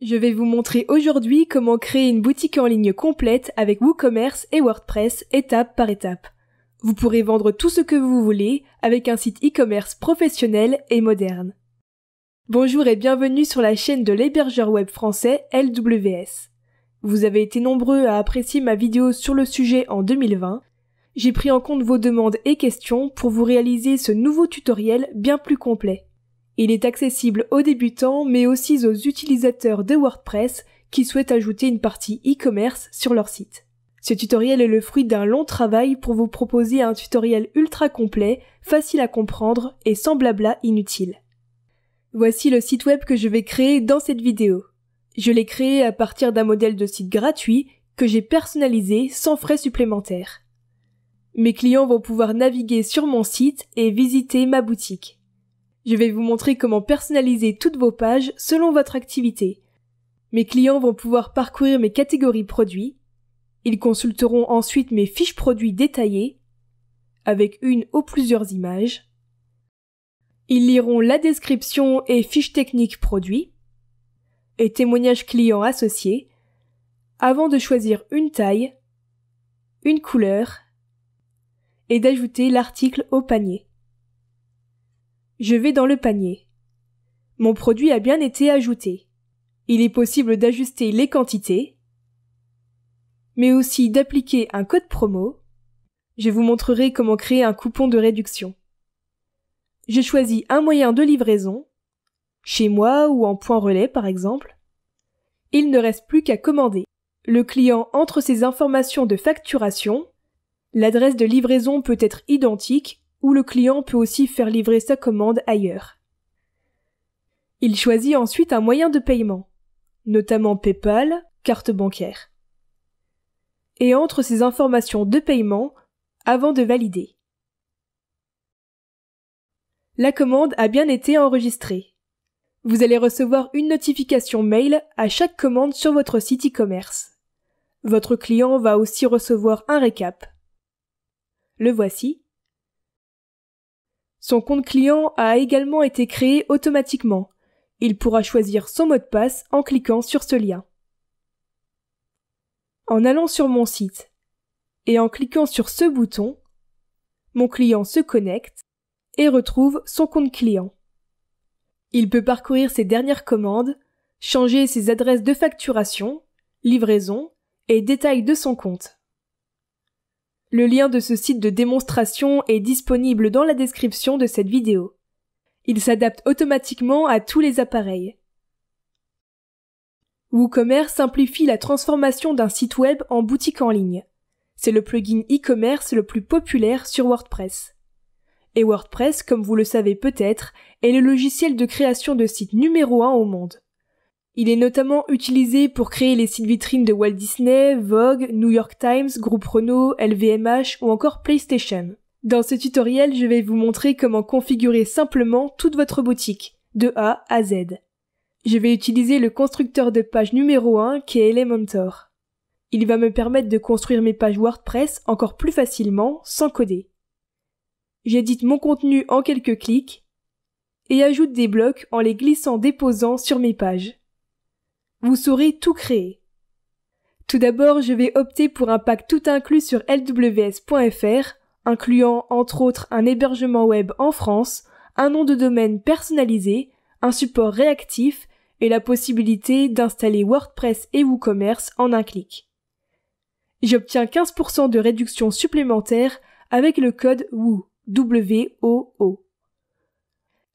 Je vais vous montrer aujourd'hui comment créer une boutique en ligne complète avec WooCommerce et WordPress étape par étape. Vous pourrez vendre tout ce que vous voulez avec un site e-commerce professionnel et moderne. Bonjour et bienvenue sur la chaîne de l'hébergeur web français LWS. Vous avez été nombreux à apprécier ma vidéo sur le sujet en 2020. J'ai pris en compte vos demandes et questions pour vous réaliser ce nouveau tutoriel bien plus complet. Il est accessible aux débutants mais aussi aux utilisateurs de WordPress qui souhaitent ajouter une partie e-commerce sur leur site. Ce tutoriel est le fruit d'un long travail pour vous proposer un tutoriel ultra complet, facile à comprendre et sans blabla inutile. Voici le site web que je vais créer dans cette vidéo. Je l'ai créé à partir d'un modèle de site gratuit que j'ai personnalisé sans frais supplémentaires. Mes clients vont pouvoir naviguer sur mon site et visiter ma boutique. Je vais vous montrer comment personnaliser toutes vos pages selon votre activité. Mes clients vont pouvoir parcourir mes catégories produits. Ils consulteront ensuite mes fiches produits détaillées avec une ou plusieurs images. Ils liront la description et fiches techniques produits et témoignages clients associés avant de choisir une taille, une couleur et d'ajouter l'article au panier je vais dans le panier. Mon produit a bien été ajouté. Il est possible d'ajuster les quantités, mais aussi d'appliquer un code promo. Je vous montrerai comment créer un coupon de réduction. Je choisis un moyen de livraison, chez moi ou en point relais par exemple. Il ne reste plus qu'à commander. Le client entre ses informations de facturation, l'adresse de livraison peut être identique ou le client peut aussi faire livrer sa commande ailleurs. Il choisit ensuite un moyen de paiement, notamment PayPal, carte bancaire, et entre ses informations de paiement avant de valider. La commande a bien été enregistrée. Vous allez recevoir une notification mail à chaque commande sur votre site e-commerce. Votre client va aussi recevoir un récap. Le voici. Son compte client a également été créé automatiquement. Il pourra choisir son mot de passe en cliquant sur ce lien. En allant sur mon site et en cliquant sur ce bouton, mon client se connecte et retrouve son compte client. Il peut parcourir ses dernières commandes, changer ses adresses de facturation, livraison et détails de son compte. Le lien de ce site de démonstration est disponible dans la description de cette vidéo. Il s'adapte automatiquement à tous les appareils. WooCommerce simplifie la transformation d'un site web en boutique en ligne. C'est le plugin e-commerce le plus populaire sur WordPress. Et WordPress, comme vous le savez peut-être, est le logiciel de création de sites numéro 1 au monde. Il est notamment utilisé pour créer les sites vitrines de Walt Disney, Vogue, New York Times, Groupe Renault, LVMH ou encore PlayStation. Dans ce tutoriel, je vais vous montrer comment configurer simplement toute votre boutique, de A à Z. Je vais utiliser le constructeur de page numéro 1 qui est Elementor. Il va me permettre de construire mes pages WordPress encore plus facilement, sans coder. J'édite mon contenu en quelques clics et ajoute des blocs en les glissant déposant sur mes pages vous saurez tout créer. Tout d'abord, je vais opter pour un pack tout inclus sur lws.fr, incluant entre autres un hébergement web en France, un nom de domaine personnalisé, un support réactif et la possibilité d'installer WordPress et WooCommerce en un clic. J'obtiens 15% de réduction supplémentaire avec le code WOO.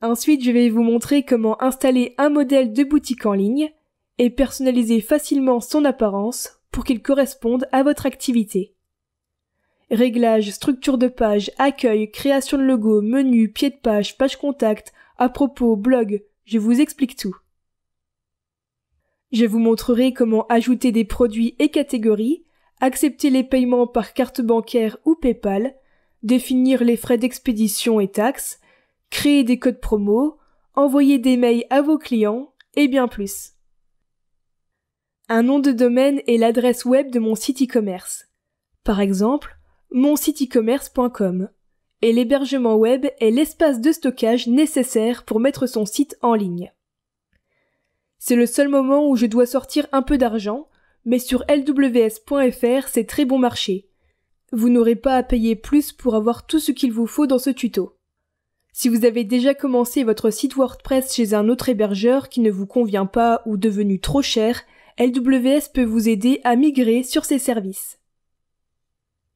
Ensuite, je vais vous montrer comment installer un modèle de boutique en ligne, et personnaliser facilement son apparence pour qu'il corresponde à votre activité. Réglages, structure de page, accueil, création de logo, menu, pied de page, page contact, à propos, blog, je vous explique tout. Je vous montrerai comment ajouter des produits et catégories, accepter les paiements par carte bancaire ou PayPal, définir les frais d'expédition et taxes, créer des codes promo, envoyer des mails à vos clients et bien plus un nom de domaine est l'adresse web de mon site e-commerce. Par exemple, mon site Et l'hébergement web est l'espace de stockage nécessaire pour mettre son site en ligne. C'est le seul moment où je dois sortir un peu d'argent, mais sur lws.fr c'est très bon marché. Vous n'aurez pas à payer plus pour avoir tout ce qu'il vous faut dans ce tuto. Si vous avez déjà commencé votre site WordPress chez un autre hébergeur qui ne vous convient pas ou devenu trop cher, LWS peut vous aider à migrer sur ces services.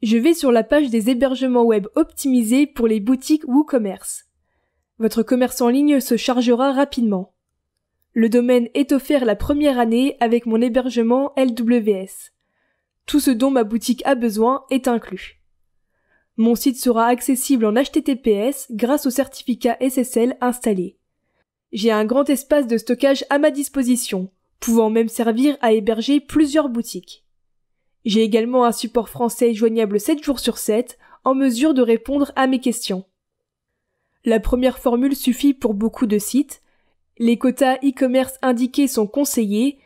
Je vais sur la page des hébergements web optimisés pour les boutiques WooCommerce. Votre commerce en ligne se chargera rapidement. Le domaine est offert la première année avec mon hébergement LWS. Tout ce dont ma boutique a besoin est inclus. Mon site sera accessible en HTTPS grâce au certificat SSL installé. J'ai un grand espace de stockage à ma disposition, pouvant même servir à héberger plusieurs boutiques. J'ai également un support français joignable 7 jours sur 7, en mesure de répondre à mes questions. La première formule suffit pour beaucoup de sites. Les quotas e-commerce indiqués sont conseillés,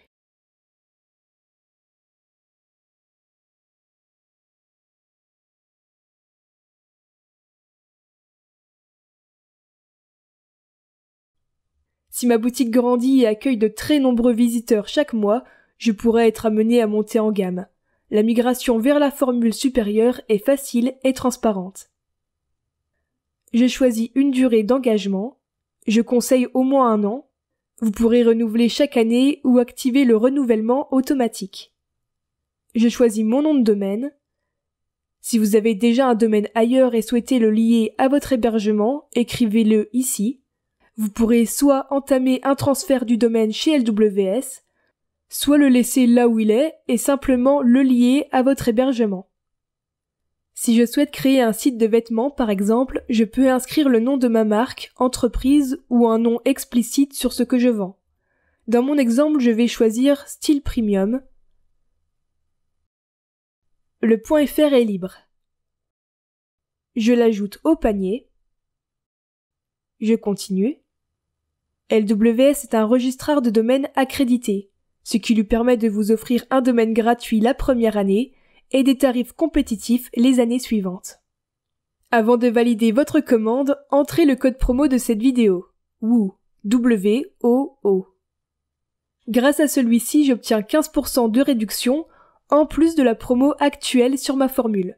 Si ma boutique grandit et accueille de très nombreux visiteurs chaque mois, je pourrais être amené à monter en gamme. La migration vers la formule supérieure est facile et transparente. Je choisis une durée d'engagement. Je conseille au moins un an. Vous pourrez renouveler chaque année ou activer le renouvellement automatique. Je choisis mon nom de domaine. Si vous avez déjà un domaine ailleurs et souhaitez le lier à votre hébergement, écrivez-le ici. Vous pourrez soit entamer un transfert du domaine chez LWS, soit le laisser là où il est et simplement le lier à votre hébergement. Si je souhaite créer un site de vêtements, par exemple, je peux inscrire le nom de ma marque, entreprise ou un nom explicite sur ce que je vends. Dans mon exemple, je vais choisir style premium. Le point .fr est libre. Je l'ajoute au panier. Je continue. LWS est un registraire de domaines accrédité, ce qui lui permet de vous offrir un domaine gratuit la première année et des tarifs compétitifs les années suivantes. Avant de valider votre commande, entrez le code promo de cette vidéo. WOO. W Grâce à celui-ci, j'obtiens 15% de réduction en plus de la promo actuelle sur ma formule.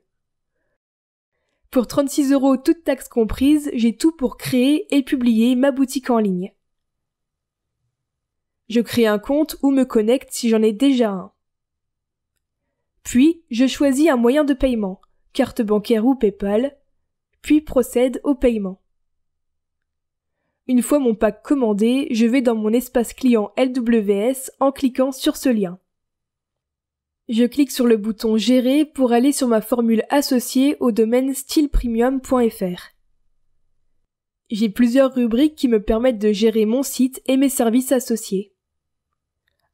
Pour 36 euros toutes taxes comprises, j'ai tout pour créer et publier ma boutique en ligne. Je crée un compte ou me connecte si j'en ai déjà un. Puis, je choisis un moyen de paiement, carte bancaire ou PayPal, puis procède au paiement. Une fois mon pack commandé, je vais dans mon espace client LWS en cliquant sur ce lien. Je clique sur le bouton Gérer pour aller sur ma formule associée au domaine stylepremium.fr. J'ai plusieurs rubriques qui me permettent de gérer mon site et mes services associés.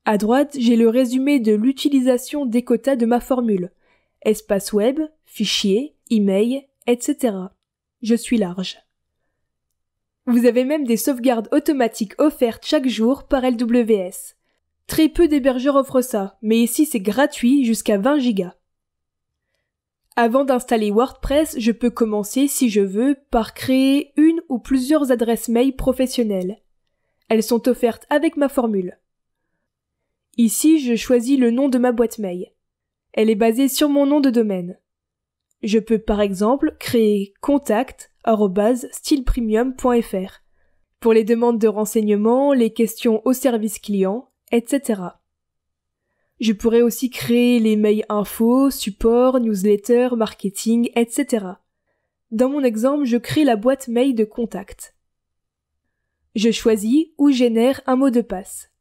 À droite, j'ai le résumé de l'utilisation des quotas de ma formule. Espace web, fichier, email, etc. Je suis large. Vous avez même des sauvegardes automatiques offertes chaque jour par LWS. Très peu d'hébergeurs offrent ça, mais ici c'est gratuit jusqu'à 20 gigas. Avant d'installer WordPress, je peux commencer, si je veux, par créer une ou plusieurs adresses mail professionnelles. Elles sont offertes avec ma formule. Ici, je choisis le nom de ma boîte mail. Elle est basée sur mon nom de domaine. Je peux par exemple créer contact@stylepremium.fr pour les demandes de renseignements, les questions au service client, etc. Je pourrais aussi créer les mails info, support, newsletter, marketing, etc. Dans mon exemple, je crée la boîte mail de contact. Je choisis ou génère un mot de passe.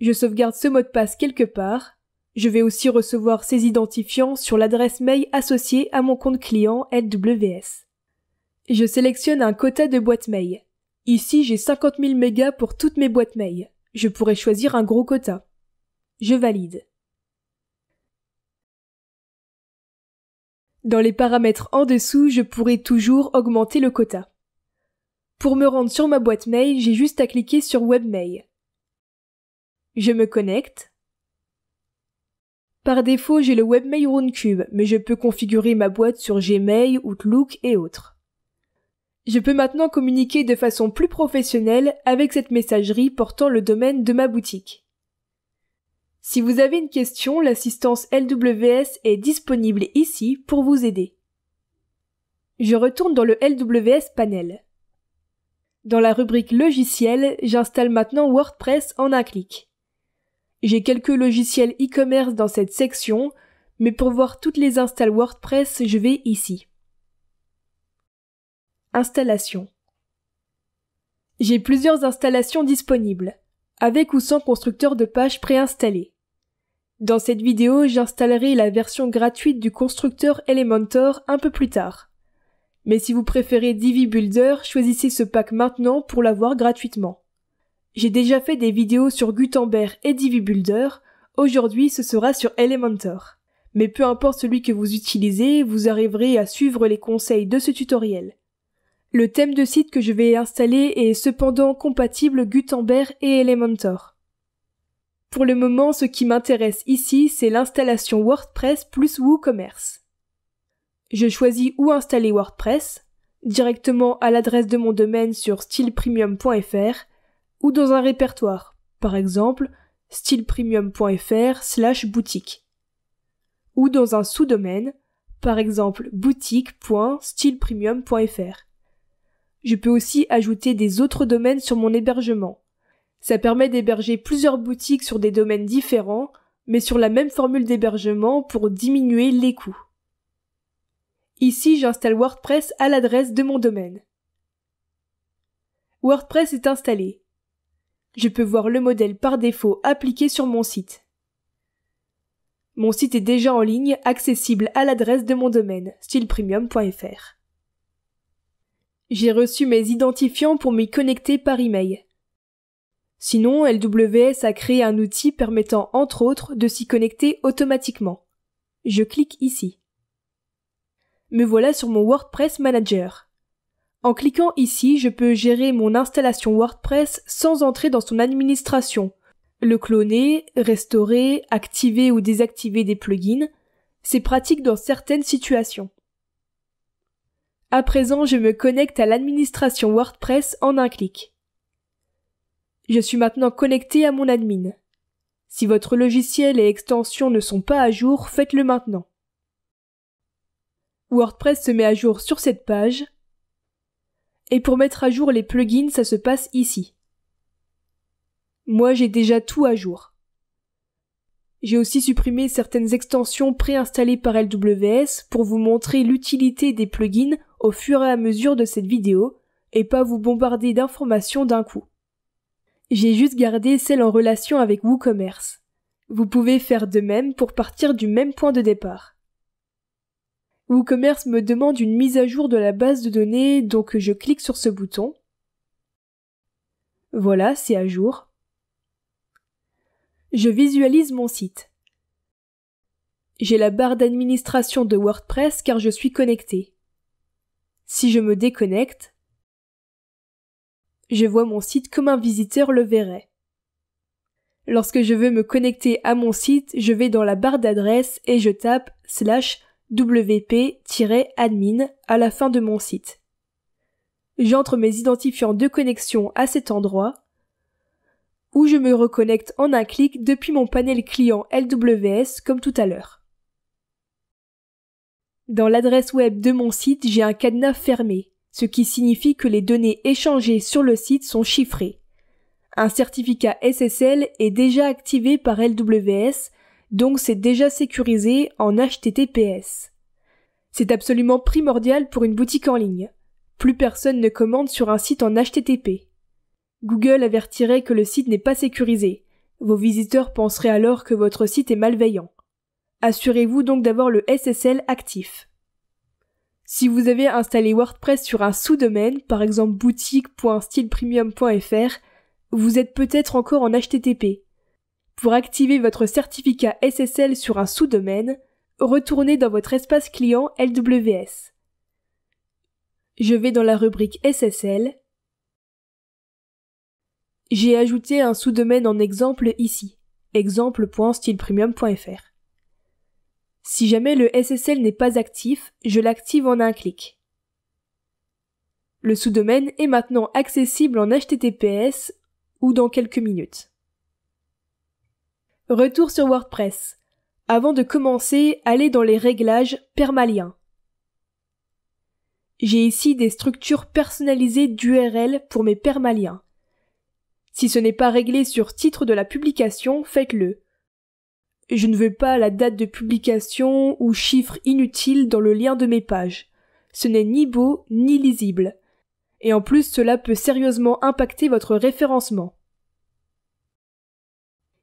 Je sauvegarde ce mot de passe quelque part. Je vais aussi recevoir ces identifiants sur l'adresse mail associée à mon compte client LWS. Je sélectionne un quota de boîte mail. Ici, j'ai 50 000 mégas pour toutes mes boîtes mail. Je pourrais choisir un gros quota. Je valide. Dans les paramètres en dessous, je pourrai toujours augmenter le quota. Pour me rendre sur ma boîte mail, j'ai juste à cliquer sur Webmail. Je me connecte. Par défaut, j'ai le Webmail Roundcube, mais je peux configurer ma boîte sur Gmail, Outlook et autres. Je peux maintenant communiquer de façon plus professionnelle avec cette messagerie portant le domaine de ma boutique. Si vous avez une question, l'assistance LWS est disponible ici pour vous aider. Je retourne dans le LWS panel. Dans la rubrique logiciel, j'installe maintenant WordPress en un clic. J'ai quelques logiciels e-commerce dans cette section, mais pour voir toutes les installs WordPress, je vais ici. Installation. J'ai plusieurs installations disponibles, avec ou sans constructeur de page préinstallé. Dans cette vidéo, j'installerai la version gratuite du constructeur Elementor un peu plus tard. Mais si vous préférez Divi Builder, choisissez ce pack maintenant pour l'avoir gratuitement. J'ai déjà fait des vidéos sur Gutenberg et DiviBuilder, aujourd'hui ce sera sur Elementor. Mais peu importe celui que vous utilisez, vous arriverez à suivre les conseils de ce tutoriel. Le thème de site que je vais installer est cependant compatible Gutenberg et Elementor. Pour le moment, ce qui m'intéresse ici, c'est l'installation WordPress plus WooCommerce. Je choisis où installer WordPress, directement à l'adresse de mon domaine sur stylepremium.fr, ou dans un répertoire, par exemple stylepremium.fr slash boutique, ou dans un sous-domaine, par exemple boutique.stylepremium.fr. Je peux aussi ajouter des autres domaines sur mon hébergement. Ça permet d'héberger plusieurs boutiques sur des domaines différents, mais sur la même formule d'hébergement pour diminuer les coûts. Ici, j'installe WordPress à l'adresse de mon domaine. WordPress est installé je peux voir le modèle par défaut appliqué sur mon site. Mon site est déjà en ligne, accessible à l'adresse de mon domaine, stylepremium.fr. J'ai reçu mes identifiants pour m'y connecter par email. Sinon, LWS a créé un outil permettant entre autres de s'y connecter automatiquement. Je clique ici. Me voilà sur mon WordPress Manager. En cliquant ici, je peux gérer mon installation WordPress sans entrer dans son administration, le cloner, restaurer, activer ou désactiver des plugins. C'est pratique dans certaines situations. À présent, je me connecte à l'administration WordPress en un clic. Je suis maintenant connecté à mon admin. Si votre logiciel et extension ne sont pas à jour, faites-le maintenant. WordPress se met à jour sur cette page. Et pour mettre à jour les plugins, ça se passe ici. Moi, j'ai déjà tout à jour. J'ai aussi supprimé certaines extensions préinstallées par LWS pour vous montrer l'utilité des plugins au fur et à mesure de cette vidéo et pas vous bombarder d'informations d'un coup. J'ai juste gardé celles en relation avec WooCommerce. Vous pouvez faire de même pour partir du même point de départ. WooCommerce me demande une mise à jour de la base de données, donc je clique sur ce bouton. Voilà, c'est à jour. Je visualise mon site. J'ai la barre d'administration de WordPress car je suis connecté. Si je me déconnecte, je vois mon site comme un visiteur le verrait. Lorsque je veux me connecter à mon site, je vais dans la barre d'adresse et je tape slash wp-admin à la fin de mon site. J'entre mes identifiants de connexion à cet endroit où je me reconnecte en un clic depuis mon panel client LWS comme tout à l'heure. Dans l'adresse web de mon site, j'ai un cadenas fermé, ce qui signifie que les données échangées sur le site sont chiffrées. Un certificat SSL est déjà activé par LWS donc c'est déjà sécurisé en HTTPS. C'est absolument primordial pour une boutique en ligne. Plus personne ne commande sur un site en HTTP. Google avertirait que le site n'est pas sécurisé. Vos visiteurs penseraient alors que votre site est malveillant. Assurez-vous donc d'avoir le SSL actif. Si vous avez installé WordPress sur un sous-domaine, par exemple boutique.stylepremium.fr, vous êtes peut-être encore en HTTP, pour activer votre certificat SSL sur un sous-domaine, retournez dans votre espace client LWS. Je vais dans la rubrique SSL. J'ai ajouté un sous-domaine en exemple ici, exemple.stylepremium.fr. Si jamais le SSL n'est pas actif, je l'active en un clic. Le sous-domaine est maintenant accessible en HTTPS ou dans quelques minutes. Retour sur WordPress. Avant de commencer, allez dans les réglages permaliens. J'ai ici des structures personnalisées d'URL pour mes permaliens. Si ce n'est pas réglé sur titre de la publication, faites-le. Je ne veux pas la date de publication ou chiffre inutile dans le lien de mes pages. Ce n'est ni beau ni lisible. Et en plus cela peut sérieusement impacter votre référencement.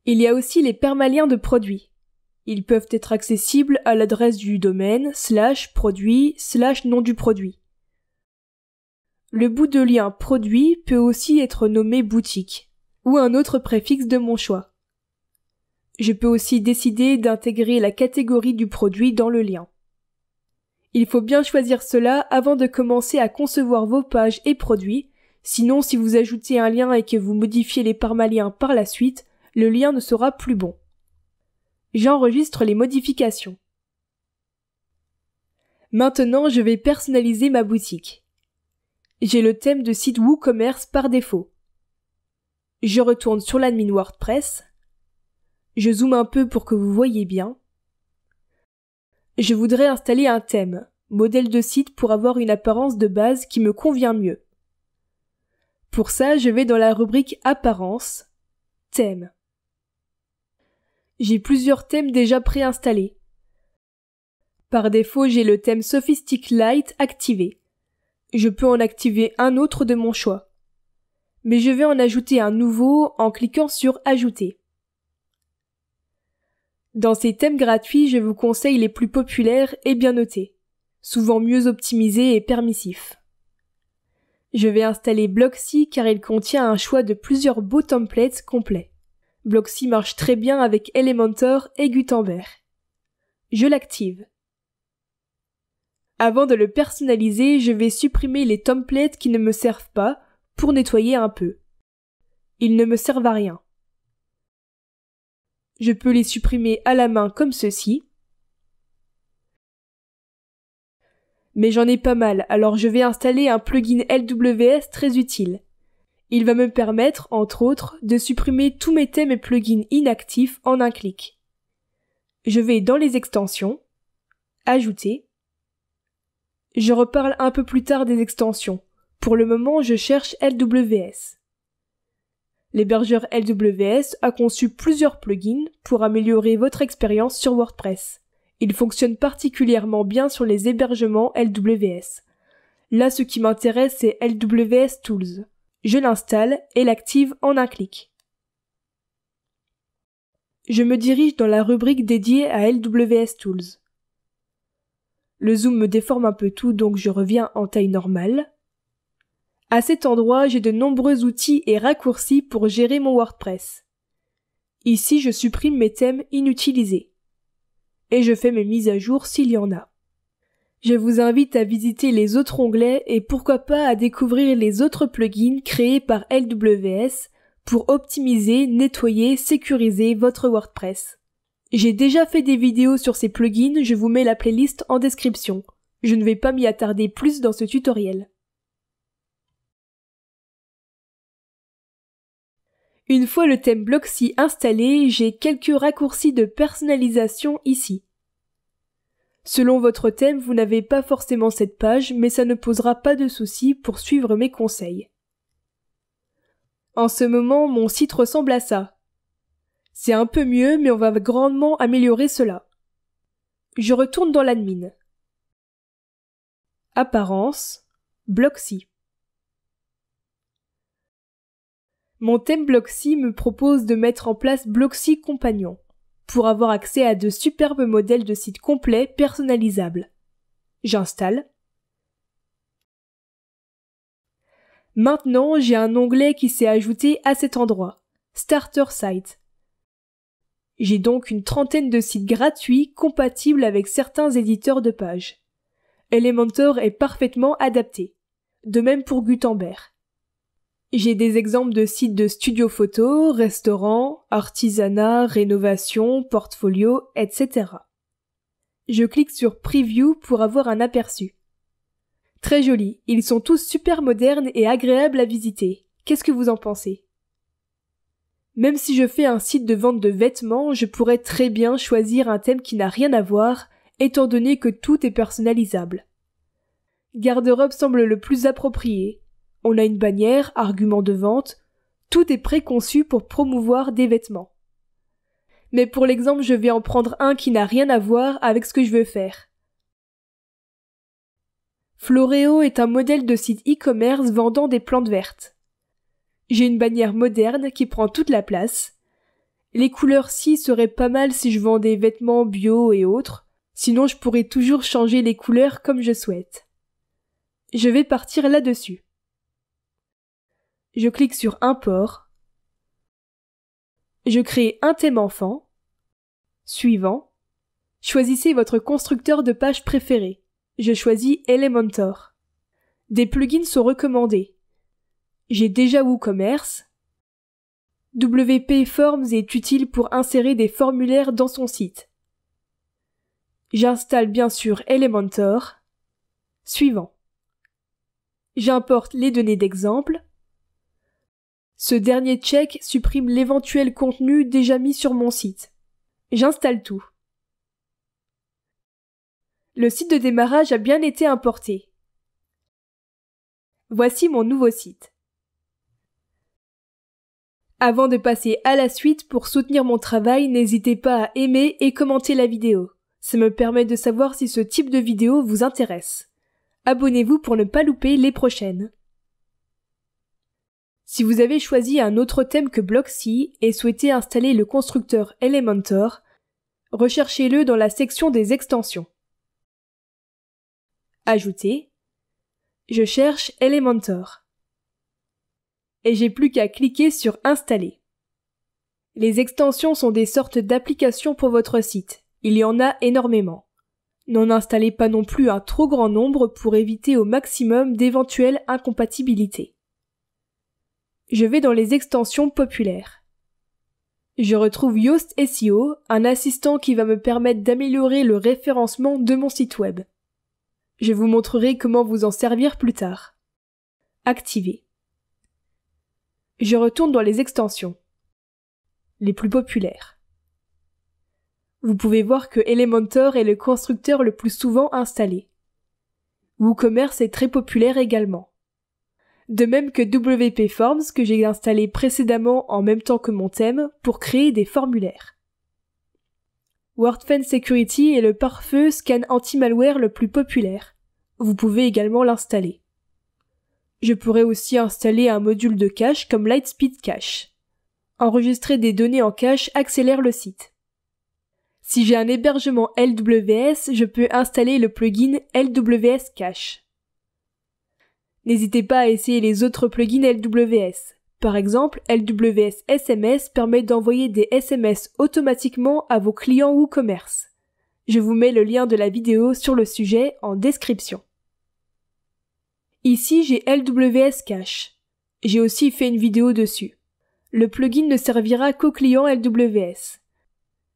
Il y a aussi les permaliens de produits. Ils peuvent être accessibles à l'adresse du domaine slash produit slash nom du produit. Le bout de lien produit peut aussi être nommé boutique ou un autre préfixe de mon choix. Je peux aussi décider d'intégrer la catégorie du produit dans le lien. Il faut bien choisir cela avant de commencer à concevoir vos pages et produits, sinon si vous ajoutez un lien et que vous modifiez les permaliens par la suite, le lien ne sera plus bon. J'enregistre les modifications. Maintenant, je vais personnaliser ma boutique. J'ai le thème de site WooCommerce par défaut. Je retourne sur l'admin WordPress. Je zoome un peu pour que vous voyez bien. Je voudrais installer un thème, modèle de site pour avoir une apparence de base qui me convient mieux. Pour ça, je vais dans la rubrique Apparence, Thème j'ai plusieurs thèmes déjà préinstallés. Par défaut, j'ai le thème Sophistic Light activé. Je peux en activer un autre de mon choix. Mais je vais en ajouter un nouveau en cliquant sur Ajouter. Dans ces thèmes gratuits, je vous conseille les plus populaires et bien notés, souvent mieux optimisés et permissifs. Je vais installer Bloxy car il contient un choix de plusieurs beaux templates complets. Bloxy marche très bien avec Elementor et Gutenberg. Je l'active. Avant de le personnaliser, je vais supprimer les templates qui ne me servent pas pour nettoyer un peu. Ils ne me servent à rien. Je peux les supprimer à la main comme ceci. Mais j'en ai pas mal, alors je vais installer un plugin LWS très utile. Il va me permettre, entre autres, de supprimer tous mes thèmes et plugins inactifs en un clic. Je vais dans les extensions, ajouter. Je reparle un peu plus tard des extensions. Pour le moment, je cherche LWS. L'hébergeur LWS a conçu plusieurs plugins pour améliorer votre expérience sur WordPress. Il fonctionne particulièrement bien sur les hébergements LWS. Là, ce qui m'intéresse, c'est LWS Tools. Je l'installe et l'active en un clic. Je me dirige dans la rubrique dédiée à LWS Tools. Le zoom me déforme un peu tout donc je reviens en taille normale. À cet endroit, j'ai de nombreux outils et raccourcis pour gérer mon WordPress. Ici, je supprime mes thèmes inutilisés. Et je fais mes mises à jour s'il y en a. Je vous invite à visiter les autres onglets et pourquoi pas à découvrir les autres plugins créés par LWS pour optimiser, nettoyer, sécuriser votre WordPress. J'ai déjà fait des vidéos sur ces plugins, je vous mets la playlist en description. Je ne vais pas m'y attarder plus dans ce tutoriel. Une fois le thème Bloxy installé, j'ai quelques raccourcis de personnalisation ici. Selon votre thème, vous n'avez pas forcément cette page, mais ça ne posera pas de souci pour suivre mes conseils. En ce moment, mon site ressemble à ça. C'est un peu mieux, mais on va grandement améliorer cela. Je retourne dans l'admin. Apparence, Bloxy. Mon thème Bloxy me propose de mettre en place Bloxy Compagnon pour avoir accès à de superbes modèles de sites complets personnalisables. J'installe. Maintenant, j'ai un onglet qui s'est ajouté à cet endroit, Starter Site. J'ai donc une trentaine de sites gratuits compatibles avec certains éditeurs de pages. Elementor est parfaitement adapté. De même pour Gutenberg. J'ai des exemples de sites de studio photo, restaurants, artisanat, rénovation, portfolio, etc. Je clique sur Preview pour avoir un aperçu. Très joli, ils sont tous super modernes et agréables à visiter. Qu'est-ce que vous en pensez Même si je fais un site de vente de vêtements, je pourrais très bien choisir un thème qui n'a rien à voir, étant donné que tout est personnalisable. Garde-robe semble le plus approprié, on a une bannière, argument de vente, tout est préconçu pour promouvoir des vêtements. Mais pour l'exemple, je vais en prendre un qui n'a rien à voir avec ce que je veux faire. Floreo est un modèle de site e-commerce vendant des plantes vertes. J'ai une bannière moderne qui prend toute la place. Les couleurs ci seraient pas mal si je vendais vêtements bio et autres, sinon je pourrais toujours changer les couleurs comme je souhaite. Je vais partir là-dessus je clique sur Import, je crée un thème enfant, suivant, choisissez votre constructeur de page préféré, je choisis Elementor. Des plugins sont recommandés. J'ai déjà WooCommerce, WP Forms est utile pour insérer des formulaires dans son site. J'installe bien sûr Elementor. Suivant. J'importe les données d'exemple. Ce dernier check supprime l'éventuel contenu déjà mis sur mon site. J'installe tout. Le site de démarrage a bien été importé. Voici mon nouveau site. Avant de passer à la suite, pour soutenir mon travail, n'hésitez pas à aimer et commenter la vidéo. Ça me permet de savoir si ce type de vidéo vous intéresse. Abonnez-vous pour ne pas louper les prochaines. Si vous avez choisi un autre thème que Bloxy et souhaitez installer le constructeur Elementor, recherchez-le dans la section des extensions. Ajoutez « Je cherche Elementor. Et j'ai plus qu'à cliquer sur Installer. Les extensions sont des sortes d'applications pour votre site. Il y en a énormément. N'en installez pas non plus un trop grand nombre pour éviter au maximum d'éventuelles incompatibilités je vais dans les extensions populaires. Je retrouve Yoast SEO, un assistant qui va me permettre d'améliorer le référencement de mon site web. Je vous montrerai comment vous en servir plus tard. Activer. Je retourne dans les extensions. Les plus populaires. Vous pouvez voir que Elementor est le constructeur le plus souvent installé. WooCommerce est très populaire également de même que WP Forms que j'ai installé précédemment en même temps que mon thème pour créer des formulaires. WordFence Security est le pare-feu scan anti-malware le plus populaire. Vous pouvez également l'installer. Je pourrais aussi installer un module de cache comme Lightspeed Cache. Enregistrer des données en cache accélère le site. Si j'ai un hébergement LWS, je peux installer le plugin LWS Cache. N'hésitez pas à essayer les autres plugins LWS. Par exemple, LWS SMS permet d'envoyer des SMS automatiquement à vos clients ou commerces. Je vous mets le lien de la vidéo sur le sujet en description. Ici, j'ai LWS Cache. J'ai aussi fait une vidéo dessus. Le plugin ne servira qu'aux clients LWS.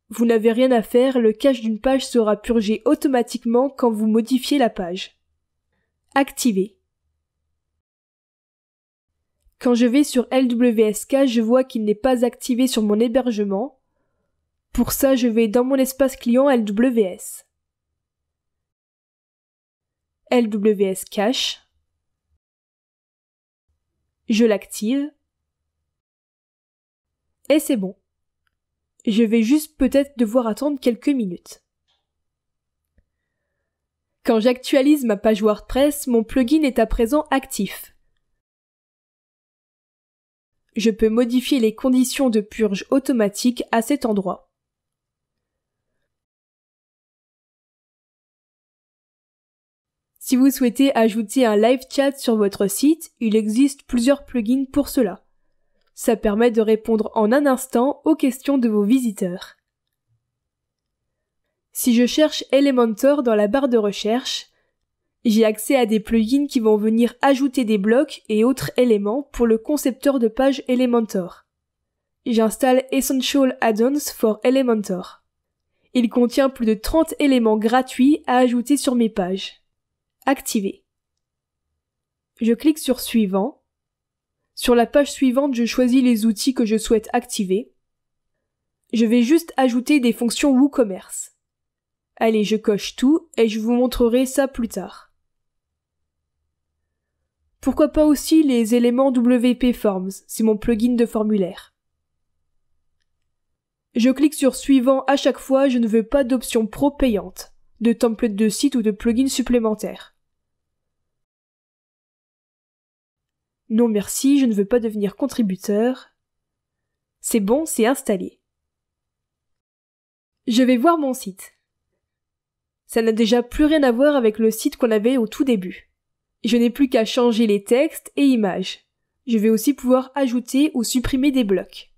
Vous n'avez rien à faire, le cache d'une page sera purgé automatiquement quand vous modifiez la page. Activez. Quand je vais sur LWS Cache, je vois qu'il n'est pas activé sur mon hébergement. Pour ça, je vais dans mon espace client LWS. LWS Cache. Je l'active. Et c'est bon. Je vais juste peut-être devoir attendre quelques minutes. Quand j'actualise ma page WordPress, mon plugin est à présent actif je peux modifier les conditions de purge automatique à cet endroit. Si vous souhaitez ajouter un live chat sur votre site, il existe plusieurs plugins pour cela. Ça permet de répondre en un instant aux questions de vos visiteurs. Si je cherche Elementor dans la barre de recherche, j'ai accès à des plugins qui vont venir ajouter des blocs et autres éléments pour le concepteur de page Elementor. J'installe Essential Add-ons for Elementor. Il contient plus de 30 éléments gratuits à ajouter sur mes pages. Activer. Je clique sur Suivant. Sur la page suivante, je choisis les outils que je souhaite activer. Je vais juste ajouter des fonctions WooCommerce. Allez, je coche tout et je vous montrerai ça plus tard. Pourquoi pas aussi les éléments WP Forms, c'est mon plugin de formulaire. Je clique sur Suivant à chaque fois, je ne veux pas d'option pro payante, de template de site ou de plugin supplémentaire. Non merci, je ne veux pas devenir contributeur. C'est bon, c'est installé. Je vais voir mon site. Ça n'a déjà plus rien à voir avec le site qu'on avait au tout début. Je n'ai plus qu'à changer les textes et images. Je vais aussi pouvoir ajouter ou supprimer des blocs.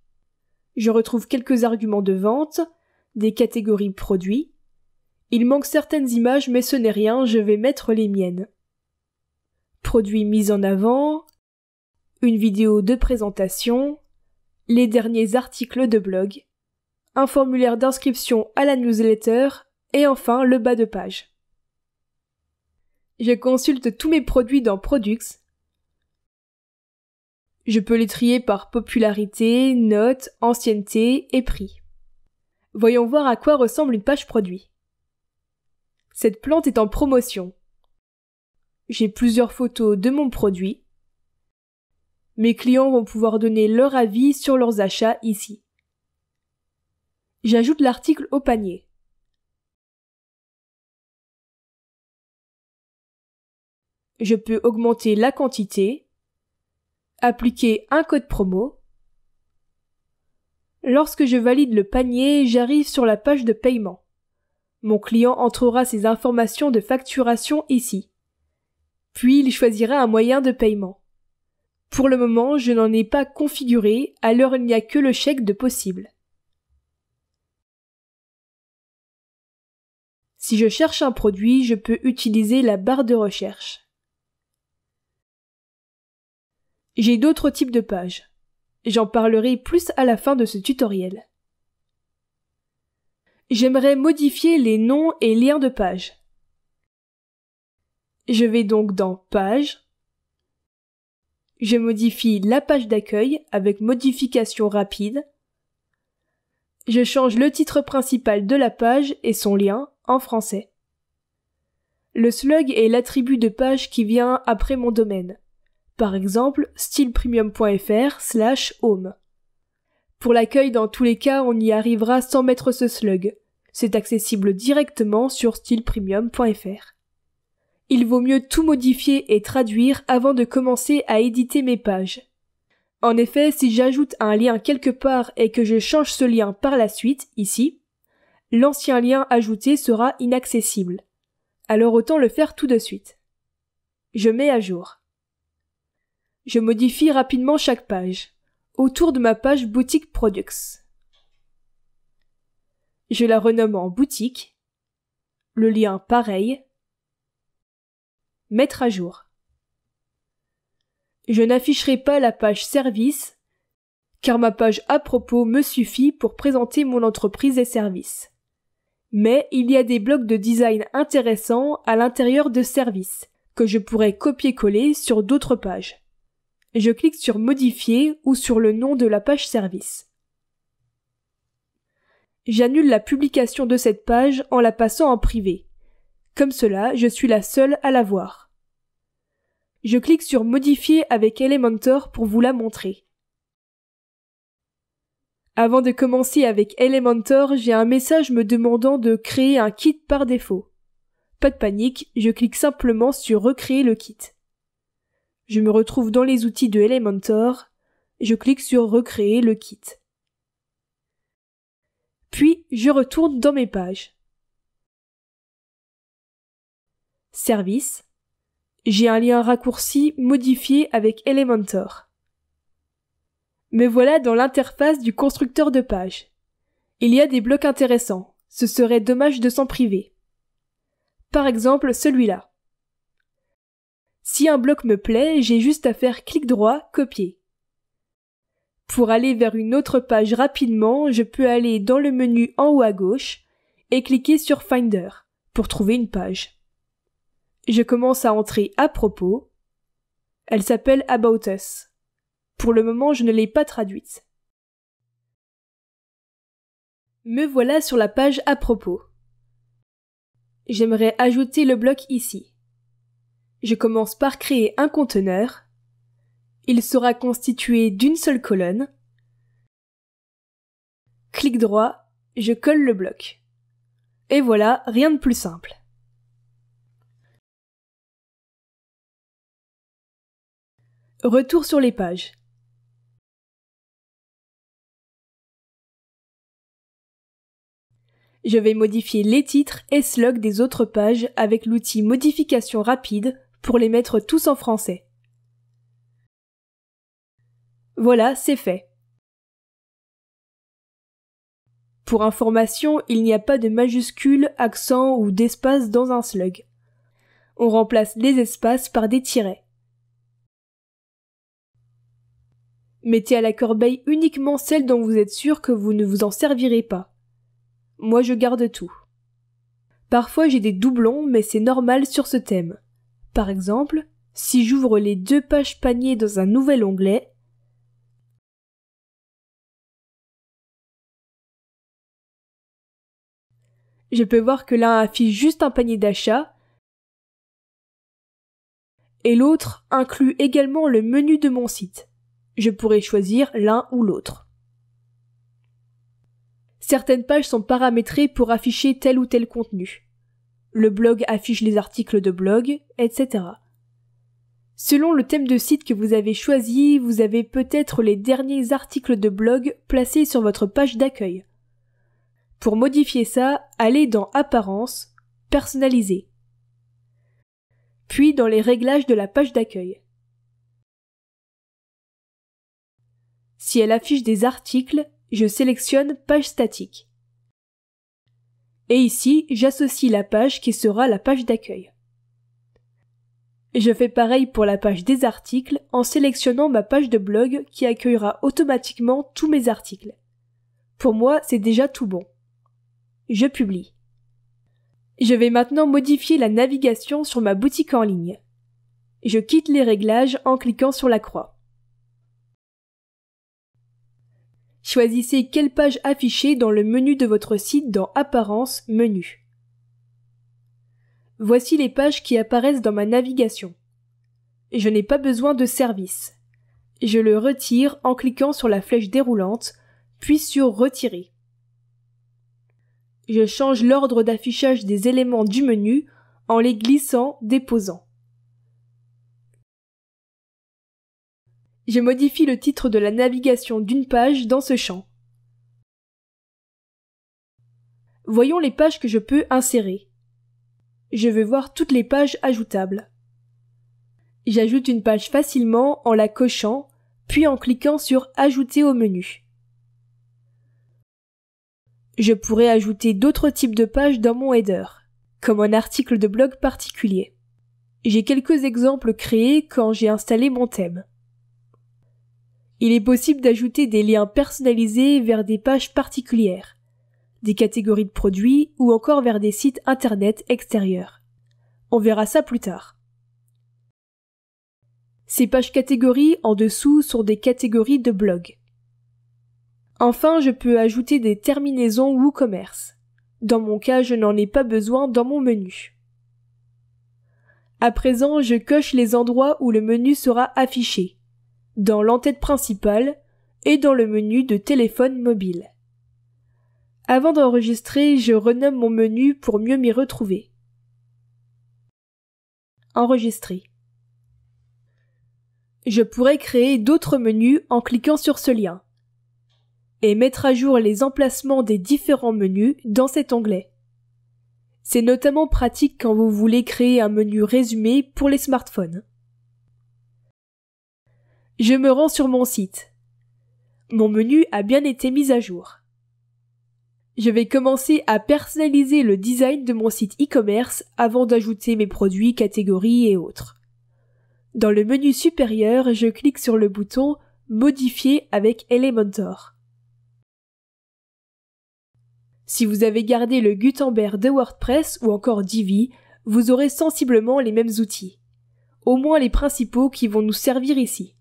Je retrouve quelques arguments de vente, des catégories produits. Il manque certaines images mais ce n'est rien, je vais mettre les miennes. Produits mis en avant, une vidéo de présentation, les derniers articles de blog, un formulaire d'inscription à la newsletter et enfin le bas de page. Je consulte tous mes produits dans Products. Je peux les trier par popularité, note, ancienneté et prix. Voyons voir à quoi ressemble une page produit. Cette plante est en promotion. J'ai plusieurs photos de mon produit. Mes clients vont pouvoir donner leur avis sur leurs achats ici. J'ajoute l'article au panier. je peux augmenter la quantité, appliquer un code promo. Lorsque je valide le panier, j'arrive sur la page de paiement. Mon client entrera ses informations de facturation ici. Puis il choisira un moyen de paiement. Pour le moment, je n'en ai pas configuré, alors il n'y a que le chèque de possible. Si je cherche un produit, je peux utiliser la barre de recherche. J'ai d'autres types de pages. J'en parlerai plus à la fin de ce tutoriel. J'aimerais modifier les noms et liens de pages. Je vais donc dans Pages. Je modifie la page d'accueil avec modification rapide. Je change le titre principal de la page et son lien en français. Le slug est l'attribut de page qui vient après mon domaine par exemple stylepremium.fr slash home. Pour l'accueil, dans tous les cas, on y arrivera sans mettre ce slug. C'est accessible directement sur stylepremium.fr. Il vaut mieux tout modifier et traduire avant de commencer à éditer mes pages. En effet, si j'ajoute un lien quelque part et que je change ce lien par la suite, ici, l'ancien lien ajouté sera inaccessible. Alors autant le faire tout de suite. Je mets à jour. Je modifie rapidement chaque page, autour de ma page Boutique Products. Je la renomme en Boutique, le lien pareil, Mettre à jour. Je n'afficherai pas la page Service, car ma page à propos me suffit pour présenter mon entreprise et service. Mais il y a des blocs de design intéressants à l'intérieur de Service, que je pourrais copier-coller sur d'autres pages je clique sur Modifier ou sur le nom de la page service. J'annule la publication de cette page en la passant en privé. Comme cela, je suis la seule à la voir. Je clique sur Modifier avec Elementor pour vous la montrer. Avant de commencer avec Elementor, j'ai un message me demandant de créer un kit par défaut. Pas de panique, je clique simplement sur Recréer le kit. Je me retrouve dans les outils de Elementor. Je clique sur Recréer le kit. Puis je retourne dans mes pages. Service. J'ai un lien raccourci modifié avec Elementor. Mais voilà dans l'interface du constructeur de pages. Il y a des blocs intéressants. Ce serait dommage de s'en priver. Par exemple celui-là. Si un bloc me plaît, j'ai juste à faire clic droit, copier. Pour aller vers une autre page rapidement, je peux aller dans le menu en haut à gauche et cliquer sur Finder pour trouver une page. Je commence à entrer à propos. Elle s'appelle About Us. Pour le moment, je ne l'ai pas traduite. Me voilà sur la page à propos. J'aimerais ajouter le bloc ici. Je commence par créer un conteneur. Il sera constitué d'une seule colonne. Clic droit, je colle le bloc. Et voilà, rien de plus simple. Retour sur les pages. Je vais modifier les titres et slogs des autres pages avec l'outil Modification rapide pour les mettre tous en français. Voilà, c'est fait. Pour information, il n'y a pas de majuscules, accents ou d'espace dans un slug. On remplace les espaces par des tirets. Mettez à la corbeille uniquement celle dont vous êtes sûr que vous ne vous en servirez pas. Moi je garde tout. Parfois j'ai des doublons, mais c'est normal sur ce thème. Par exemple, si j'ouvre les deux pages panier dans un nouvel onglet, je peux voir que l'un affiche juste un panier d'achat et l'autre inclut également le menu de mon site. Je pourrais choisir l'un ou l'autre. Certaines pages sont paramétrées pour afficher tel ou tel contenu le blog affiche les articles de blog, etc. Selon le thème de site que vous avez choisi, vous avez peut-être les derniers articles de blog placés sur votre page d'accueil. Pour modifier ça, allez dans Apparence, Personnaliser. Puis dans les réglages de la page d'accueil. Si elle affiche des articles, je sélectionne Page statique. Et ici, j'associe la page qui sera la page d'accueil. Je fais pareil pour la page des articles en sélectionnant ma page de blog qui accueillera automatiquement tous mes articles. Pour moi, c'est déjà tout bon. Je publie. Je vais maintenant modifier la navigation sur ma boutique en ligne. Je quitte les réglages en cliquant sur la croix. Choisissez quelle page afficher dans le menu de votre site dans Apparence, Menu. Voici les pages qui apparaissent dans ma navigation. Je n'ai pas besoin de service. Je le retire en cliquant sur la flèche déroulante, puis sur Retirer. Je change l'ordre d'affichage des éléments du menu en les glissant, déposant. Je modifie le titre de la navigation d'une page dans ce champ. Voyons les pages que je peux insérer. Je veux voir toutes les pages ajoutables. J'ajoute une page facilement en la cochant, puis en cliquant sur Ajouter au menu. Je pourrais ajouter d'autres types de pages dans mon header, comme un article de blog particulier. J'ai quelques exemples créés quand j'ai installé mon thème. Il est possible d'ajouter des liens personnalisés vers des pages particulières, des catégories de produits ou encore vers des sites internet extérieurs. On verra ça plus tard. Ces pages catégories en dessous sont des catégories de blog. Enfin, je peux ajouter des terminaisons WooCommerce. Dans mon cas, je n'en ai pas besoin dans mon menu. À présent, je coche les endroits où le menu sera affiché dans l'entête principale et dans le menu de téléphone mobile. Avant d'enregistrer, je renomme mon menu pour mieux m'y retrouver. Enregistrer. Je pourrais créer d'autres menus en cliquant sur ce lien et mettre à jour les emplacements des différents menus dans cet onglet. C'est notamment pratique quand vous voulez créer un menu résumé pour les smartphones. Je me rends sur mon site. Mon menu a bien été mis à jour. Je vais commencer à personnaliser le design de mon site e-commerce avant d'ajouter mes produits, catégories et autres. Dans le menu supérieur, je clique sur le bouton Modifier avec Elementor. Si vous avez gardé le Gutenberg de WordPress ou encore Divi, vous aurez sensiblement les mêmes outils. Au moins les principaux qui vont nous servir ici.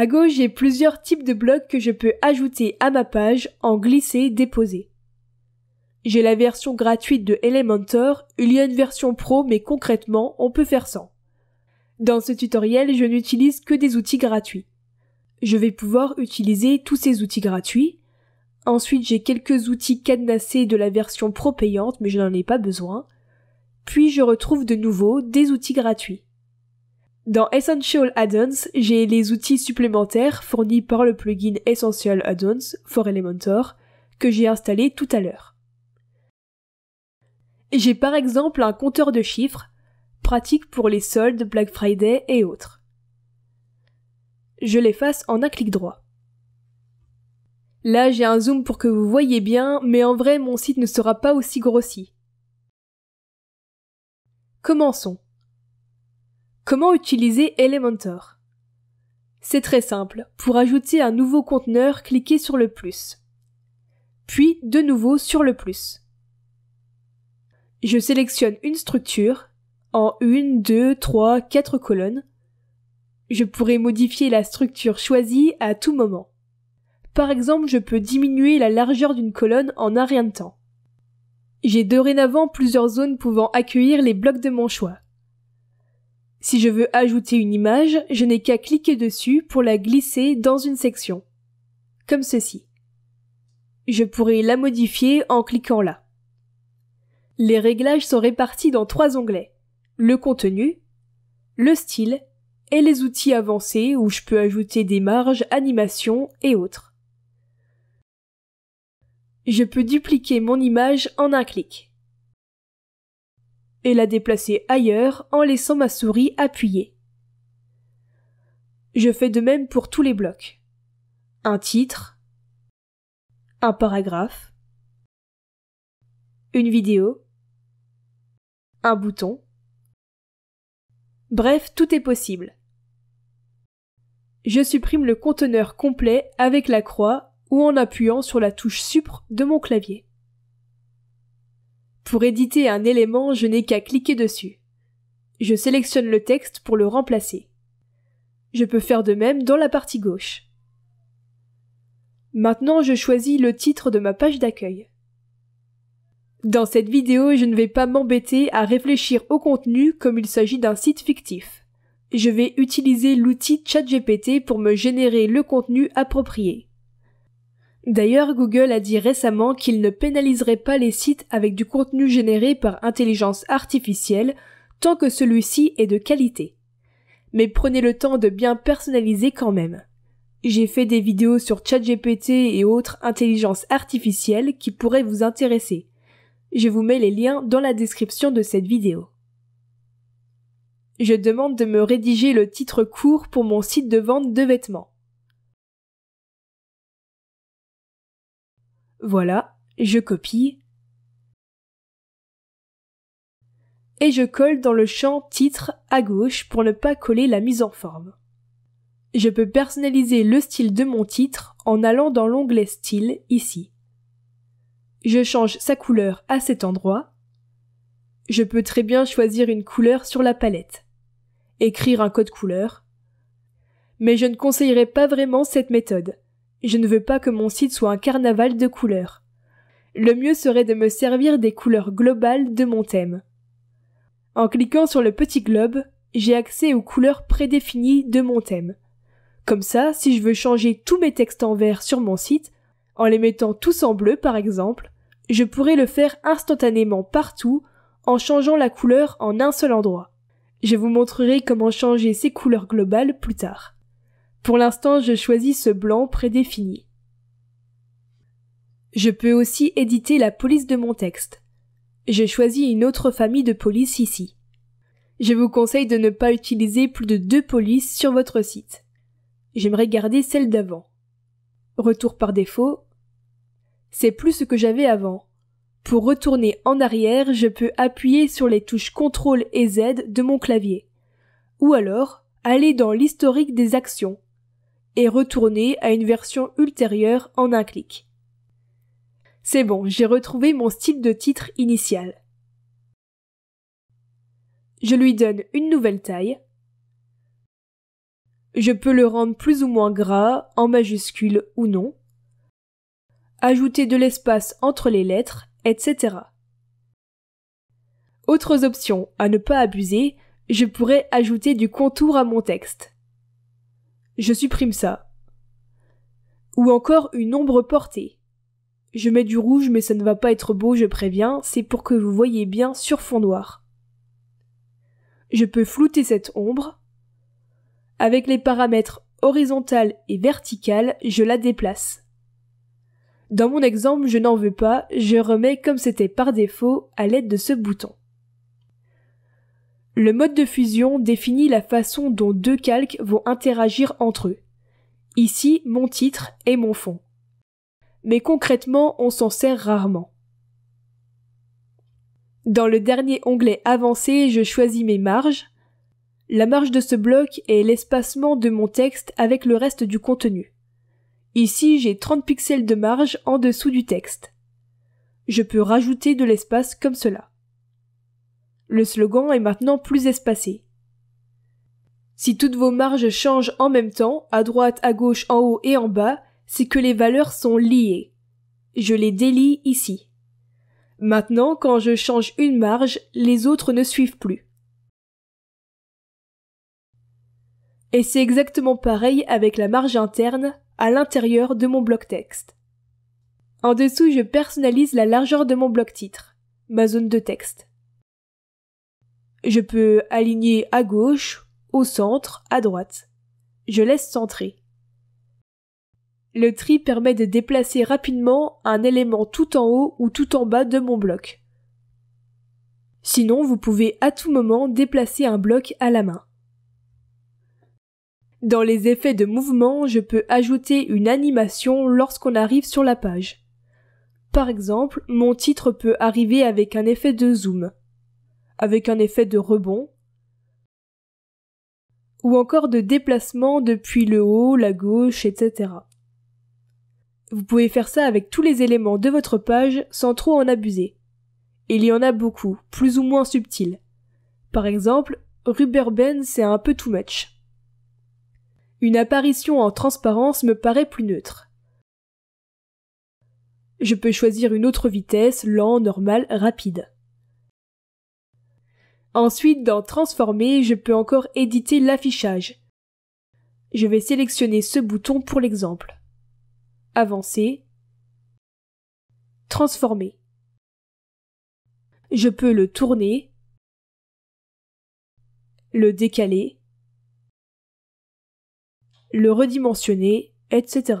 À gauche, j'ai plusieurs types de blocs que je peux ajouter à ma page en glisser, déposer. J'ai la version gratuite de Elementor, il y a une version pro mais concrètement, on peut faire sans. Dans ce tutoriel, je n'utilise que des outils gratuits. Je vais pouvoir utiliser tous ces outils gratuits. Ensuite, j'ai quelques outils cadenassés de la version pro payante mais je n'en ai pas besoin. Puis je retrouve de nouveau des outils gratuits. Dans Essential Add-ons, j'ai les outils supplémentaires fournis par le plugin Essential Addons for Elementor que j'ai installé tout à l'heure. J'ai par exemple un compteur de chiffres, pratique pour les soldes, Black Friday et autres. Je l'efface en un clic droit. Là, j'ai un zoom pour que vous voyez bien, mais en vrai, mon site ne sera pas aussi grossi. Commençons. Comment utiliser Elementor C'est très simple. Pour ajouter un nouveau conteneur, cliquez sur le plus. Puis de nouveau sur le plus. Je sélectionne une structure en une, deux, trois, quatre colonnes. Je pourrai modifier la structure choisie à tout moment. Par exemple, je peux diminuer la largeur d'une colonne en un rien de temps. J'ai dorénavant plusieurs zones pouvant accueillir les blocs de mon choix. Si je veux ajouter une image, je n'ai qu'à cliquer dessus pour la glisser dans une section. Comme ceci. Je pourrais la modifier en cliquant là. Les réglages sont répartis dans trois onglets. Le contenu, le style et les outils avancés où je peux ajouter des marges, animations et autres. Je peux dupliquer mon image en un clic et la déplacer ailleurs en laissant ma souris appuyée. Je fais de même pour tous les blocs. Un titre, un paragraphe, une vidéo, un bouton. Bref, tout est possible. Je supprime le conteneur complet avec la croix ou en appuyant sur la touche supre de mon clavier. Pour éditer un élément, je n'ai qu'à cliquer dessus. Je sélectionne le texte pour le remplacer. Je peux faire de même dans la partie gauche. Maintenant, je choisis le titre de ma page d'accueil. Dans cette vidéo, je ne vais pas m'embêter à réfléchir au contenu comme il s'agit d'un site fictif. Je vais utiliser l'outil ChatGPT pour me générer le contenu approprié. D'ailleurs, Google a dit récemment qu'il ne pénaliserait pas les sites avec du contenu généré par intelligence artificielle tant que celui-ci est de qualité. Mais prenez le temps de bien personnaliser quand même. J'ai fait des vidéos sur ChatGPT et autres intelligences artificielles qui pourraient vous intéresser. Je vous mets les liens dans la description de cette vidéo. Je demande de me rédiger le titre court pour mon site de vente de vêtements. Voilà, je copie. Et je colle dans le champ titre à gauche pour ne pas coller la mise en forme. Je peux personnaliser le style de mon titre en allant dans l'onglet style ici. Je change sa couleur à cet endroit. Je peux très bien choisir une couleur sur la palette. Écrire un code couleur. Mais je ne conseillerais pas vraiment cette méthode je ne veux pas que mon site soit un carnaval de couleurs. Le mieux serait de me servir des couleurs globales de mon thème. En cliquant sur le petit globe, j'ai accès aux couleurs prédéfinies de mon thème. Comme ça, si je veux changer tous mes textes en vert sur mon site, en les mettant tous en bleu par exemple, je pourrais le faire instantanément partout en changeant la couleur en un seul endroit. Je vous montrerai comment changer ces couleurs globales plus tard. Pour l'instant, je choisis ce blanc prédéfini. Je peux aussi éditer la police de mon texte. Je choisis une autre famille de police ici. Je vous conseille de ne pas utiliser plus de deux polices sur votre site. J'aimerais garder celle d'avant. Retour par défaut. C'est plus ce que j'avais avant. Pour retourner en arrière, je peux appuyer sur les touches CTRL et Z de mon clavier. Ou alors, aller dans l'historique des actions et retourner à une version ultérieure en un clic. C'est bon, j'ai retrouvé mon style de titre initial. Je lui donne une nouvelle taille. Je peux le rendre plus ou moins gras, en majuscule ou non. Ajouter de l'espace entre les lettres, etc. Autres options à ne pas abuser, je pourrais ajouter du contour à mon texte. Je supprime ça. Ou encore une ombre portée. Je mets du rouge mais ça ne va pas être beau, je préviens, c'est pour que vous voyez bien sur fond noir. Je peux flouter cette ombre. Avec les paramètres horizontal et vertical, je la déplace. Dans mon exemple, je n'en veux pas, je remets comme c'était par défaut à l'aide de ce bouton. Le mode de fusion définit la façon dont deux calques vont interagir entre eux. Ici, mon titre et mon fond. Mais concrètement, on s'en sert rarement. Dans le dernier onglet Avancé, je choisis mes marges. La marge de ce bloc est l'espacement de mon texte avec le reste du contenu. Ici, j'ai 30 pixels de marge en dessous du texte. Je peux rajouter de l'espace comme cela. Le slogan est maintenant plus espacé. Si toutes vos marges changent en même temps, à droite, à gauche, en haut et en bas, c'est que les valeurs sont liées. Je les délie ici. Maintenant, quand je change une marge, les autres ne suivent plus. Et c'est exactement pareil avec la marge interne à l'intérieur de mon bloc texte. En dessous, je personnalise la largeur de mon bloc titre, ma zone de texte. Je peux aligner à gauche, au centre, à droite. Je laisse centrer. Le tri permet de déplacer rapidement un élément tout en haut ou tout en bas de mon bloc. Sinon, vous pouvez à tout moment déplacer un bloc à la main. Dans les effets de mouvement, je peux ajouter une animation lorsqu'on arrive sur la page. Par exemple, mon titre peut arriver avec un effet de zoom avec un effet de rebond, ou encore de déplacement depuis le haut, la gauche, etc. Vous pouvez faire ça avec tous les éléments de votre page sans trop en abuser. Il y en a beaucoup, plus ou moins subtils. Par exemple, Ruberben c'est un peu too much. Une apparition en transparence me paraît plus neutre. Je peux choisir une autre vitesse, lent, normal, rapide. Ensuite, dans Transformer, je peux encore éditer l'affichage. Je vais sélectionner ce bouton pour l'exemple. Avancer. Transformer. Je peux le tourner, le décaler, le redimensionner, etc.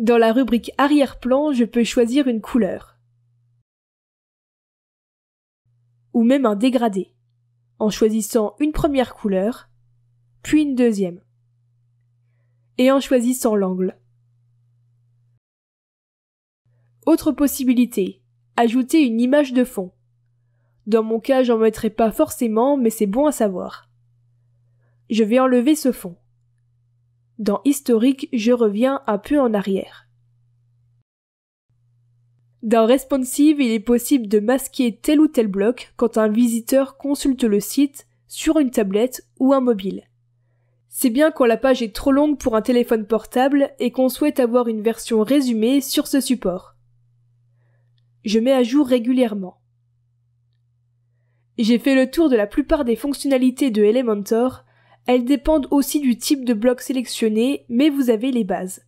Dans la rubrique arrière-plan, je peux choisir une couleur. ou même un dégradé, en choisissant une première couleur, puis une deuxième, et en choisissant l'angle. Autre possibilité, ajouter une image de fond. Dans mon cas, j'en mettrai pas forcément, mais c'est bon à savoir. Je vais enlever ce fond. Dans historique, je reviens un peu en arrière. Dans Responsive, il est possible de masquer tel ou tel bloc quand un visiteur consulte le site sur une tablette ou un mobile. C'est bien quand la page est trop longue pour un téléphone portable et qu'on souhaite avoir une version résumée sur ce support. Je mets à jour régulièrement. J'ai fait le tour de la plupart des fonctionnalités de Elementor. Elles dépendent aussi du type de bloc sélectionné, mais vous avez les bases.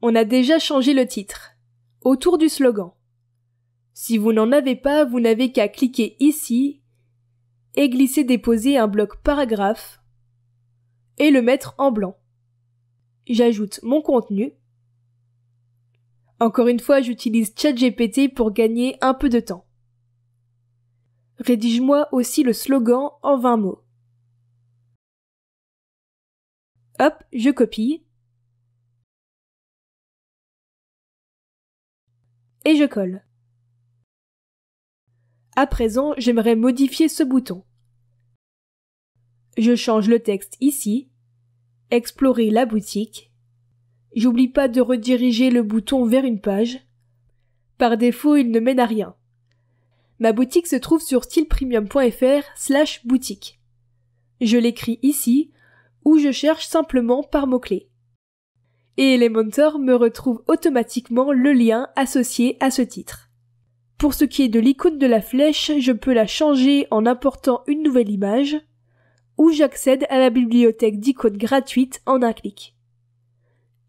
On a déjà changé le titre. Autour du slogan. Si vous n'en avez pas, vous n'avez qu'à cliquer ici et glisser déposer un bloc paragraphe et le mettre en blanc. J'ajoute mon contenu. Encore une fois, j'utilise ChatGPT pour gagner un peu de temps. Rédige-moi aussi le slogan en 20 mots. Hop, je copie. Et je colle. À présent, j'aimerais modifier ce bouton. Je change le texte ici. Explorer la boutique. J'oublie pas de rediriger le bouton vers une page. Par défaut, il ne mène à rien. Ma boutique se trouve sur stylepremium.fr slash boutique. Je l'écris ici, ou je cherche simplement par mot-clé. Et Elementor me retrouve automatiquement le lien associé à ce titre. Pour ce qui est de l'icône de la flèche, je peux la changer en apportant une nouvelle image, ou j'accède à la bibliothèque d'icônes gratuites en un clic.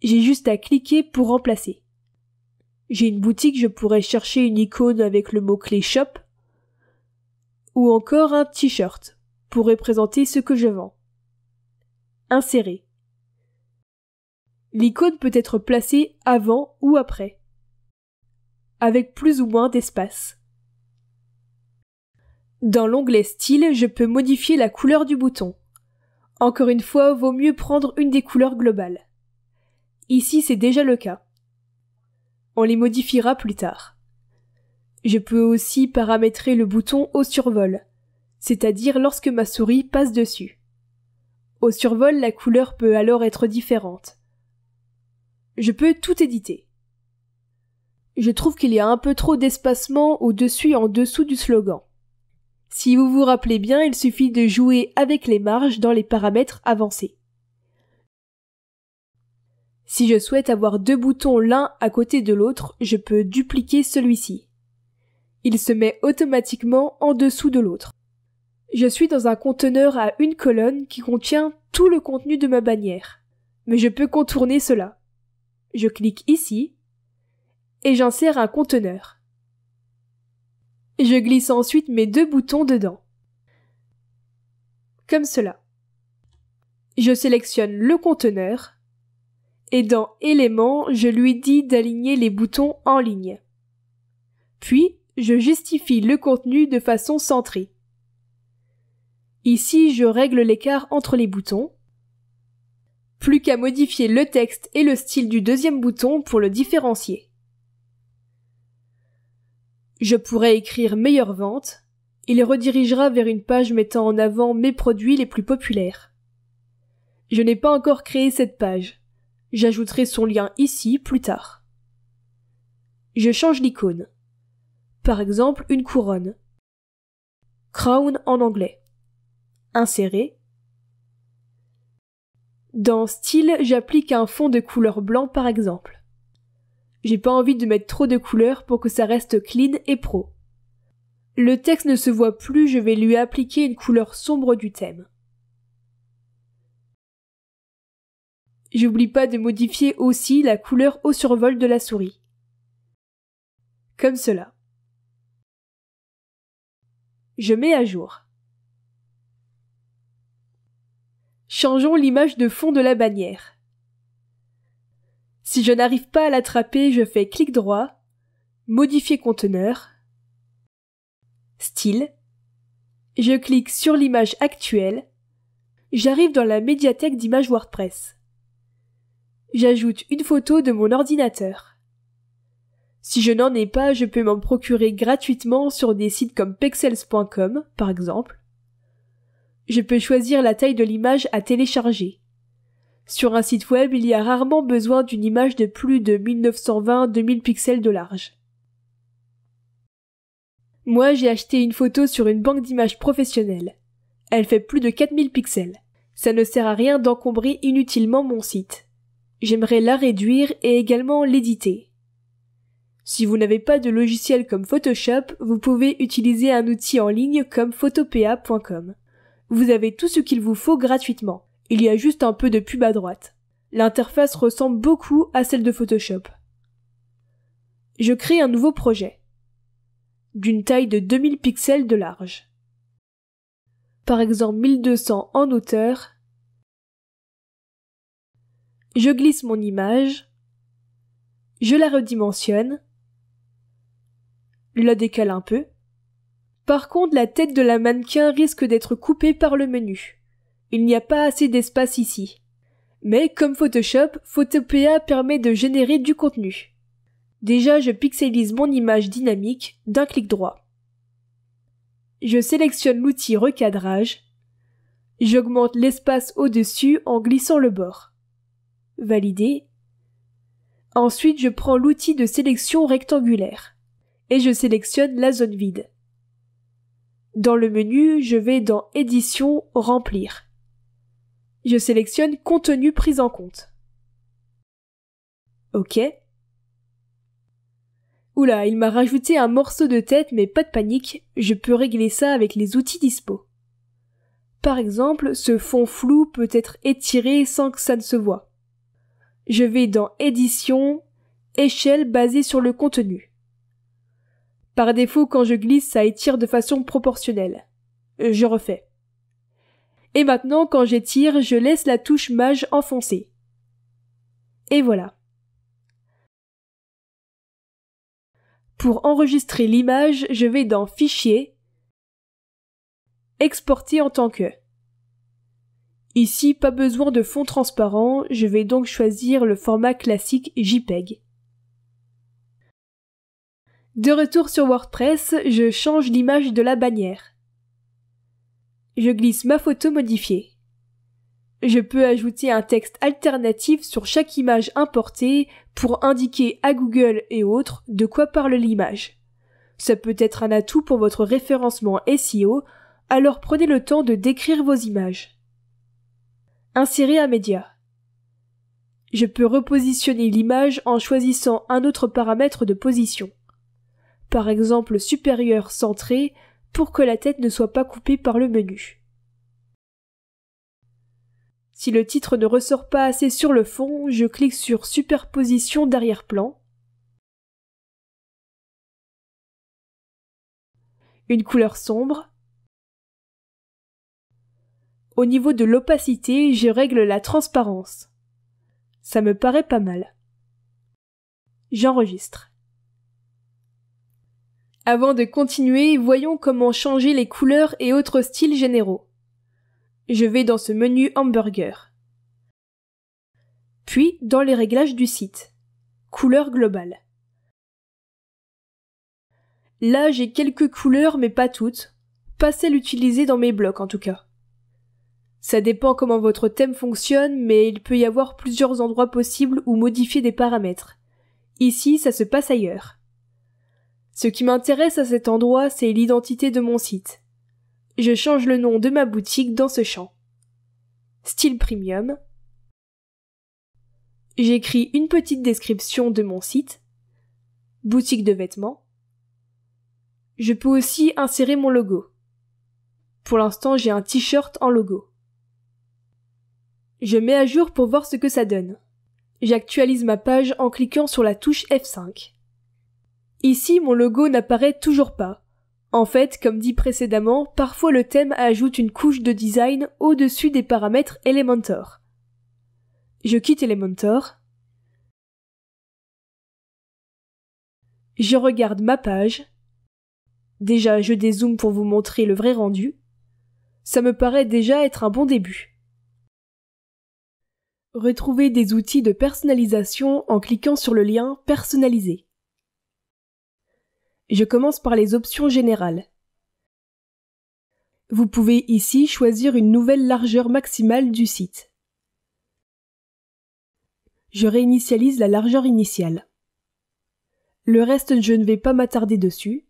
J'ai juste à cliquer pour remplacer. J'ai une boutique, je pourrais chercher une icône avec le mot-clé shop, ou encore un t-shirt pour représenter ce que je vends. Insérer. L'icône peut être placée avant ou après avec plus ou moins d'espace. Dans l'onglet Style, je peux modifier la couleur du bouton. Encore une fois, vaut mieux prendre une des couleurs globales. Ici, c'est déjà le cas. On les modifiera plus tard. Je peux aussi paramétrer le bouton au survol, c'est-à-dire lorsque ma souris passe dessus. Au survol, la couleur peut alors être différente. Je peux tout éditer je trouve qu'il y a un peu trop d'espacement au-dessus et en dessous du slogan. Si vous vous rappelez bien, il suffit de jouer avec les marges dans les paramètres avancés. Si je souhaite avoir deux boutons l'un à côté de l'autre, je peux dupliquer celui-ci. Il se met automatiquement en dessous de l'autre. Je suis dans un conteneur à une colonne qui contient tout le contenu de ma bannière. Mais je peux contourner cela. Je clique ici et j'insère un conteneur. Je glisse ensuite mes deux boutons dedans. Comme cela. Je sélectionne le conteneur et dans Éléments, je lui dis d'aligner les boutons en ligne. Puis, je justifie le contenu de façon centrée. Ici, je règle l'écart entre les boutons. Plus qu'à modifier le texte et le style du deuxième bouton pour le différencier. Je pourrais écrire meilleure vente. Il redirigera vers une page mettant en avant mes produits les plus populaires. Je n'ai pas encore créé cette page. J'ajouterai son lien ici plus tard. Je change l'icône. Par exemple, une couronne. Crown en anglais. Insérer. Dans style, j'applique un fond de couleur blanc par exemple. J'ai pas envie de mettre trop de couleurs pour que ça reste clean et pro. Le texte ne se voit plus, je vais lui appliquer une couleur sombre du thème. J'oublie pas de modifier aussi la couleur au survol de la souris. Comme cela. Je mets à jour. Changeons l'image de fond de la bannière. Si je n'arrive pas à l'attraper, je fais clic droit, modifier conteneur, style, je clique sur l'image actuelle, j'arrive dans la médiathèque d'images WordPress. J'ajoute une photo de mon ordinateur. Si je n'en ai pas, je peux m'en procurer gratuitement sur des sites comme pexels.com, par exemple. Je peux choisir la taille de l'image à télécharger. Sur un site web, il y a rarement besoin d'une image de plus de 1920-2000 pixels de large. Moi, j'ai acheté une photo sur une banque d'images professionnelle. Elle fait plus de 4000 pixels. Ça ne sert à rien d'encombrer inutilement mon site. J'aimerais la réduire et également l'éditer. Si vous n'avez pas de logiciel comme Photoshop, vous pouvez utiliser un outil en ligne comme photopea.com. Vous avez tout ce qu'il vous faut gratuitement il y a juste un peu de pub à droite. L'interface ressemble beaucoup à celle de Photoshop. Je crée un nouveau projet, d'une taille de 2000 pixels de large, par exemple 1200 en hauteur. Je glisse mon image, je la redimensionne, la décale un peu. Par contre, la tête de la mannequin risque d'être coupée par le menu. Il n'y a pas assez d'espace ici. Mais comme Photoshop, Photopea permet de générer du contenu. Déjà, je pixelise mon image dynamique d'un clic droit. Je sélectionne l'outil recadrage. J'augmente l'espace au-dessus en glissant le bord. Valider. Ensuite, je prends l'outil de sélection rectangulaire et je sélectionne la zone vide. Dans le menu, je vais dans Édition, Remplir. Je sélectionne contenu pris en compte. Ok. Oula, il m'a rajouté un morceau de tête, mais pas de panique, je peux régler ça avec les outils dispo. Par exemple, ce fond flou peut être étiré sans que ça ne se voit. Je vais dans Édition, Échelle basée sur le contenu. Par défaut, quand je glisse, ça étire de façon proportionnelle. Euh, je refais. Et maintenant, quand j'étire, je laisse la touche mage enfoncée. Et voilà. Pour enregistrer l'image, je vais dans Fichier, Exporter en tant que. Ici, pas besoin de fond transparent, je vais donc choisir le format classique JPEG. De retour sur WordPress, je change l'image de la bannière je glisse ma photo modifiée. Je peux ajouter un texte alternatif sur chaque image importée pour indiquer à Google et autres de quoi parle l'image. Ça peut être un atout pour votre référencement SEO, alors prenez le temps de décrire vos images. Insérer un média. Je peux repositionner l'image en choisissant un autre paramètre de position. Par exemple supérieur centré pour que la tête ne soit pas coupée par le menu. Si le titre ne ressort pas assez sur le fond, je clique sur Superposition d'arrière-plan. Une couleur sombre. Au niveau de l'opacité, je règle la transparence. Ça me paraît pas mal. J'enregistre. Avant de continuer, voyons comment changer les couleurs et autres styles généraux. Je vais dans ce menu hamburger. Puis dans les réglages du site. Couleur globale. Là, j'ai quelques couleurs mais pas toutes. Pas celles utilisées dans mes blocs en tout cas. Ça dépend comment votre thème fonctionne, mais il peut y avoir plusieurs endroits possibles où modifier des paramètres. Ici, ça se passe ailleurs. Ce qui m'intéresse à cet endroit, c'est l'identité de mon site. Je change le nom de ma boutique dans ce champ. Style premium. J'écris une petite description de mon site. Boutique de vêtements. Je peux aussi insérer mon logo. Pour l'instant, j'ai un t-shirt en logo. Je mets à jour pour voir ce que ça donne. J'actualise ma page en cliquant sur la touche F5. Ici, mon logo n'apparaît toujours pas. En fait, comme dit précédemment, parfois le thème ajoute une couche de design au-dessus des paramètres Elementor. Je quitte Elementor. Je regarde ma page. Déjà, je dézoome pour vous montrer le vrai rendu. Ça me paraît déjà être un bon début. Retrouvez des outils de personnalisation en cliquant sur le lien Personnaliser. Je commence par les options générales. Vous pouvez ici choisir une nouvelle largeur maximale du site. Je réinitialise la largeur initiale. Le reste, je ne vais pas m'attarder dessus.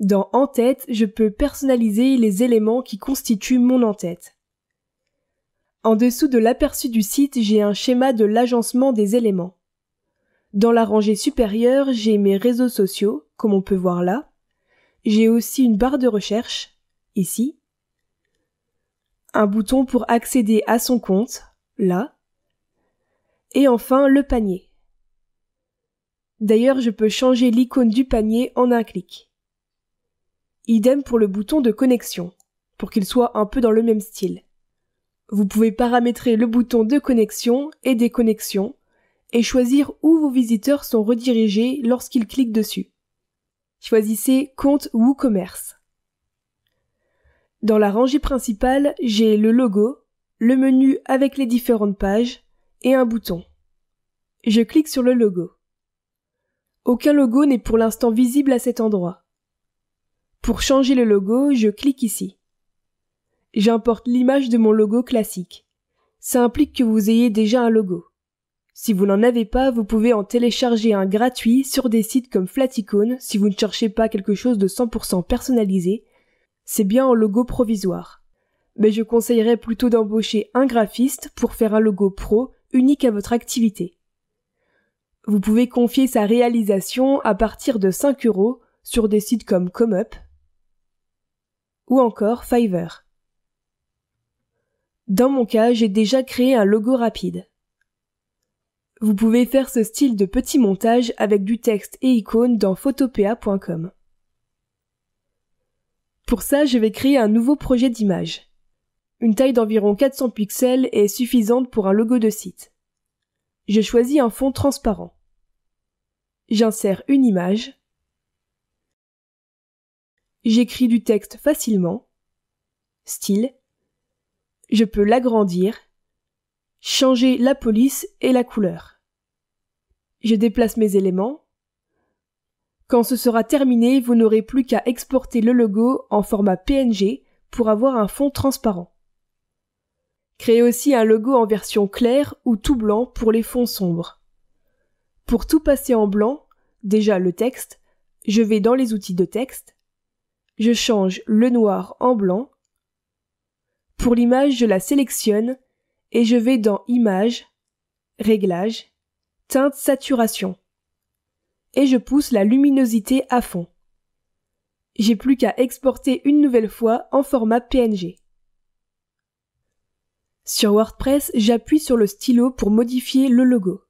Dans En-tête, je peux personnaliser les éléments qui constituent mon en-tête. En dessous de l'aperçu du site, j'ai un schéma de l'agencement des éléments. Dans la rangée supérieure, j'ai mes réseaux sociaux, comme on peut voir là. J'ai aussi une barre de recherche, ici. Un bouton pour accéder à son compte, là. Et enfin, le panier. D'ailleurs, je peux changer l'icône du panier en un clic. Idem pour le bouton de connexion, pour qu'il soit un peu dans le même style. Vous pouvez paramétrer le bouton de connexion et déconnexion et choisir où vos visiteurs sont redirigés lorsqu'ils cliquent dessus. Choisissez Compte ou Commerce. Dans la rangée principale, j'ai le logo, le menu avec les différentes pages et un bouton. Je clique sur le logo. Aucun logo n'est pour l'instant visible à cet endroit. Pour changer le logo, je clique ici. J'importe l'image de mon logo classique. Ça implique que vous ayez déjà un logo. Si vous n'en avez pas, vous pouvez en télécharger un gratuit sur des sites comme Flaticone si vous ne cherchez pas quelque chose de 100% personnalisé. C'est bien en logo provisoire. Mais je conseillerais plutôt d'embaucher un graphiste pour faire un logo pro unique à votre activité. Vous pouvez confier sa réalisation à partir de 5 euros sur des sites comme ComeUp ou encore Fiverr. Dans mon cas, j'ai déjà créé un logo rapide. Vous pouvez faire ce style de petit montage avec du texte et icônes dans photopea.com. Pour ça, je vais créer un nouveau projet d'image. Une taille d'environ 400 pixels est suffisante pour un logo de site. Je choisis un fond transparent. J'insère une image. J'écris du texte facilement. Style. Je peux l'agrandir changer la police et la couleur. Je déplace mes éléments. Quand ce sera terminé, vous n'aurez plus qu'à exporter le logo en format PNG pour avoir un fond transparent. Créez aussi un logo en version claire ou tout blanc pour les fonds sombres. Pour tout passer en blanc, déjà le texte, je vais dans les outils de texte, je change le noir en blanc. Pour l'image, je la sélectionne et je vais dans Images, Réglages, Teinte Saturation. Et je pousse la luminosité à fond. J'ai plus qu'à exporter une nouvelle fois en format PNG. Sur WordPress, j'appuie sur le stylo pour modifier le logo.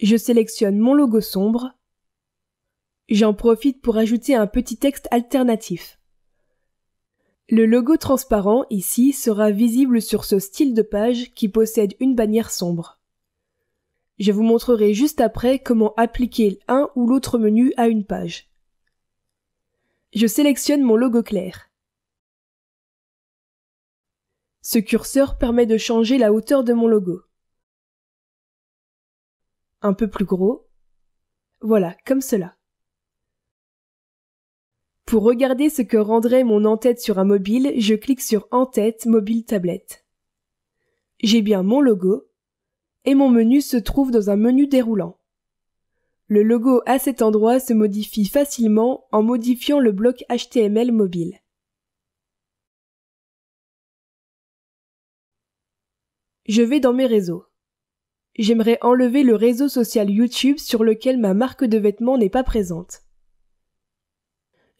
Je sélectionne mon logo sombre. J'en profite pour ajouter un petit texte alternatif. Le logo transparent ici sera visible sur ce style de page qui possède une bannière sombre. Je vous montrerai juste après comment appliquer un ou l'autre menu à une page. Je sélectionne mon logo clair. Ce curseur permet de changer la hauteur de mon logo. Un peu plus gros. Voilà, comme cela. Pour regarder ce que rendrait mon en-tête sur un mobile, je clique sur En-tête mobile tablette. J'ai bien mon logo et mon menu se trouve dans un menu déroulant. Le logo à cet endroit se modifie facilement en modifiant le bloc HTML mobile. Je vais dans mes réseaux. J'aimerais enlever le réseau social YouTube sur lequel ma marque de vêtements n'est pas présente.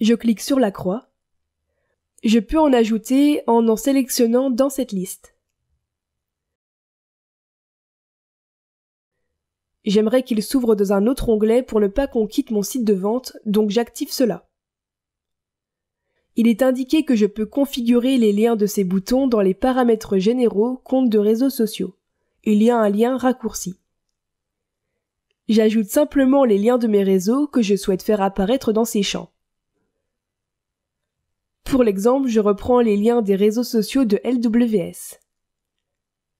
Je clique sur la croix. Je peux en ajouter en en sélectionnant dans cette liste. J'aimerais qu'il s'ouvre dans un autre onglet pour ne pas qu'on quitte mon site de vente, donc j'active cela. Il est indiqué que je peux configurer les liens de ces boutons dans les paramètres généraux compte de réseaux sociaux. Il y a un lien raccourci. J'ajoute simplement les liens de mes réseaux que je souhaite faire apparaître dans ces champs. Pour l'exemple, je reprends les liens des réseaux sociaux de LWS.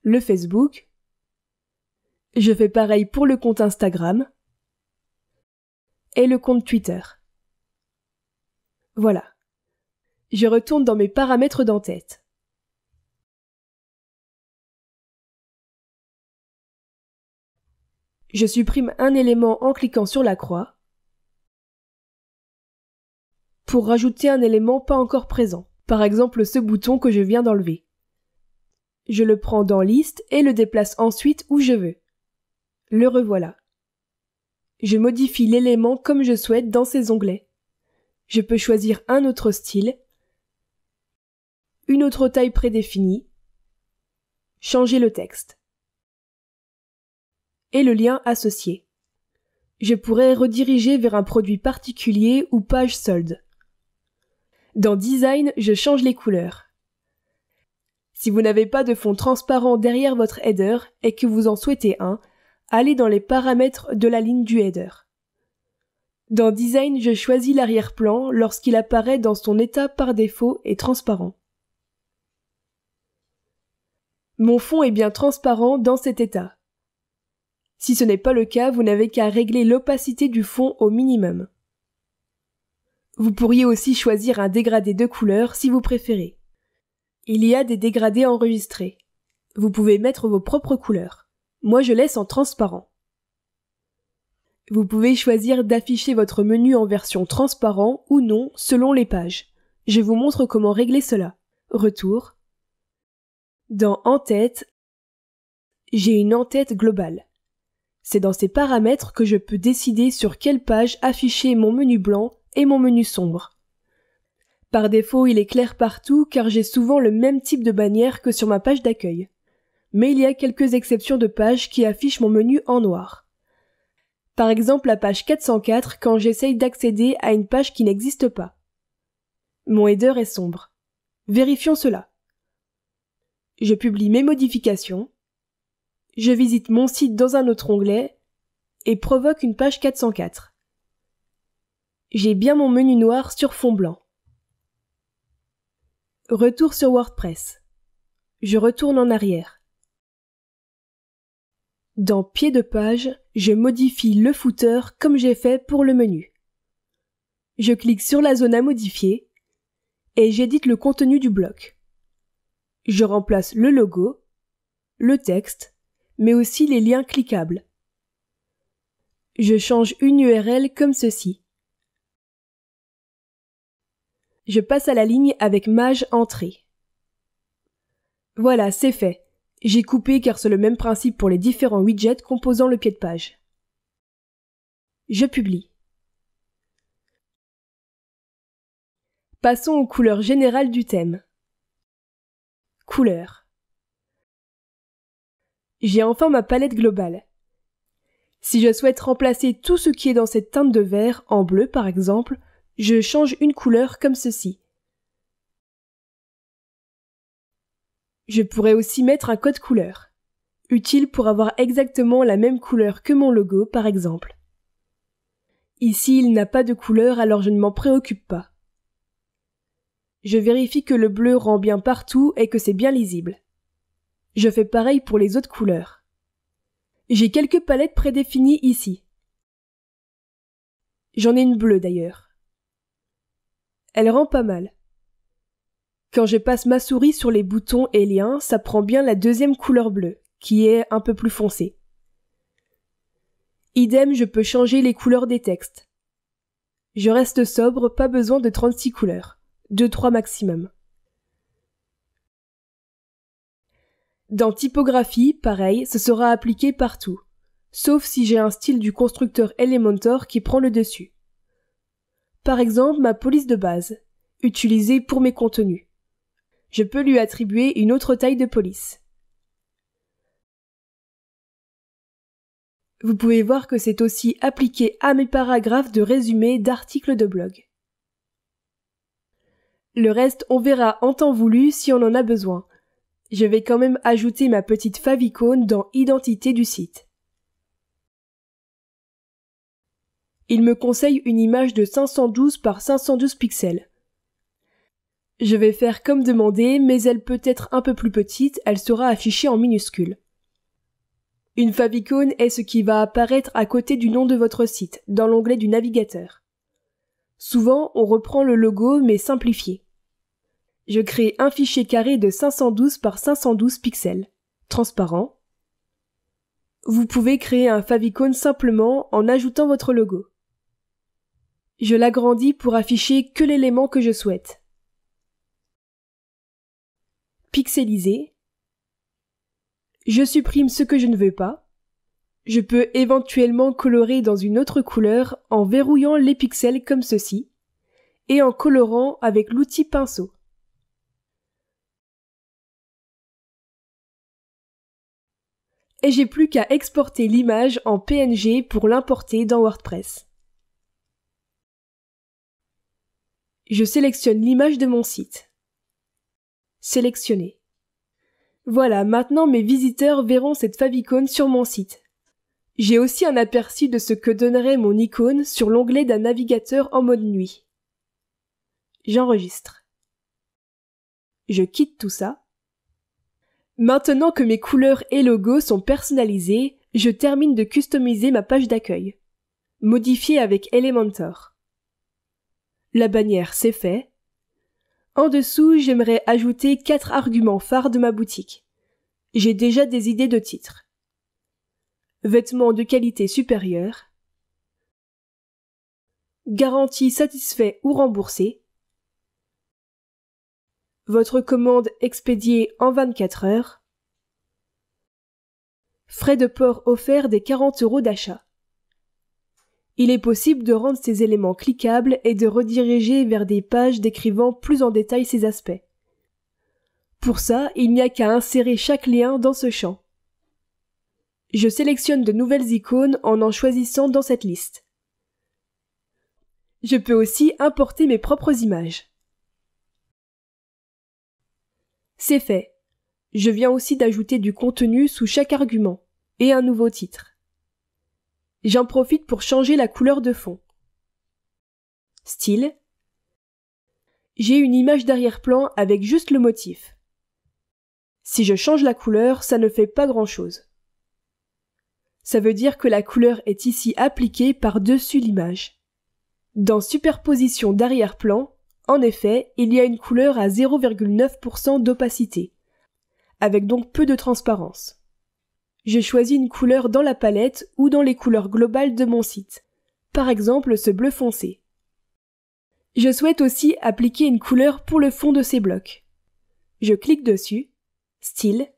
Le Facebook. Je fais pareil pour le compte Instagram. Et le compte Twitter. Voilà. Je retourne dans mes paramètres d'en-tête. Je supprime un élément en cliquant sur la croix pour rajouter un élément pas encore présent, par exemple ce bouton que je viens d'enlever. Je le prends dans Liste et le déplace ensuite où je veux. Le revoilà. Je modifie l'élément comme je souhaite dans ces onglets. Je peux choisir un autre style, une autre taille prédéfinie, changer le texte et le lien associé. Je pourrais rediriger vers un produit particulier ou page solde. Dans Design, je change les couleurs. Si vous n'avez pas de fond transparent derrière votre header et que vous en souhaitez un, allez dans les paramètres de la ligne du header. Dans Design, je choisis l'arrière-plan lorsqu'il apparaît dans son état par défaut et transparent. Mon fond est bien transparent dans cet état. Si ce n'est pas le cas, vous n'avez qu'à régler l'opacité du fond au minimum. Vous pourriez aussi choisir un dégradé de couleur si vous préférez. Il y a des dégradés enregistrés. Vous pouvez mettre vos propres couleurs. Moi je laisse en transparent. Vous pouvez choisir d'afficher votre menu en version transparent ou non selon les pages. Je vous montre comment régler cela. Retour. Dans En-tête, j'ai une en-tête globale. C'est dans ces paramètres que je peux décider sur quelle page afficher mon menu blanc et mon menu sombre. Par défaut, il est clair partout car j'ai souvent le même type de bannière que sur ma page d'accueil. Mais il y a quelques exceptions de pages qui affichent mon menu en noir. Par exemple la page 404 quand j'essaye d'accéder à une page qui n'existe pas. Mon header est sombre. Vérifions cela. Je publie mes modifications. Je visite mon site dans un autre onglet et provoque une page 404. J'ai bien mon menu noir sur fond blanc. Retour sur WordPress. Je retourne en arrière. Dans pied de page, je modifie le footer comme j'ai fait pour le menu. Je clique sur la zone à modifier et j'édite le contenu du bloc. Je remplace le logo, le texte, mais aussi les liens cliquables. Je change une URL comme ceci. Je passe à la ligne avec mage entrée. Voilà, c'est fait. J'ai coupé car c'est le même principe pour les différents widgets composant le pied de page. Je publie. Passons aux couleurs générales du thème. Couleurs. J'ai enfin ma palette globale. Si je souhaite remplacer tout ce qui est dans cette teinte de vert en bleu par exemple, je change une couleur comme ceci. Je pourrais aussi mettre un code couleur, utile pour avoir exactement la même couleur que mon logo par exemple. Ici il n'a pas de couleur alors je ne m'en préoccupe pas. Je vérifie que le bleu rend bien partout et que c'est bien lisible. Je fais pareil pour les autres couleurs. J'ai quelques palettes prédéfinies ici. J'en ai une bleue d'ailleurs. Elle rend pas mal. Quand je passe ma souris sur les boutons et liens, ça prend bien la deuxième couleur bleue, qui est un peu plus foncée. Idem, je peux changer les couleurs des textes. Je reste sobre, pas besoin de 36 couleurs. 2-3 maximum. Dans typographie, pareil, ce sera appliqué partout. Sauf si j'ai un style du constructeur Elementor qui prend le dessus. Par exemple, ma police de base, utilisée pour mes contenus. Je peux lui attribuer une autre taille de police. Vous pouvez voir que c'est aussi appliqué à mes paragraphes de résumé d'articles de blog. Le reste, on verra en temps voulu si on en a besoin. Je vais quand même ajouter ma petite favicône dans Identité du site. Il me conseille une image de 512 par 512 pixels. Je vais faire comme demandé, mais elle peut être un peu plus petite, elle sera affichée en minuscule. Une favicon est ce qui va apparaître à côté du nom de votre site, dans l'onglet du navigateur. Souvent, on reprend le logo mais simplifié. Je crée un fichier carré de 512 par 512 pixels, transparent. Vous pouvez créer un favicon simplement en ajoutant votre logo. Je l'agrandis pour afficher que l'élément que je souhaite. Pixeliser. Je supprime ce que je ne veux pas. Je peux éventuellement colorer dans une autre couleur en verrouillant les pixels comme ceci et en colorant avec l'outil pinceau. et j'ai plus qu'à exporter l'image en PNG pour l'importer dans WordPress. Je sélectionne l'image de mon site. Sélectionner. Voilà, maintenant mes visiteurs verront cette favicon sur mon site. J'ai aussi un aperçu de ce que donnerait mon icône sur l'onglet d'un navigateur en mode nuit. J'enregistre. Je quitte tout ça. Maintenant que mes couleurs et logos sont personnalisés, je termine de customiser ma page d'accueil. Modifier avec Elementor la bannière c'est fait. En dessous, j'aimerais ajouter quatre arguments phares de ma boutique. J'ai déjà des idées de titres. Vêtements de qualité supérieure. Garantie satisfait ou remboursé. Votre commande expédiée en 24 heures. Frais de port offerts des 40 euros d'achat. Il est possible de rendre ces éléments cliquables et de rediriger vers des pages décrivant plus en détail ces aspects. Pour ça, il n'y a qu'à insérer chaque lien dans ce champ. Je sélectionne de nouvelles icônes en en choisissant dans cette liste. Je peux aussi importer mes propres images. C'est fait. Je viens aussi d'ajouter du contenu sous chaque argument et un nouveau titre. J'en profite pour changer la couleur de fond. Style. J'ai une image d'arrière-plan avec juste le motif. Si je change la couleur, ça ne fait pas grand-chose. Ça veut dire que la couleur est ici appliquée par-dessus l'image. Dans superposition d'arrière-plan, en effet, il y a une couleur à 0,9% d'opacité, avec donc peu de transparence. Je choisis une couleur dans la palette ou dans les couleurs globales de mon site. Par exemple ce bleu foncé. Je souhaite aussi appliquer une couleur pour le fond de ces blocs. Je clique dessus, style.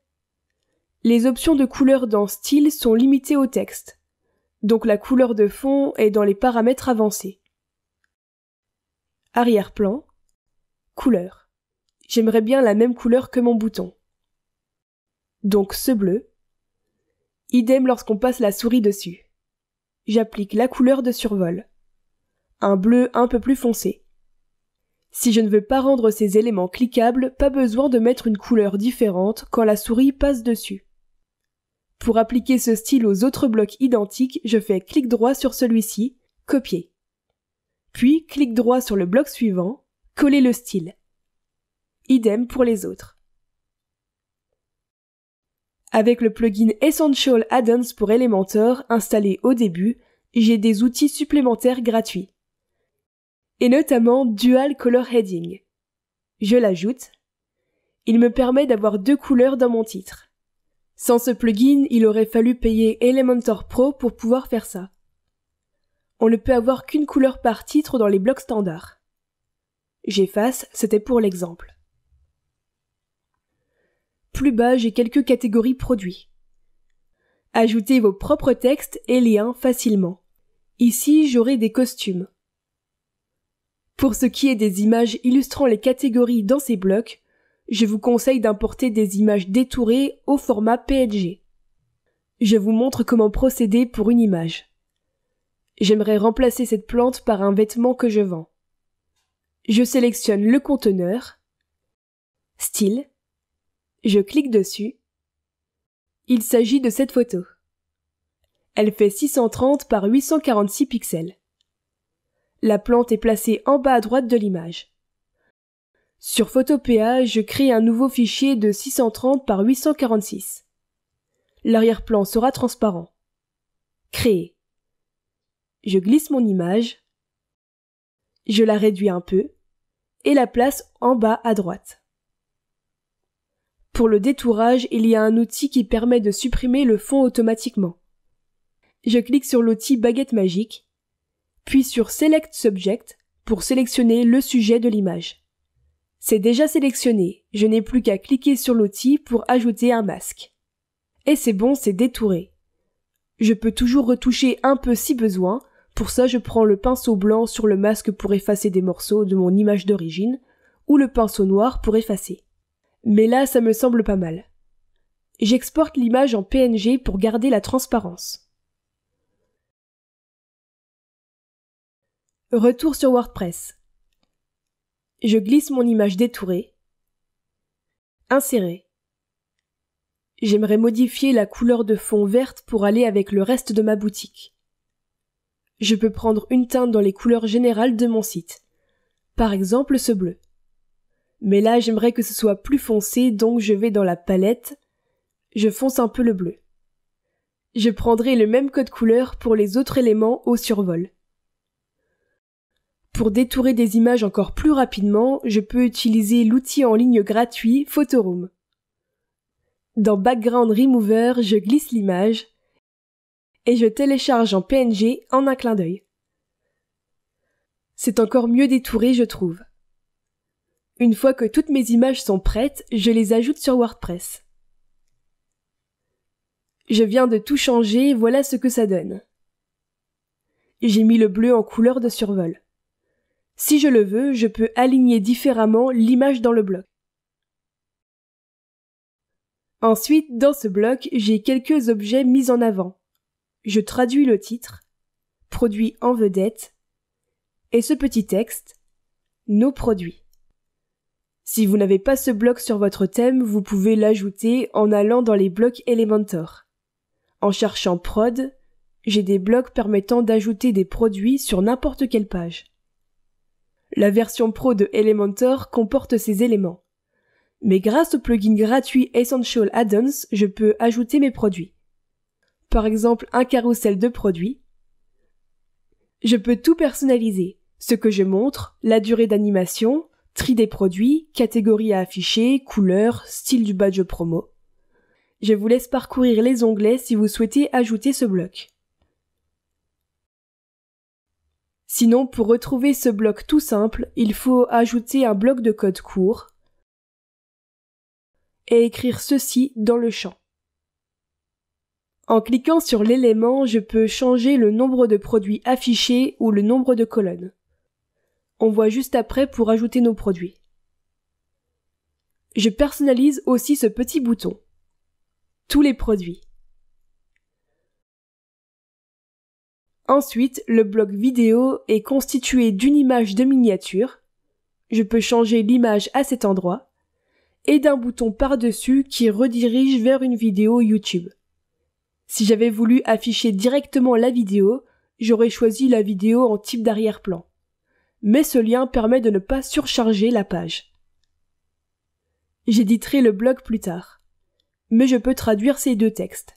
Les options de couleur dans style sont limitées au texte. Donc la couleur de fond est dans les paramètres avancés. Arrière-plan, couleur. J'aimerais bien la même couleur que mon bouton. Donc ce bleu, Idem lorsqu'on passe la souris dessus. J'applique la couleur de survol. Un bleu un peu plus foncé. Si je ne veux pas rendre ces éléments cliquables, pas besoin de mettre une couleur différente quand la souris passe dessus. Pour appliquer ce style aux autres blocs identiques, je fais clic droit sur celui-ci, copier. Puis clic droit sur le bloc suivant, coller le style. Idem pour les autres. Avec le plugin Essential Addons pour Elementor installé au début, j'ai des outils supplémentaires gratuits. Et notamment Dual Color Heading. Je l'ajoute. Il me permet d'avoir deux couleurs dans mon titre. Sans ce plugin, il aurait fallu payer Elementor Pro pour pouvoir faire ça. On ne peut avoir qu'une couleur par titre dans les blocs standards. J'efface, c'était pour l'exemple. Plus bas, j'ai quelques catégories produits. Ajoutez vos propres textes et liens facilement. Ici, j'aurai des costumes. Pour ce qui est des images illustrant les catégories dans ces blocs, je vous conseille d'importer des images détourées au format PNG. Je vous montre comment procéder pour une image. J'aimerais remplacer cette plante par un vêtement que je vends. Je sélectionne le conteneur, style, je clique dessus. Il s'agit de cette photo. Elle fait 630 par 846 pixels. La plante est placée en bas à droite de l'image. Sur Photopea, je crée un nouveau fichier de 630 par 846. L'arrière-plan sera transparent. Créer. Je glisse mon image. Je la réduis un peu et la place en bas à droite. Pour le détourage, il y a un outil qui permet de supprimer le fond automatiquement. Je clique sur l'outil baguette magique, puis sur Select Subject pour sélectionner le sujet de l'image. C'est déjà sélectionné, je n'ai plus qu'à cliquer sur l'outil pour ajouter un masque. Et c'est bon, c'est détouré. Je peux toujours retoucher un peu si besoin, pour ça je prends le pinceau blanc sur le masque pour effacer des morceaux de mon image d'origine, ou le pinceau noir pour effacer mais là ça me semble pas mal. J'exporte l'image en PNG pour garder la transparence. Retour sur WordPress. Je glisse mon image détourée. Insérer. J'aimerais modifier la couleur de fond verte pour aller avec le reste de ma boutique. Je peux prendre une teinte dans les couleurs générales de mon site. Par exemple ce bleu. Mais là, j'aimerais que ce soit plus foncé, donc je vais dans la palette. Je fonce un peu le bleu. Je prendrai le même code couleur pour les autres éléments au survol. Pour détourer des images encore plus rapidement, je peux utiliser l'outil en ligne gratuit Photoroom. Dans Background Remover, je glisse l'image et je télécharge en PNG en un clin d'œil. C'est encore mieux détouré, je trouve. Une fois que toutes mes images sont prêtes, je les ajoute sur WordPress. Je viens de tout changer, voilà ce que ça donne. J'ai mis le bleu en couleur de survol. Si je le veux, je peux aligner différemment l'image dans le bloc. Ensuite, dans ce bloc, j'ai quelques objets mis en avant. Je traduis le titre, produit en vedette, et ce petit texte, nos produits. Si vous n'avez pas ce bloc sur votre thème, vous pouvez l'ajouter en allant dans les blocs Elementor. En cherchant prod, j'ai des blocs permettant d'ajouter des produits sur n'importe quelle page. La version pro de Elementor comporte ces éléments. Mais grâce au plugin gratuit Essential Add-ons, je peux ajouter mes produits. Par exemple, un carrousel de produits. Je peux tout personnaliser, ce que je montre, la durée d'animation, tri des produits, catégories à afficher, couleurs, style du badge promo. Je vous laisse parcourir les onglets si vous souhaitez ajouter ce bloc. Sinon, pour retrouver ce bloc tout simple, il faut ajouter un bloc de code court et écrire ceci dans le champ. En cliquant sur l'élément, je peux changer le nombre de produits affichés ou le nombre de colonnes. On voit juste après pour ajouter nos produits. Je personnalise aussi ce petit bouton. Tous les produits. Ensuite, le bloc vidéo est constitué d'une image de miniature. Je peux changer l'image à cet endroit et d'un bouton par-dessus qui redirige vers une vidéo YouTube. Si j'avais voulu afficher directement la vidéo, j'aurais choisi la vidéo en type d'arrière-plan mais ce lien permet de ne pas surcharger la page. J'éditerai le blog plus tard, mais je peux traduire ces deux textes.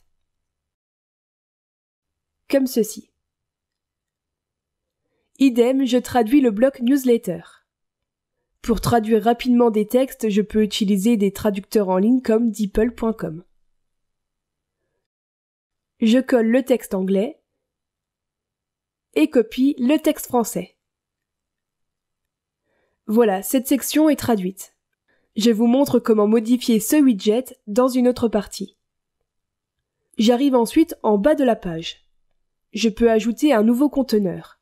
Comme ceci. Idem, je traduis le bloc newsletter. Pour traduire rapidement des textes, je peux utiliser des traducteurs en ligne comme deeple.com. Je colle le texte anglais et copie le texte français. Voilà, cette section est traduite. Je vous montre comment modifier ce widget dans une autre partie. J'arrive ensuite en bas de la page. Je peux ajouter un nouveau conteneur.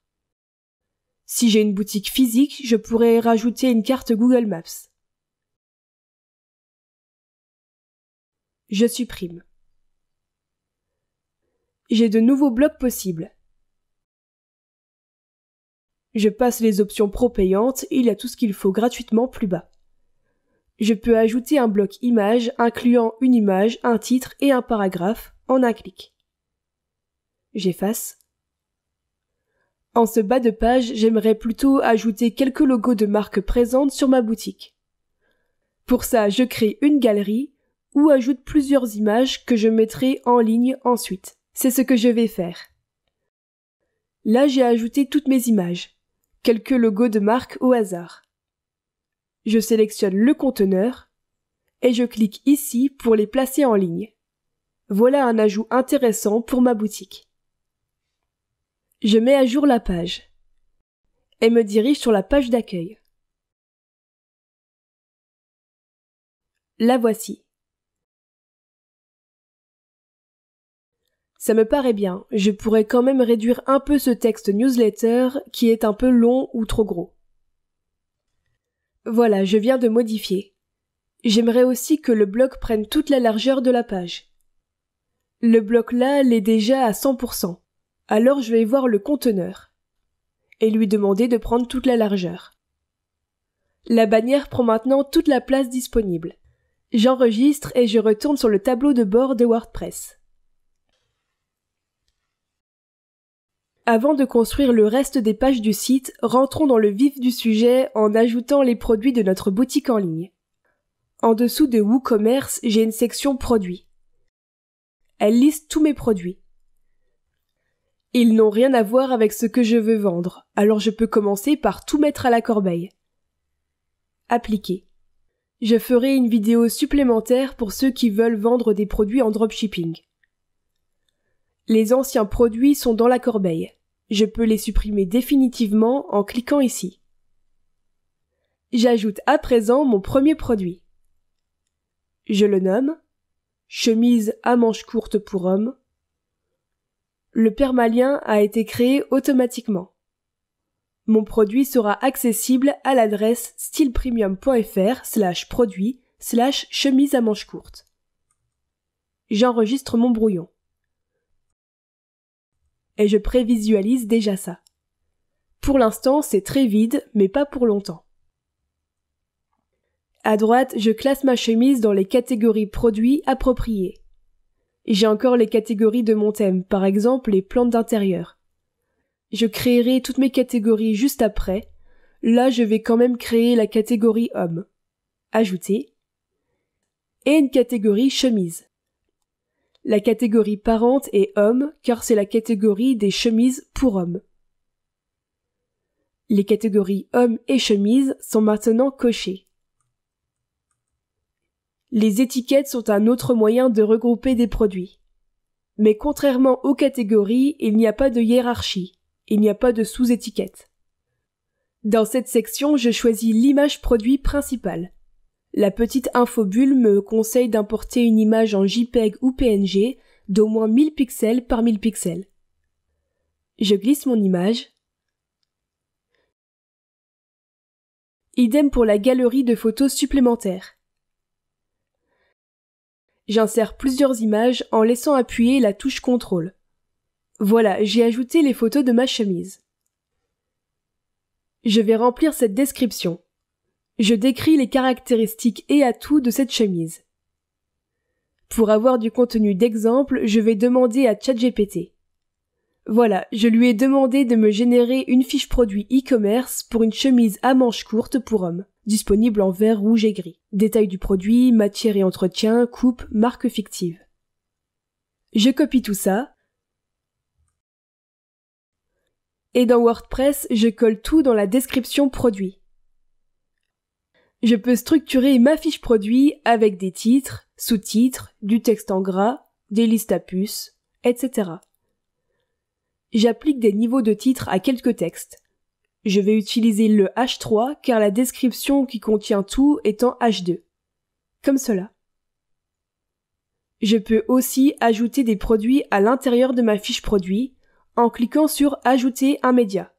Si j'ai une boutique physique, je pourrais rajouter une carte Google Maps. Je supprime. J'ai de nouveaux blocs possibles. Je passe les options pro payantes et il y a tout ce qu'il faut gratuitement plus bas. Je peux ajouter un bloc image incluant une image, un titre et un paragraphe en un clic. J'efface. En ce bas de page, j'aimerais plutôt ajouter quelques logos de marques présentes sur ma boutique. Pour ça, je crée une galerie ou ajoute plusieurs images que je mettrai en ligne ensuite. C'est ce que je vais faire. Là, j'ai ajouté toutes mes images quelques logos de marque au hasard. Je sélectionne le conteneur et je clique ici pour les placer en ligne. Voilà un ajout intéressant pour ma boutique. Je mets à jour la page et me dirige sur la page d'accueil. La voici. Ça me paraît bien, je pourrais quand même réduire un peu ce texte newsletter qui est un peu long ou trop gros. Voilà, je viens de modifier. J'aimerais aussi que le bloc prenne toute la largeur de la page. Le bloc là l'est déjà à 100%. Alors je vais voir le conteneur et lui demander de prendre toute la largeur. La bannière prend maintenant toute la place disponible. J'enregistre et je retourne sur le tableau de bord de WordPress. Avant de construire le reste des pages du site, rentrons dans le vif du sujet en ajoutant les produits de notre boutique en ligne. En dessous de WooCommerce, j'ai une section produits. Elle liste tous mes produits. Ils n'ont rien à voir avec ce que je veux vendre, alors je peux commencer par tout mettre à la corbeille. Appliquer. Je ferai une vidéo supplémentaire pour ceux qui veulent vendre des produits en dropshipping. Les anciens produits sont dans la corbeille. Je peux les supprimer définitivement en cliquant ici. J'ajoute à présent mon premier produit. Je le nomme chemise à manches courtes pour hommes. Le permalien a été créé automatiquement. Mon produit sera accessible à l'adresse stylepremium.fr slash produit slash chemise à manches courtes. J'enregistre mon brouillon et je prévisualise déjà ça. Pour l'instant, c'est très vide, mais pas pour longtemps. À droite, je classe ma chemise dans les catégories produits appropriés. J'ai encore les catégories de mon thème, par exemple les plantes d'intérieur. Je créerai toutes mes catégories juste après. Là, je vais quand même créer la catégorie homme. Ajouter. Et une catégorie chemise. La catégorie parente est homme, car c'est la catégorie des chemises pour hommes. Les catégories homme et chemises sont maintenant cochées. Les étiquettes sont un autre moyen de regrouper des produits. Mais contrairement aux catégories, il n'y a pas de hiérarchie, il n'y a pas de sous-étiquette. Dans cette section, je choisis l'image produit principale. La petite infobulle me conseille d'importer une image en JPEG ou PNG d'au moins 1000 pixels par 1000 pixels. Je glisse mon image. Idem pour la galerie de photos supplémentaires. J'insère plusieurs images en laissant appuyer la touche contrôle. Voilà, j'ai ajouté les photos de ma chemise. Je vais remplir cette description. Je décris les caractéristiques et atouts de cette chemise. Pour avoir du contenu d'exemple, je vais demander à ChatGPT. Voilà, je lui ai demandé de me générer une fiche produit e-commerce pour une chemise à manches courtes pour hommes, disponible en vert, rouge et gris. Détail du produit, matière et entretien, coupe, marque fictive. Je copie tout ça. Et dans WordPress, je colle tout dans la description produit. Je peux structurer ma fiche produit avec des titres, sous-titres, du texte en gras, des listes à puces, etc. J'applique des niveaux de titres à quelques textes. Je vais utiliser le H3 car la description qui contient tout est en H2. Comme cela. Je peux aussi ajouter des produits à l'intérieur de ma fiche produit en cliquant sur Ajouter un média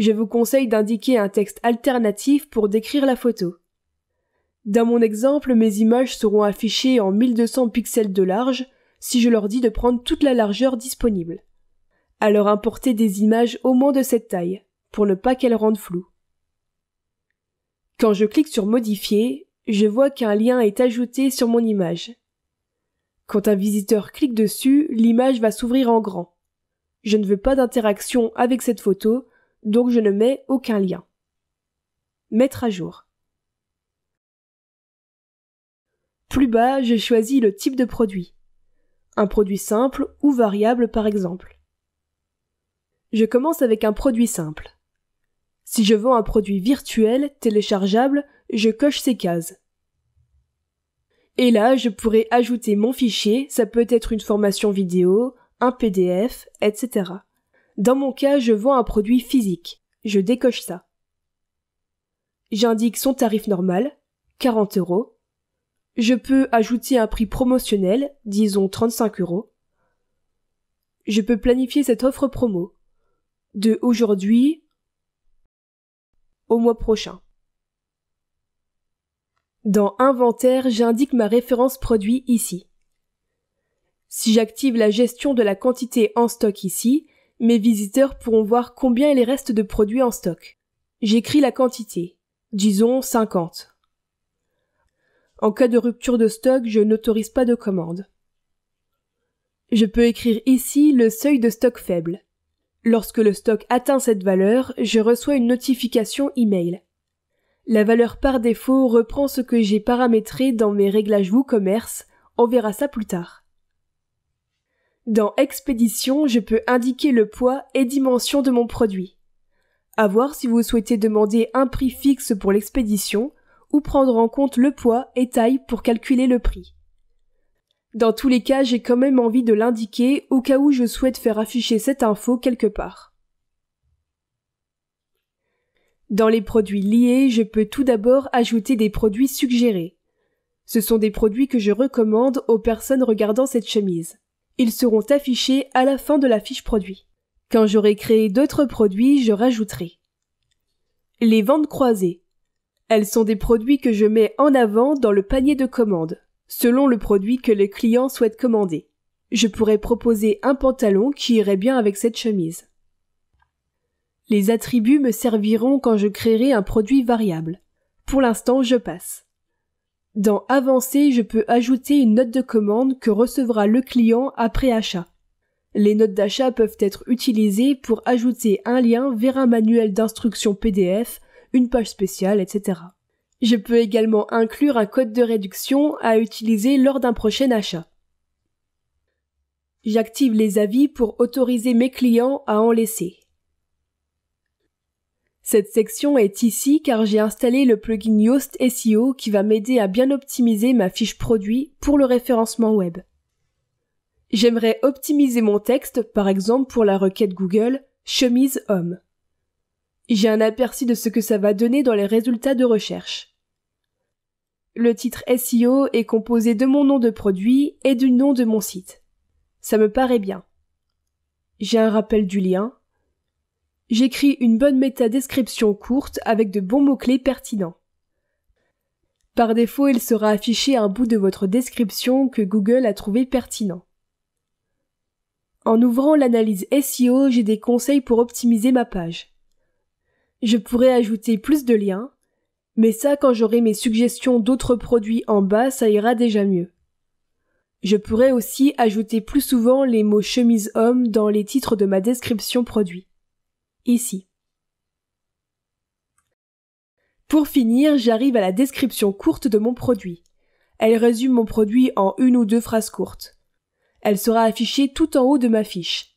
je vous conseille d'indiquer un texte alternatif pour décrire la photo. Dans mon exemple, mes images seront affichées en 1200 pixels de large si je leur dis de prendre toute la largeur disponible. Alors importez des images au moins de cette taille, pour ne pas qu'elles rendent floues. Quand je clique sur Modifier, je vois qu'un lien est ajouté sur mon image. Quand un visiteur clique dessus, l'image va s'ouvrir en grand. Je ne veux pas d'interaction avec cette photo, donc je ne mets aucun lien. Mettre à jour. Plus bas, je choisis le type de produit. Un produit simple ou variable par exemple. Je commence avec un produit simple. Si je vends un produit virtuel téléchargeable, je coche ces cases. Et là, je pourrais ajouter mon fichier, ça peut être une formation vidéo, un PDF, etc. Dans mon cas, je vends un produit physique. Je décoche ça. J'indique son tarif normal, 40 euros. Je peux ajouter un prix promotionnel, disons 35 euros. Je peux planifier cette offre promo. De aujourd'hui au mois prochain. Dans Inventaire, j'indique ma référence produit ici. Si j'active la gestion de la quantité en stock ici, mes visiteurs pourront voir combien il reste de produits en stock. J'écris la quantité, disons 50. En cas de rupture de stock, je n'autorise pas de commande. Je peux écrire ici le seuil de stock faible. Lorsque le stock atteint cette valeur, je reçois une notification email. La valeur par défaut reprend ce que j'ai paramétré dans mes réglages WooCommerce, on verra ça plus tard. Dans Expédition, je peux indiquer le poids et dimension de mon produit. À voir si vous souhaitez demander un prix fixe pour l'expédition ou prendre en compte le poids et taille pour calculer le prix. Dans tous les cas, j'ai quand même envie de l'indiquer au cas où je souhaite faire afficher cette info quelque part. Dans les produits liés, je peux tout d'abord ajouter des produits suggérés. Ce sont des produits que je recommande aux personnes regardant cette chemise. Ils seront affichés à la fin de la fiche produit. Quand j'aurai créé d'autres produits, je rajouterai. Les ventes croisées. Elles sont des produits que je mets en avant dans le panier de commande, selon le produit que le client souhaite commander. Je pourrais proposer un pantalon qui irait bien avec cette chemise. Les attributs me serviront quand je créerai un produit variable. Pour l'instant, je passe. Dans Avancer, je peux ajouter une note de commande que recevra le client après achat. Les notes d'achat peuvent être utilisées pour ajouter un lien vers un manuel d'instruction PDF, une page spéciale, etc. Je peux également inclure un code de réduction à utiliser lors d'un prochain achat. J'active les avis pour autoriser mes clients à en laisser. Cette section est ici car j'ai installé le plugin Yoast SEO qui va m'aider à bien optimiser ma fiche produit pour le référencement web. J'aimerais optimiser mon texte, par exemple pour la requête Google chemise homme. J'ai un aperçu de ce que ça va donner dans les résultats de recherche. Le titre SEO est composé de mon nom de produit et du nom de mon site. Ça me paraît bien. J'ai un rappel du lien, J'écris une bonne métadescription courte avec de bons mots-clés pertinents. Par défaut, il sera affiché un bout de votre description que Google a trouvé pertinent. En ouvrant l'analyse SEO, j'ai des conseils pour optimiser ma page. Je pourrais ajouter plus de liens, mais ça quand j'aurai mes suggestions d'autres produits en bas, ça ira déjà mieux. Je pourrais aussi ajouter plus souvent les mots chemise homme dans les titres de ma description produit ici. Pour finir, j'arrive à la description courte de mon produit. Elle résume mon produit en une ou deux phrases courtes. Elle sera affichée tout en haut de ma fiche.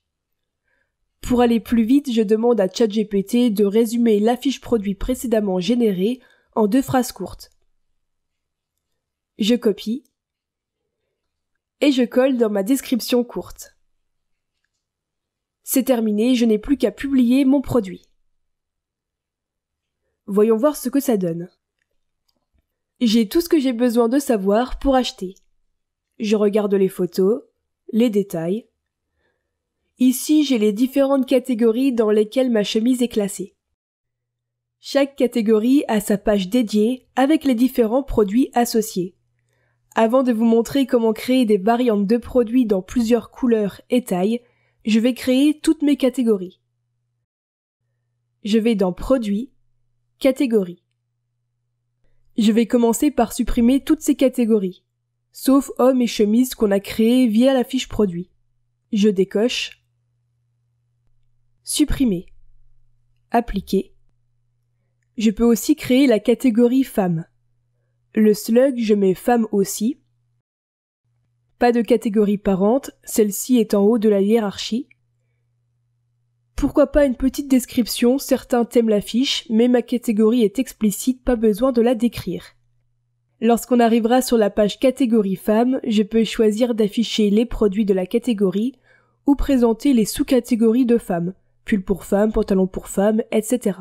Pour aller plus vite, je demande à ChatGPT de résumer l'affiche produit précédemment générée en deux phrases courtes. Je copie et je colle dans ma description courte. C'est terminé, je n'ai plus qu'à publier mon produit. Voyons voir ce que ça donne. J'ai tout ce que j'ai besoin de savoir pour acheter. Je regarde les photos, les détails. Ici, j'ai les différentes catégories dans lesquelles ma chemise est classée. Chaque catégorie a sa page dédiée avec les différents produits associés. Avant de vous montrer comment créer des variantes de produits dans plusieurs couleurs et tailles, je vais créer toutes mes catégories. Je vais dans Produits, Catégories. Je vais commencer par supprimer toutes ces catégories, sauf hommes et chemises qu'on a créées via la fiche produit. Je décoche Supprimer. Appliquer. Je peux aussi créer la catégorie Femme. Le slug, je mets Femme aussi pas de catégorie parente, celle-ci est en haut de la hiérarchie. Pourquoi pas une petite description, certains t'aiment l'affiche, mais ma catégorie est explicite, pas besoin de la décrire. Lorsqu'on arrivera sur la page catégorie femmes, je peux choisir d'afficher les produits de la catégorie ou présenter les sous-catégories de femmes, pull pour femmes, pantalon pour femmes, etc.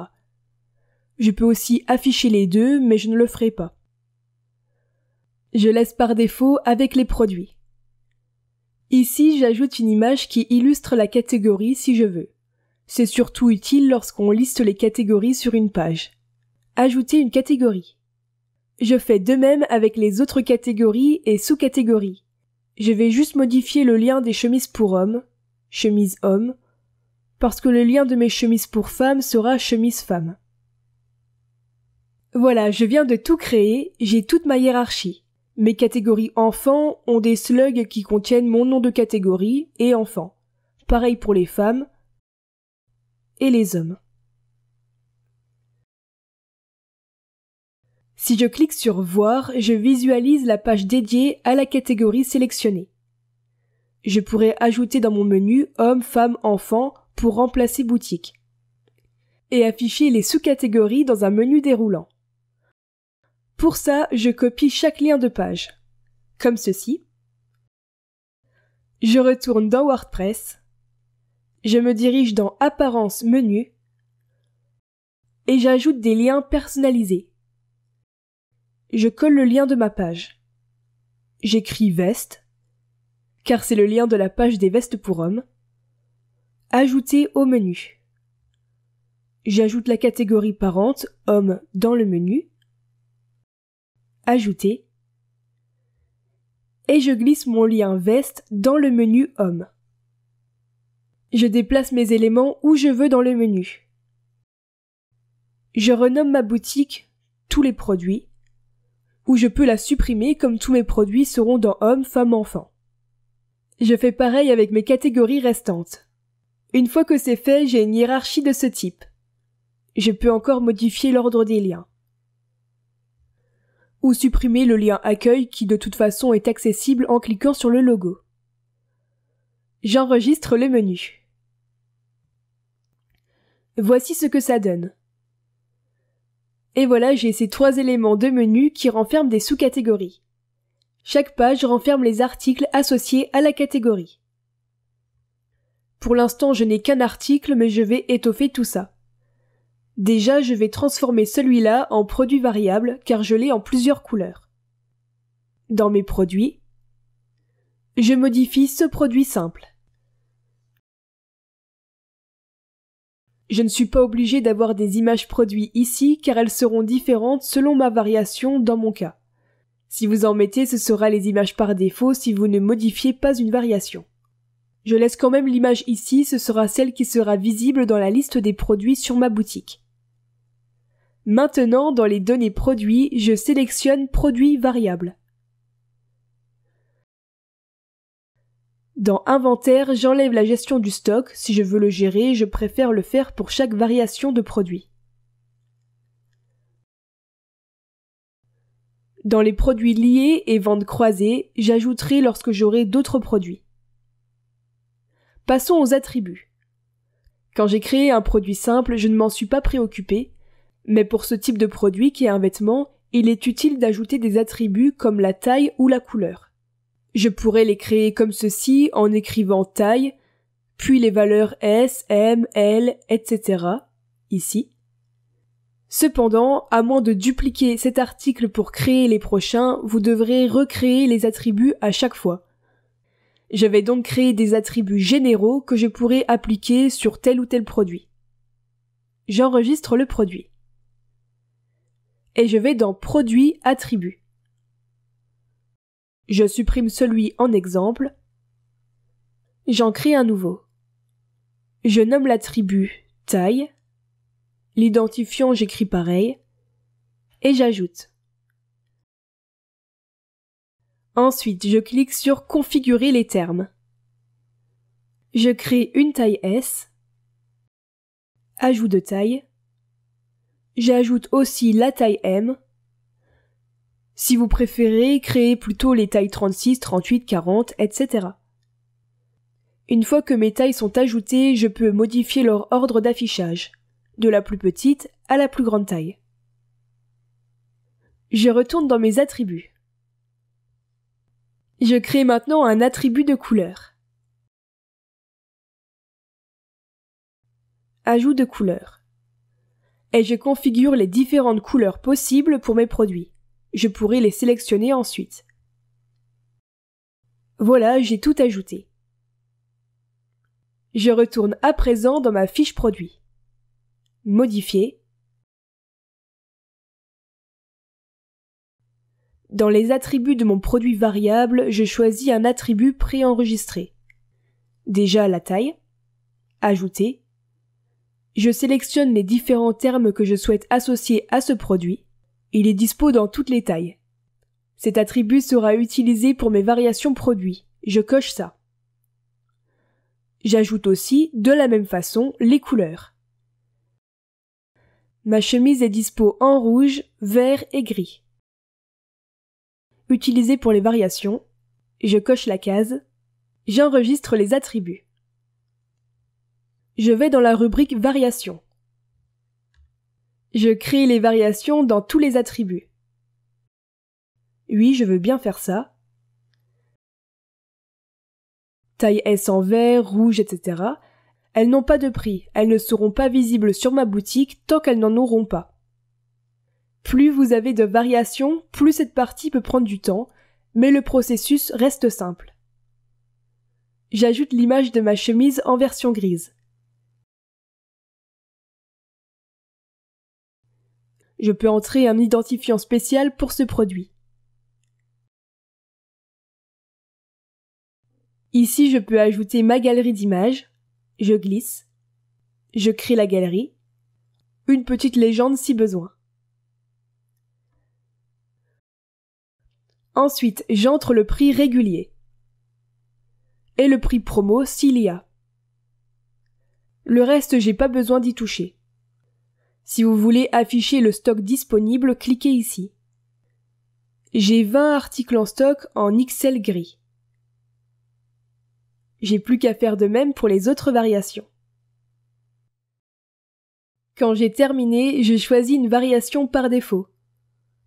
Je peux aussi afficher les deux, mais je ne le ferai pas. Je laisse par défaut avec les produits. Ici, j'ajoute une image qui illustre la catégorie si je veux. C'est surtout utile lorsqu'on liste les catégories sur une page. Ajouter une catégorie. Je fais de même avec les autres catégories et sous-catégories. Je vais juste modifier le lien des chemises pour hommes, chemise homme, parce que le lien de mes chemises pour femmes sera chemise femme. Voilà, je viens de tout créer, j'ai toute ma hiérarchie. Mes catégories enfants ont des slugs qui contiennent mon nom de catégorie et enfants ». Pareil pour les femmes et les hommes. Si je clique sur Voir, je visualise la page dédiée à la catégorie sélectionnée. Je pourrais ajouter dans mon menu Hommes, femmes, enfants pour remplacer boutique et afficher les sous-catégories dans un menu déroulant. Pour ça, je copie chaque lien de page, comme ceci. Je retourne dans WordPress. Je me dirige dans Apparence menu et j'ajoute des liens personnalisés. Je colle le lien de ma page. J'écris veste car c'est le lien de la page des vestes pour hommes. Ajouter au menu. J'ajoute la catégorie parente homme dans le menu Ajouter. Et je glisse mon lien veste dans le menu Homme. Je déplace mes éléments où je veux dans le menu. Je renomme ma boutique Tous les produits, ou je peux la supprimer comme tous mes produits seront dans Homme, Femme, Enfant. Je fais pareil avec mes catégories restantes. Une fois que c'est fait, j'ai une hiérarchie de ce type. Je peux encore modifier l'ordre des liens ou supprimer le lien accueil qui de toute façon est accessible en cliquant sur le logo. J'enregistre le menu. Voici ce que ça donne. Et voilà, j'ai ces trois éléments de menu qui renferment des sous-catégories. Chaque page renferme les articles associés à la catégorie. Pour l'instant, je n'ai qu'un article, mais je vais étoffer tout ça. Déjà, je vais transformer celui-là en produit variable car je l'ai en plusieurs couleurs. Dans mes produits, je modifie ce produit simple. Je ne suis pas obligé d'avoir des images produits ici car elles seront différentes selon ma variation dans mon cas. Si vous en mettez, ce sera les images par défaut si vous ne modifiez pas une variation. Je laisse quand même l'image ici, ce sera celle qui sera visible dans la liste des produits sur ma boutique. Maintenant, dans les données produits, je sélectionne Produits variables. Dans Inventaire, j'enlève la gestion du stock. Si je veux le gérer, je préfère le faire pour chaque variation de produit. Dans les produits liés et ventes croisées, j'ajouterai lorsque j'aurai d'autres produits. Passons aux attributs. Quand j'ai créé un produit simple, je ne m'en suis pas préoccupé, mais pour ce type de produit qui est un vêtement, il est utile d'ajouter des attributs comme la taille ou la couleur. Je pourrais les créer comme ceci en écrivant taille, puis les valeurs S, M, L, etc. ici. Cependant, à moins de dupliquer cet article pour créer les prochains, vous devrez recréer les attributs à chaque fois. Je vais donc créer des attributs généraux que je pourrai appliquer sur tel ou tel produit. J'enregistre le produit. Et je vais dans Produit attributs. Je supprime celui en exemple. J'en crée un nouveau. Je nomme l'attribut taille. L'identifiant j'écris pareil. Et j'ajoute. Ensuite, je clique sur Configurer les termes. Je crée une taille S, ajout de taille, j'ajoute aussi la taille M. Si vous préférez, créez plutôt les tailles 36, 38, 40, etc. Une fois que mes tailles sont ajoutées, je peux modifier leur ordre d'affichage, de la plus petite à la plus grande taille. Je retourne dans mes attributs. Je crée maintenant un attribut de couleur. Ajout de couleur. Et je configure les différentes couleurs possibles pour mes produits. Je pourrai les sélectionner ensuite. Voilà, j'ai tout ajouté. Je retourne à présent dans ma fiche produit. Modifier. Dans les attributs de mon produit variable, je choisis un attribut préenregistré. Déjà la taille, ajouter. Je sélectionne les différents termes que je souhaite associer à ce produit. Il est dispo dans toutes les tailles. Cet attribut sera utilisé pour mes variations produits. Je coche ça. J'ajoute aussi, de la même façon, les couleurs. Ma chemise est dispo en rouge, vert et gris. Utiliser pour les variations, je coche la case, j'enregistre les attributs. Je vais dans la rubrique Variations. Je crée les variations dans tous les attributs. Oui, je veux bien faire ça. Taille S en vert, rouge, etc. Elles n'ont pas de prix, elles ne seront pas visibles sur ma boutique tant qu'elles n'en auront pas. Plus vous avez de variations, plus cette partie peut prendre du temps, mais le processus reste simple. J'ajoute l'image de ma chemise en version grise. Je peux entrer un identifiant spécial pour ce produit. Ici, je peux ajouter ma galerie d'images. Je glisse. Je crée la galerie. Une petite légende si besoin. Ensuite, j'entre le prix régulier. Et le prix promo s'il y a. Le reste, j'ai pas besoin d'y toucher. Si vous voulez afficher le stock disponible, cliquez ici. J'ai 20 articles en stock en XL gris. J'ai plus qu'à faire de même pour les autres variations. Quand j'ai terminé, je choisis une variation par défaut.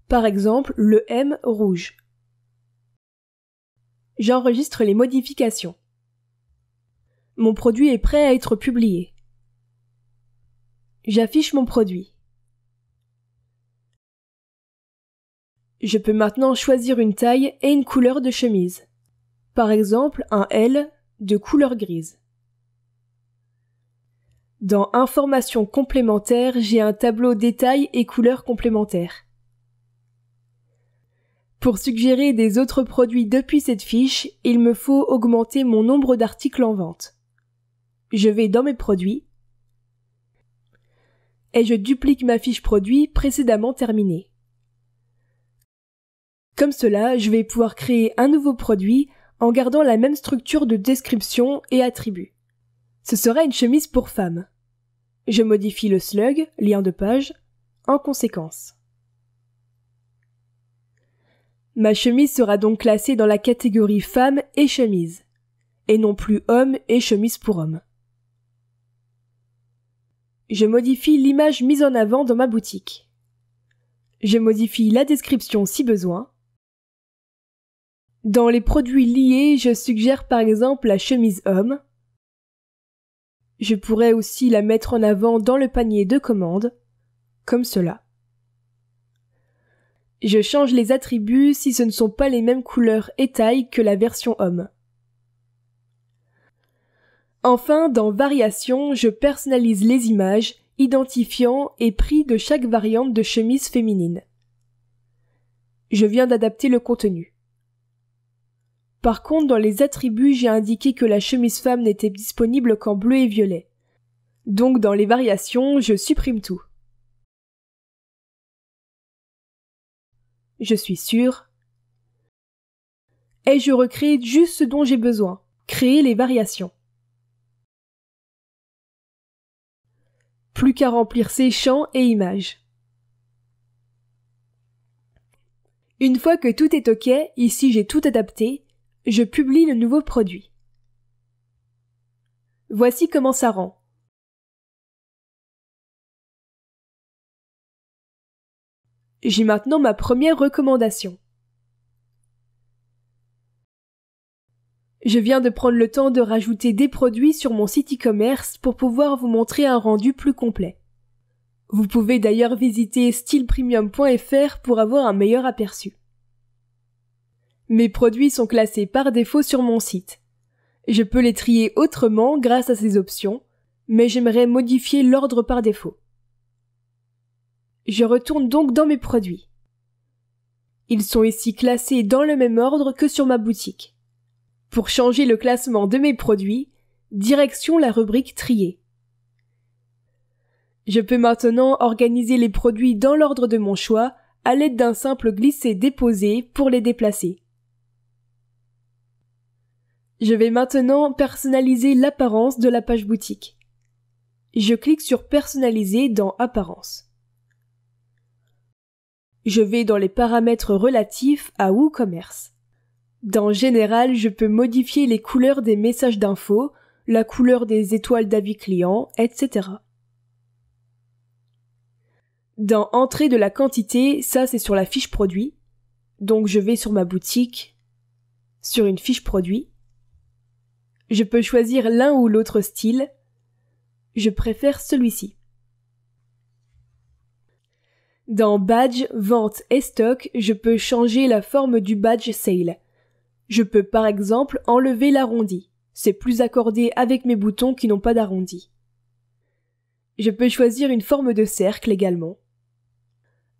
Par exemple, le M rouge. J'enregistre les modifications. Mon produit est prêt à être publié. J'affiche mon produit. Je peux maintenant choisir une taille et une couleur de chemise. Par exemple, un L de couleur grise. Dans Informations complémentaires, j'ai un tableau détails et couleurs complémentaires. Pour suggérer des autres produits depuis cette fiche, il me faut augmenter mon nombre d'articles en vente. Je vais dans mes produits et je duplique ma fiche produit précédemment terminée. Comme cela, je vais pouvoir créer un nouveau produit en gardant la même structure de description et attributs. Ce sera une chemise pour femme. Je modifie le slug, lien de page, en conséquence. Ma chemise sera donc classée dans la catégorie femme et chemise, et non plus homme et chemise pour homme. Je modifie l'image mise en avant dans ma boutique. Je modifie la description si besoin. Dans les produits liés, je suggère par exemple la chemise homme. Je pourrais aussi la mettre en avant dans le panier de commande, comme cela. Je change les attributs si ce ne sont pas les mêmes couleurs et tailles que la version homme. Enfin, dans Variations, je personnalise les images, identifiant et prix de chaque variante de chemise féminine. Je viens d'adapter le contenu. Par contre, dans les attributs, j'ai indiqué que la chemise femme n'était disponible qu'en bleu et violet. Donc dans les variations, je supprime tout. je suis sûre. Et je recrée juste ce dont j'ai besoin, créer les variations. Plus qu'à remplir ces champs et images. Une fois que tout est OK, ici j'ai tout adapté, je publie le nouveau produit. Voici comment ça rend. J'ai maintenant ma première recommandation. Je viens de prendre le temps de rajouter des produits sur mon site e-commerce pour pouvoir vous montrer un rendu plus complet. Vous pouvez d'ailleurs visiter stylepremium.fr pour avoir un meilleur aperçu. Mes produits sont classés par défaut sur mon site. Je peux les trier autrement grâce à ces options, mais j'aimerais modifier l'ordre par défaut. Je retourne donc dans mes produits. Ils sont ici classés dans le même ordre que sur ma boutique. Pour changer le classement de mes produits, direction la rubrique Trier. Je peux maintenant organiser les produits dans l'ordre de mon choix à l'aide d'un simple glisser-déposer pour les déplacer. Je vais maintenant personnaliser l'apparence de la page boutique. Je clique sur Personnaliser dans Apparence. Je vais dans les paramètres relatifs à WooCommerce. Dans Général, je peux modifier les couleurs des messages d'info, la couleur des étoiles d'avis clients, etc. Dans Entrée de la quantité, ça c'est sur la fiche produit. Donc je vais sur ma boutique, sur une fiche produit. Je peux choisir l'un ou l'autre style. Je préfère celui-ci. Dans Badge, Vente et Stock, je peux changer la forme du badge Sale. Je peux par exemple enlever l'arrondi. C'est plus accordé avec mes boutons qui n'ont pas d'arrondi. Je peux choisir une forme de cercle également.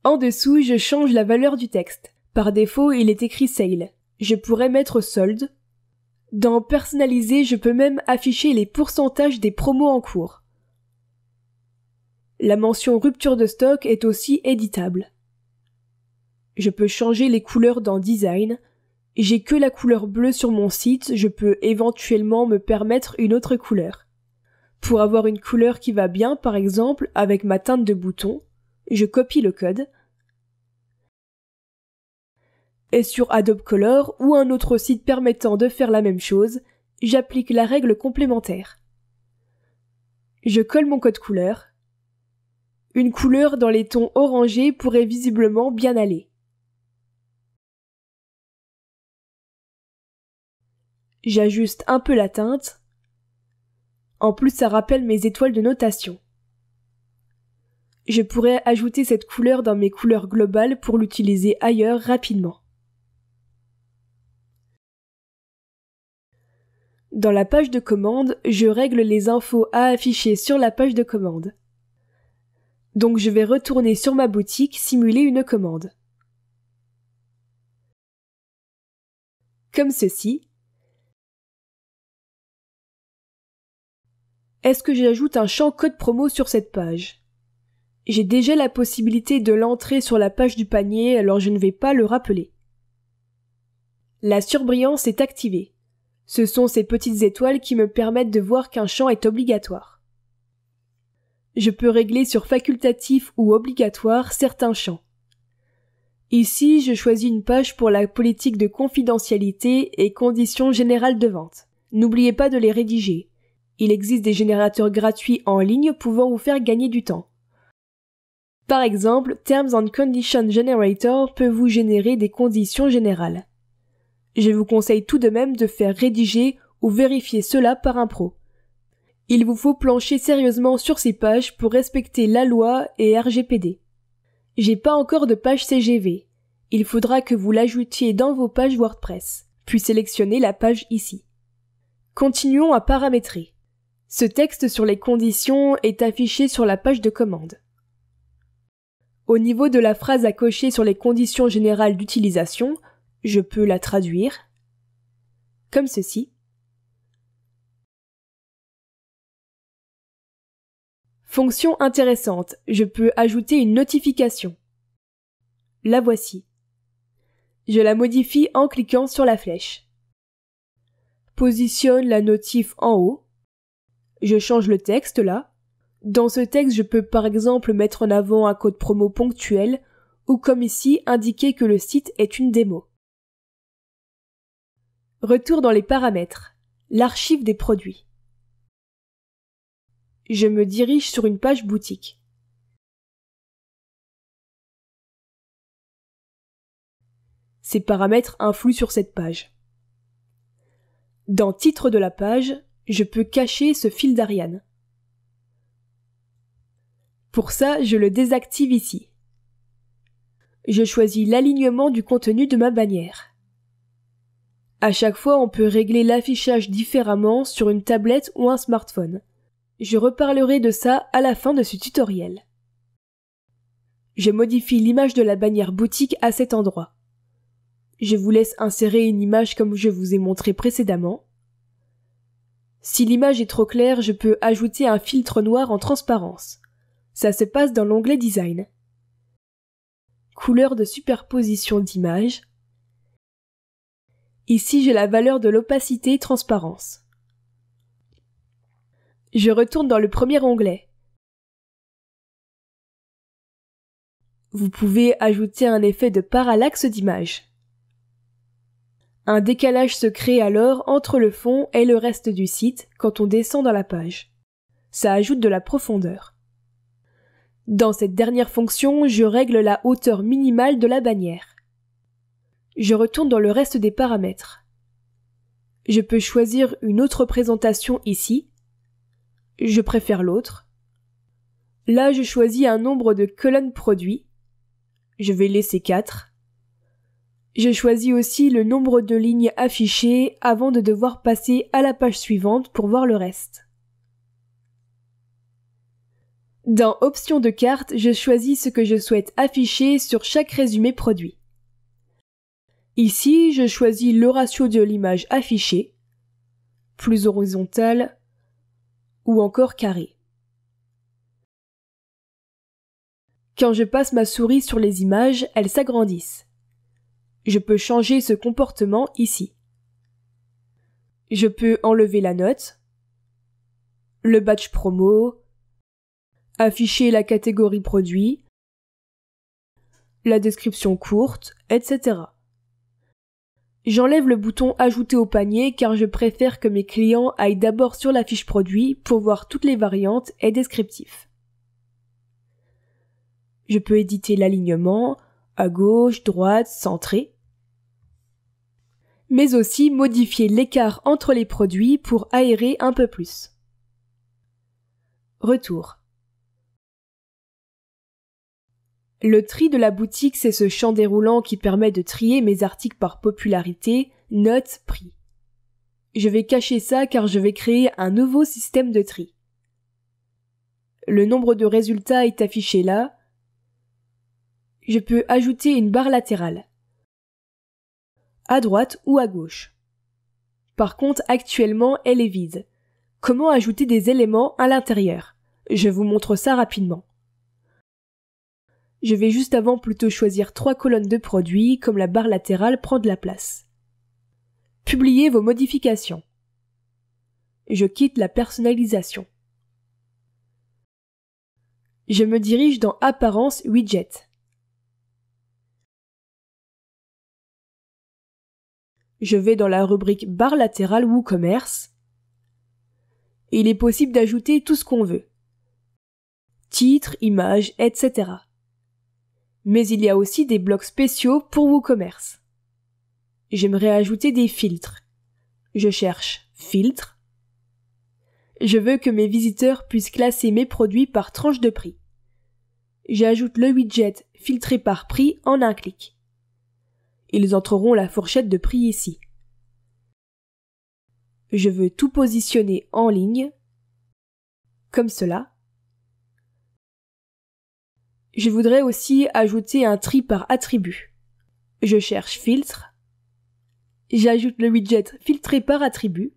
En dessous, je change la valeur du texte. Par défaut, il est écrit Sale. Je pourrais mettre Sold. Dans Personnaliser, je peux même afficher les pourcentages des promos en cours. La mention rupture de stock est aussi éditable. Je peux changer les couleurs dans Design. J'ai que la couleur bleue sur mon site, je peux éventuellement me permettre une autre couleur. Pour avoir une couleur qui va bien, par exemple, avec ma teinte de bouton, je copie le code. Et sur Adobe Color ou un autre site permettant de faire la même chose, j'applique la règle complémentaire. Je colle mon code couleur, une couleur dans les tons orangés pourrait visiblement bien aller. J'ajuste un peu la teinte. En plus, ça rappelle mes étoiles de notation. Je pourrais ajouter cette couleur dans mes couleurs globales pour l'utiliser ailleurs rapidement. Dans la page de commande, je règle les infos à afficher sur la page de commande. Donc je vais retourner sur ma boutique simuler une commande. Comme ceci. Est-ce que j'ajoute un champ code promo sur cette page J'ai déjà la possibilité de l'entrer sur la page du panier alors je ne vais pas le rappeler. La surbrillance est activée. Ce sont ces petites étoiles qui me permettent de voir qu'un champ est obligatoire je peux régler sur facultatif ou obligatoire certains champs. Ici, je choisis une page pour la politique de confidentialité et conditions générales de vente. N'oubliez pas de les rédiger. Il existe des générateurs gratuits en ligne pouvant vous faire gagner du temps. Par exemple, Terms and Condition Generator peut vous générer des conditions générales. Je vous conseille tout de même de faire rédiger ou vérifier cela par un pro. Il vous faut plancher sérieusement sur ces pages pour respecter la loi et RGPD. J'ai pas encore de page CGV. Il faudra que vous l'ajoutiez dans vos pages WordPress, puis sélectionnez la page ici. Continuons à paramétrer. Ce texte sur les conditions est affiché sur la page de commande. Au niveau de la phrase à cocher sur les conditions générales d'utilisation, je peux la traduire comme ceci. Fonction intéressante, je peux ajouter une notification. La voici. Je la modifie en cliquant sur la flèche. Positionne la notif en haut. Je change le texte là. Dans ce texte, je peux par exemple mettre en avant un code promo ponctuel ou comme ici indiquer que le site est une démo. Retour dans les paramètres. L'archive des produits je me dirige sur une page boutique. Ces paramètres influent sur cette page. Dans titre de la page, je peux cacher ce fil d'Ariane. Pour ça, je le désactive ici. Je choisis l'alignement du contenu de ma bannière. À chaque fois, on peut régler l'affichage différemment sur une tablette ou un smartphone. Je reparlerai de ça à la fin de ce tutoriel. Je modifie l'image de la bannière boutique à cet endroit. Je vous laisse insérer une image comme je vous ai montré précédemment. Si l'image est trop claire, je peux ajouter un filtre noir en transparence. Ça se passe dans l'onglet Design. Couleur de superposition d'image. Ici, j'ai la valeur de l'opacité transparence. Je retourne dans le premier onglet. Vous pouvez ajouter un effet de parallaxe d'image. Un décalage se crée alors entre le fond et le reste du site quand on descend dans la page. Ça ajoute de la profondeur. Dans cette dernière fonction, je règle la hauteur minimale de la bannière. Je retourne dans le reste des paramètres. Je peux choisir une autre présentation ici je préfère l'autre. Là, je choisis un nombre de colonnes produits. Je vais laisser 4. Je choisis aussi le nombre de lignes affichées avant de devoir passer à la page suivante pour voir le reste. Dans Options de carte, je choisis ce que je souhaite afficher sur chaque résumé produit. Ici, je choisis le ratio de l'image affichée, plus horizontale, ou encore carré. Quand je passe ma souris sur les images, elles s'agrandissent. Je peux changer ce comportement ici. Je peux enlever la note, le badge promo, afficher la catégorie produit, la description courte, etc. J'enlève le bouton Ajouter au panier car je préfère que mes clients aillent d'abord sur la fiche produit pour voir toutes les variantes et descriptifs. Je peux éditer l'alignement à gauche, droite, centré, mais aussi modifier l'écart entre les produits pour aérer un peu plus. Retour. Le tri de la boutique, c'est ce champ déroulant qui permet de trier mes articles par popularité, notes, prix. Je vais cacher ça car je vais créer un nouveau système de tri. Le nombre de résultats est affiché là. Je peux ajouter une barre latérale. À droite ou à gauche. Par contre, actuellement, elle est vide. Comment ajouter des éléments à l'intérieur Je vous montre ça rapidement. Je vais juste avant plutôt choisir trois colonnes de produits, comme la barre latérale prend de la place. Publiez vos modifications. Je quitte la personnalisation. Je me dirige dans Apparence Widget. Je vais dans la rubrique barre latérale WooCommerce. il est possible d'ajouter tout ce qu'on veut. Titre, image, etc mais il y a aussi des blocs spéciaux pour vos commerces. J'aimerais ajouter des filtres. Je cherche filtres. Je veux que mes visiteurs puissent classer mes produits par tranche de prix. J'ajoute le widget filtré par prix en un clic. Ils entreront la fourchette de prix ici. Je veux tout positionner en ligne, comme cela, je voudrais aussi ajouter un tri par attribut. Je cherche filtre. J'ajoute le widget filtré par attribut.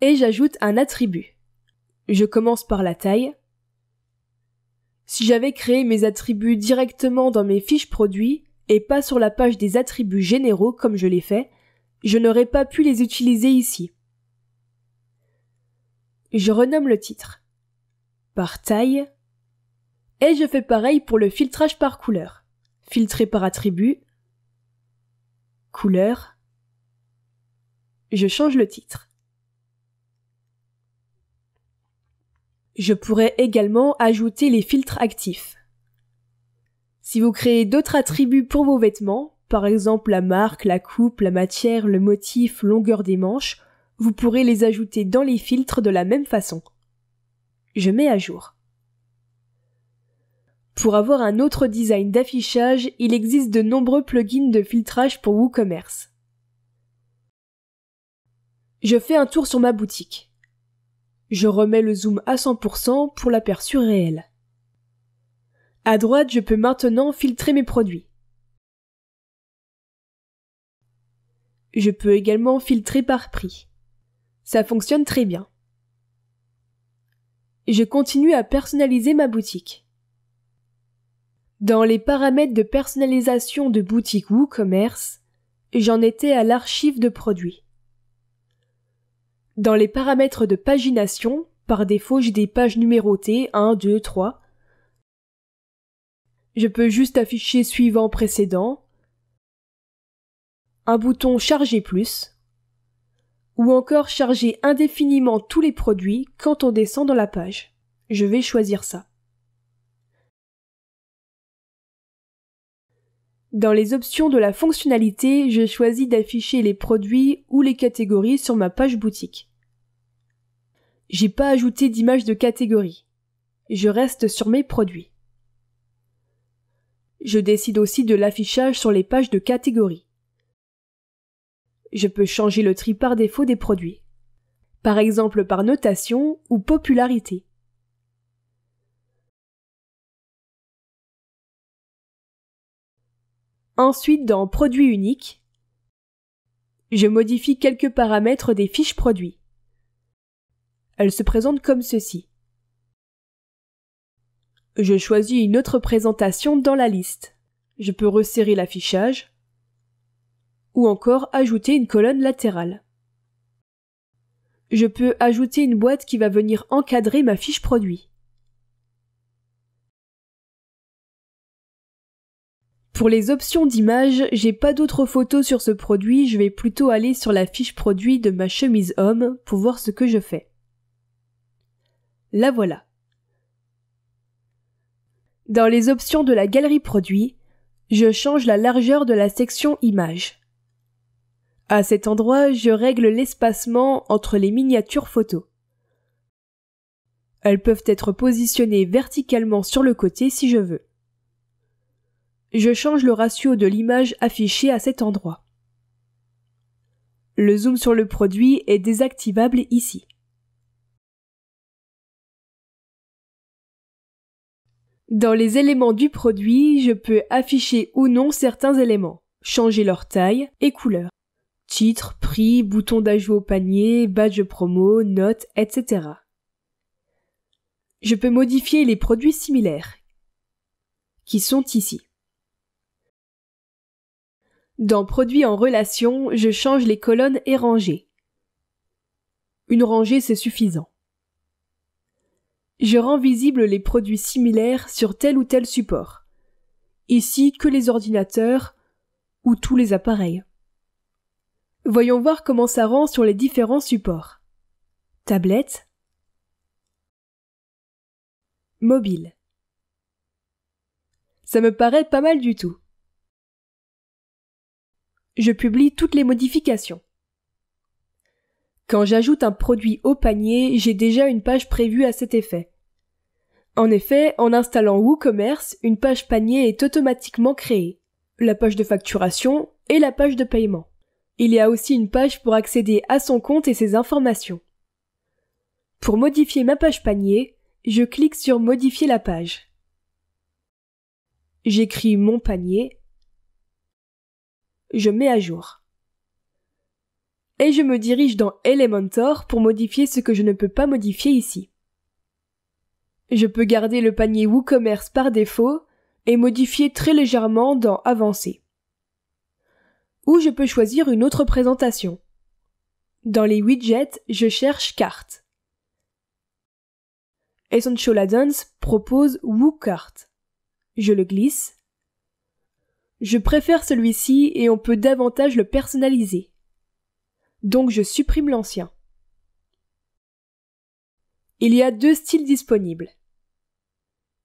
Et j'ajoute un attribut. Je commence par la taille. Si j'avais créé mes attributs directement dans mes fiches produits et pas sur la page des attributs généraux comme je l'ai fait, je n'aurais pas pu les utiliser ici. Je renomme le titre. Par taille, et je fais pareil pour le filtrage par couleur. Filtrer par attribut, couleur, je change le titre. Je pourrais également ajouter les filtres actifs. Si vous créez d'autres attributs pour vos vêtements, par exemple la marque, la coupe, la matière, le motif, longueur des manches, vous pourrez les ajouter dans les filtres de la même façon. Je mets à jour. Pour avoir un autre design d'affichage, il existe de nombreux plugins de filtrage pour WooCommerce. Je fais un tour sur ma boutique. Je remets le zoom à 100% pour l'aperçu réel. À droite, je peux maintenant filtrer mes produits. Je peux également filtrer par prix. Ça fonctionne très bien. Je continue à personnaliser ma boutique. Dans les paramètres de personnalisation de boutique WooCommerce, j'en étais à l'archive de produits. Dans les paramètres de pagination, par défaut j'ai des pages numérotées 1, 2, 3. Je peux juste afficher suivant précédent, un bouton charger plus, ou encore charger indéfiniment tous les produits quand on descend dans la page. Je vais choisir ça. Dans les options de la fonctionnalité, je choisis d'afficher les produits ou les catégories sur ma page boutique. J'ai pas ajouté d'image de catégorie. Je reste sur mes produits. Je décide aussi de l'affichage sur les pages de catégorie. Je peux changer le tri par défaut des produits. Par exemple par notation ou popularité. Ensuite, dans Produits uniques », je modifie quelques paramètres des fiches produits. Elles se présentent comme ceci. Je choisis une autre présentation dans la liste. Je peux resserrer l'affichage ou encore ajouter une colonne latérale. Je peux ajouter une boîte qui va venir encadrer ma fiche produit. Pour les options d'image, j'ai pas d'autres photos sur ce produit, je vais plutôt aller sur la fiche produit de ma chemise homme pour voir ce que je fais. La voilà. Dans les options de la galerie produit, je change la largeur de la section images. À cet endroit, je règle l'espacement entre les miniatures photos. Elles peuvent être positionnées verticalement sur le côté si je veux je change le ratio de l'image affichée à cet endroit. Le zoom sur le produit est désactivable ici. Dans les éléments du produit, je peux afficher ou non certains éléments, changer leur taille et couleur. Titre, prix, bouton d'ajout au panier, badge promo, notes, etc. Je peux modifier les produits similaires qui sont ici. Dans Produits en relation, je change les colonnes et rangées. Une rangée, c'est suffisant. Je rends visibles les produits similaires sur tel ou tel support. Ici, que les ordinateurs ou tous les appareils. Voyons voir comment ça rend sur les différents supports. Tablette. Mobile. Ça me paraît pas mal du tout je publie toutes les modifications. Quand j'ajoute un produit au panier, j'ai déjà une page prévue à cet effet. En effet, en installant WooCommerce, une page panier est automatiquement créée, la page de facturation et la page de paiement. Il y a aussi une page pour accéder à son compte et ses informations. Pour modifier ma page panier, je clique sur Modifier la page. J'écris mon panier je mets à jour. Et je me dirige dans Elementor pour modifier ce que je ne peux pas modifier ici. Je peux garder le panier WooCommerce par défaut et modifier très légèrement dans Avancer. Ou je peux choisir une autre présentation. Dans les widgets, je cherche carte. Essential Addons propose WooCart. Je le glisse je préfère celui-ci et on peut davantage le personnaliser. Donc je supprime l'ancien. Il y a deux styles disponibles.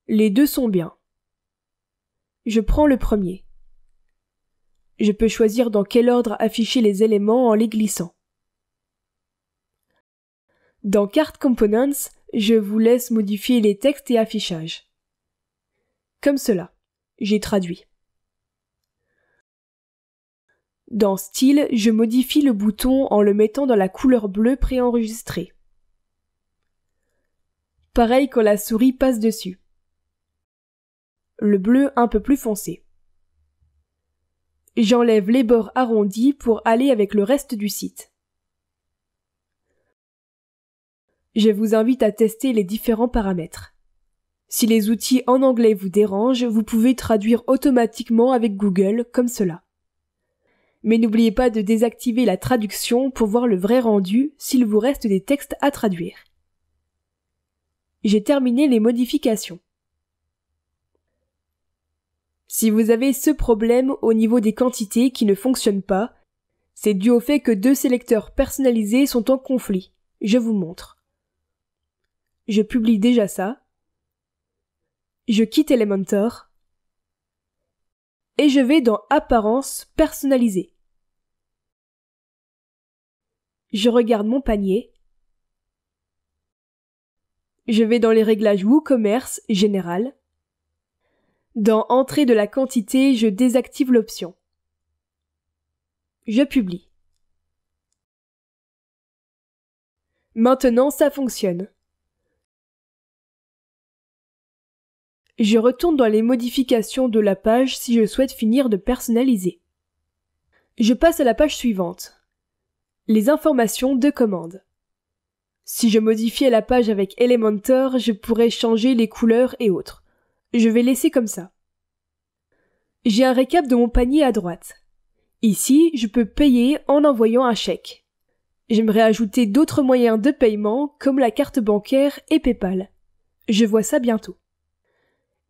Les deux sont bien. Je prends le premier. Je peux choisir dans quel ordre afficher les éléments en les glissant. Dans Cart Components, je vous laisse modifier les textes et affichages. Comme cela, j'ai traduit. Dans Style, je modifie le bouton en le mettant dans la couleur bleue préenregistrée. Pareil quand la souris passe dessus. Le bleu un peu plus foncé. J'enlève les bords arrondis pour aller avec le reste du site. Je vous invite à tester les différents paramètres. Si les outils en anglais vous dérangent, vous pouvez traduire automatiquement avec Google comme cela. Mais n'oubliez pas de désactiver la traduction pour voir le vrai rendu s'il vous reste des textes à traduire. J'ai terminé les modifications. Si vous avez ce problème au niveau des quantités qui ne fonctionnent pas, c'est dû au fait que deux sélecteurs personnalisés sont en conflit. Je vous montre. Je publie déjà ça. Je quitte Elementor et je vais dans Apparence personnalisée. Je regarde mon panier. Je vais dans les réglages WooCommerce général. Dans Entrée de la quantité, je désactive l'option. Je publie. Maintenant, ça fonctionne. Je retourne dans les modifications de la page si je souhaite finir de personnaliser. Je passe à la page suivante. Les informations de commande. Si je modifiais la page avec Elementor, je pourrais changer les couleurs et autres. Je vais laisser comme ça. J'ai un récap de mon panier à droite. Ici, je peux payer en envoyant un chèque. J'aimerais ajouter d'autres moyens de paiement comme la carte bancaire et PayPal. Je vois ça bientôt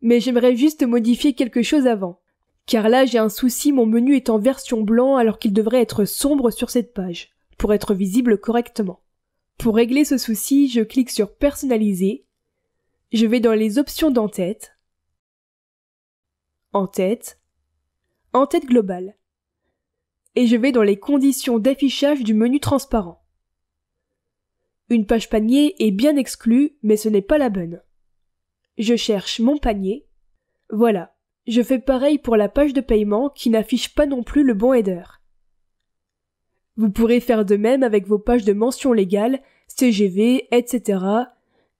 mais j'aimerais juste modifier quelque chose avant. Car là j'ai un souci, mon menu est en version blanc alors qu'il devrait être sombre sur cette page, pour être visible correctement. Pour régler ce souci, je clique sur Personnaliser, je vais dans les options d'en-tête, en-tête, en-tête globale, et je vais dans les conditions d'affichage du menu transparent. Une page panier est bien exclue, mais ce n'est pas la bonne je cherche mon panier. Voilà, je fais pareil pour la page de paiement qui n'affiche pas non plus le bon header. Vous pourrez faire de même avec vos pages de mention légale, CGV, etc.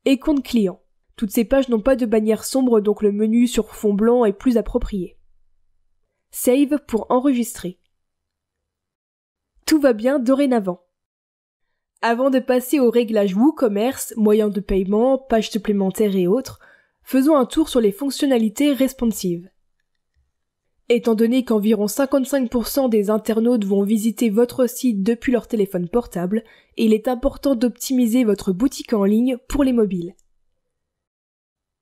et compte client. Toutes ces pages n'ont pas de bannière sombre donc le menu sur fond blanc est plus approprié. Save pour enregistrer. Tout va bien dorénavant. Avant de passer aux réglages WooCommerce, moyens de paiement, pages supplémentaires et autres, faisons un tour sur les fonctionnalités responsives. Étant donné qu'environ 55% des internautes vont visiter votre site depuis leur téléphone portable, il est important d'optimiser votre boutique en ligne pour les mobiles.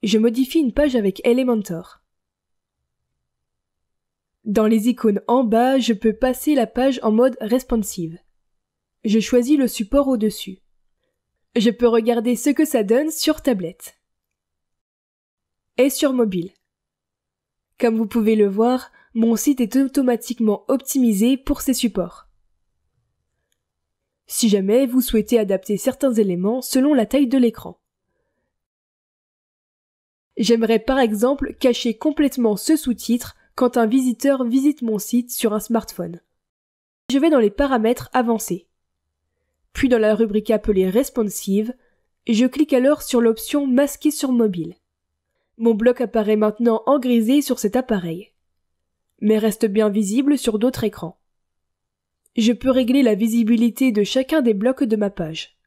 Je modifie une page avec Elementor. Dans les icônes en bas, je peux passer la page en mode responsive. Je choisis le support au-dessus. Je peux regarder ce que ça donne sur tablette sur mobile. Comme vous pouvez le voir, mon site est automatiquement optimisé pour ces supports. Si jamais vous souhaitez adapter certains éléments selon la taille de l'écran. J'aimerais par exemple cacher complètement ce sous-titre quand un visiteur visite mon site sur un smartphone. Je vais dans les paramètres avancés. Puis dans la rubrique appelée responsive, je clique alors sur l'option masquer sur mobile. Mon bloc apparaît maintenant en grisé sur cet appareil, mais reste bien visible sur d'autres écrans. Je peux régler la visibilité de chacun des blocs de ma page.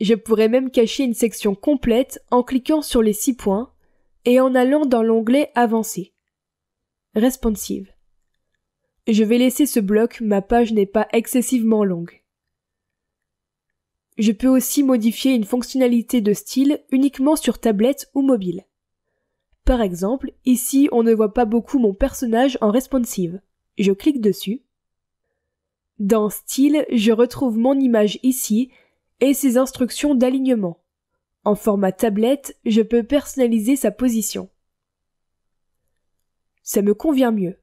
Je pourrais même cacher une section complète en cliquant sur les six points et en allant dans l'onglet Avancé. Responsive. Je vais laisser ce bloc, ma page n'est pas excessivement longue. Je peux aussi modifier une fonctionnalité de style uniquement sur tablette ou mobile. Par exemple, ici on ne voit pas beaucoup mon personnage en responsive. Je clique dessus. Dans Style, je retrouve mon image ici et ses instructions d'alignement. En format tablette, je peux personnaliser sa position. Ça me convient mieux.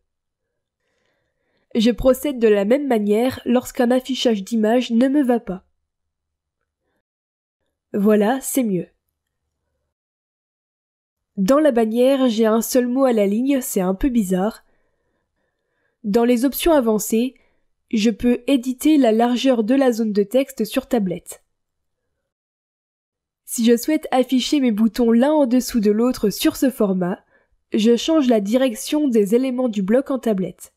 Je procède de la même manière lorsqu'un affichage d'image ne me va pas. Voilà, c'est mieux. Dans la bannière, j'ai un seul mot à la ligne, c'est un peu bizarre. Dans les options avancées, je peux éditer la largeur de la zone de texte sur tablette. Si je souhaite afficher mes boutons l'un en dessous de l'autre sur ce format, je change la direction des éléments du bloc en tablette.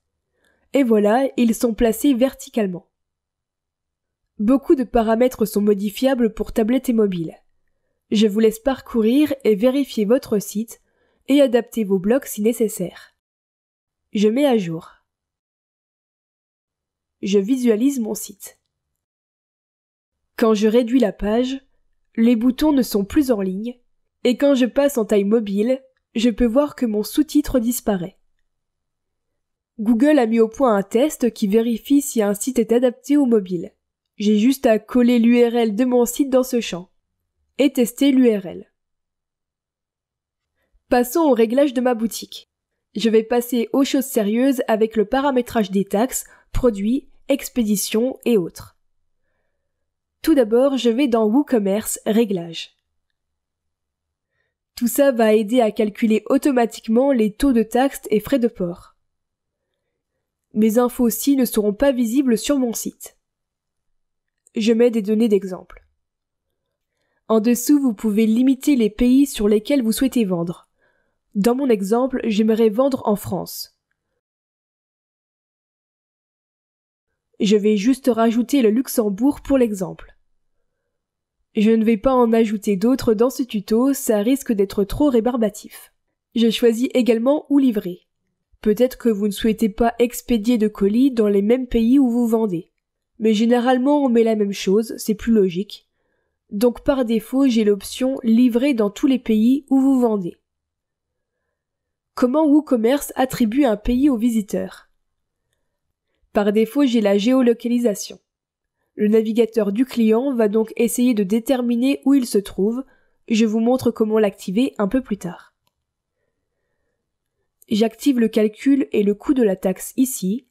Et voilà, ils sont placés verticalement. Beaucoup de paramètres sont modifiables pour tablette et mobile. Je vous laisse parcourir et vérifier votre site et adapter vos blocs si nécessaire. Je mets à jour. Je visualise mon site. Quand je réduis la page, les boutons ne sont plus en ligne, et quand je passe en taille mobile, je peux voir que mon sous-titre disparaît. Google a mis au point un test qui vérifie si un site est adapté au mobile. J'ai juste à coller l'URL de mon site dans ce champ et tester l'URL. Passons au réglage de ma boutique. Je vais passer aux choses sérieuses avec le paramétrage des taxes, produits, expéditions et autres. Tout d'abord, je vais dans WooCommerce Réglages. Tout ça va aider à calculer automatiquement les taux de taxes et frais de port. Mes infos ci ne seront pas visibles sur mon site. Je mets des données d'exemple. En dessous, vous pouvez limiter les pays sur lesquels vous souhaitez vendre. Dans mon exemple, j'aimerais vendre en France. Je vais juste rajouter le Luxembourg pour l'exemple. Je ne vais pas en ajouter d'autres dans ce tuto, ça risque d'être trop rébarbatif. Je choisis également où livrer. Peut-être que vous ne souhaitez pas expédier de colis dans les mêmes pays où vous vendez mais généralement on met la même chose, c'est plus logique. Donc par défaut, j'ai l'option Livrer dans tous les pays où vous vendez. Comment WooCommerce attribue un pays aux visiteurs Par défaut, j'ai la géolocalisation. Le navigateur du client va donc essayer de déterminer où il se trouve. Je vous montre comment l'activer un peu plus tard. J'active le calcul et le coût de la taxe ici,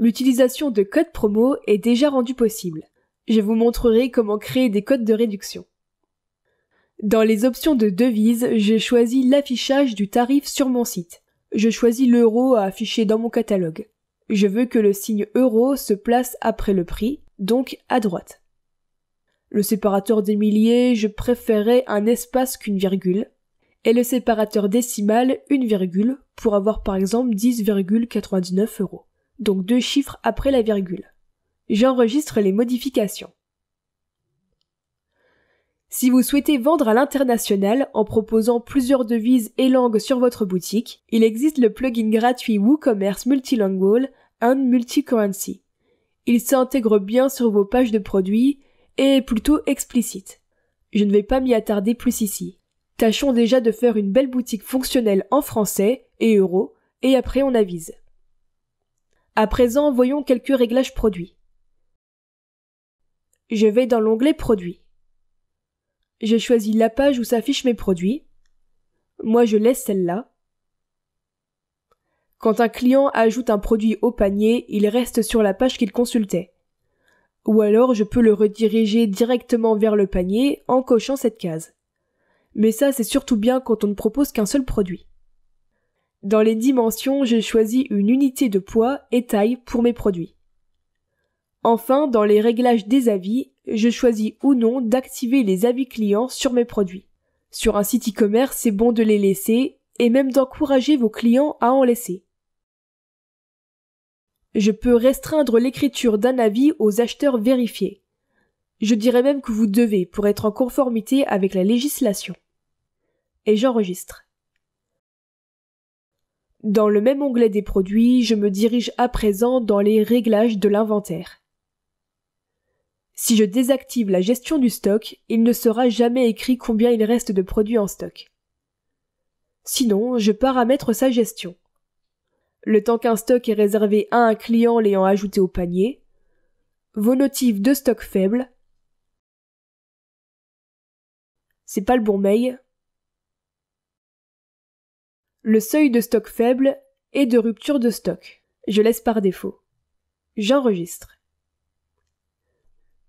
L'utilisation de codes promo est déjà rendue possible. Je vous montrerai comment créer des codes de réduction. Dans les options de devise, j'ai choisi l'affichage du tarif sur mon site. Je choisis l'euro à afficher dans mon catalogue. Je veux que le signe euro se place après le prix, donc à droite. Le séparateur des milliers, je préférais un espace qu'une virgule, et le séparateur décimal une virgule pour avoir par exemple 10,99 euros donc deux chiffres après la virgule. J'enregistre les modifications. Si vous souhaitez vendre à l'international en proposant plusieurs devises et langues sur votre boutique, il existe le plugin gratuit WooCommerce Multilingual and Multicurrency. Il s'intègre bien sur vos pages de produits et est plutôt explicite. Je ne vais pas m'y attarder plus ici. Tâchons déjà de faire une belle boutique fonctionnelle en français et euros, et après on avise. À présent, voyons quelques réglages produits. Je vais dans l'onglet Produits. Je choisis la page où s'affichent mes produits. Moi, je laisse celle-là. Quand un client ajoute un produit au panier, il reste sur la page qu'il consultait. Ou alors je peux le rediriger directement vers le panier en cochant cette case. Mais ça c'est surtout bien quand on ne propose qu'un seul produit. Dans les dimensions, je choisis une unité de poids et taille pour mes produits. Enfin, dans les réglages des avis, je choisis ou non d'activer les avis clients sur mes produits. Sur un site e-commerce, c'est bon de les laisser et même d'encourager vos clients à en laisser. Je peux restreindre l'écriture d'un avis aux acheteurs vérifiés. Je dirais même que vous devez pour être en conformité avec la législation. Et j'enregistre. Dans le même onglet des produits, je me dirige à présent dans les réglages de l'inventaire. Si je désactive la gestion du stock, il ne sera jamais écrit combien il reste de produits en stock. Sinon, je paramètre sa gestion. Le temps qu'un stock est réservé à un client l'ayant ajouté au panier, vos notifs de stock faible. C'est pas le bon mail, le seuil de stock faible et de rupture de stock. Je laisse par défaut. J'enregistre.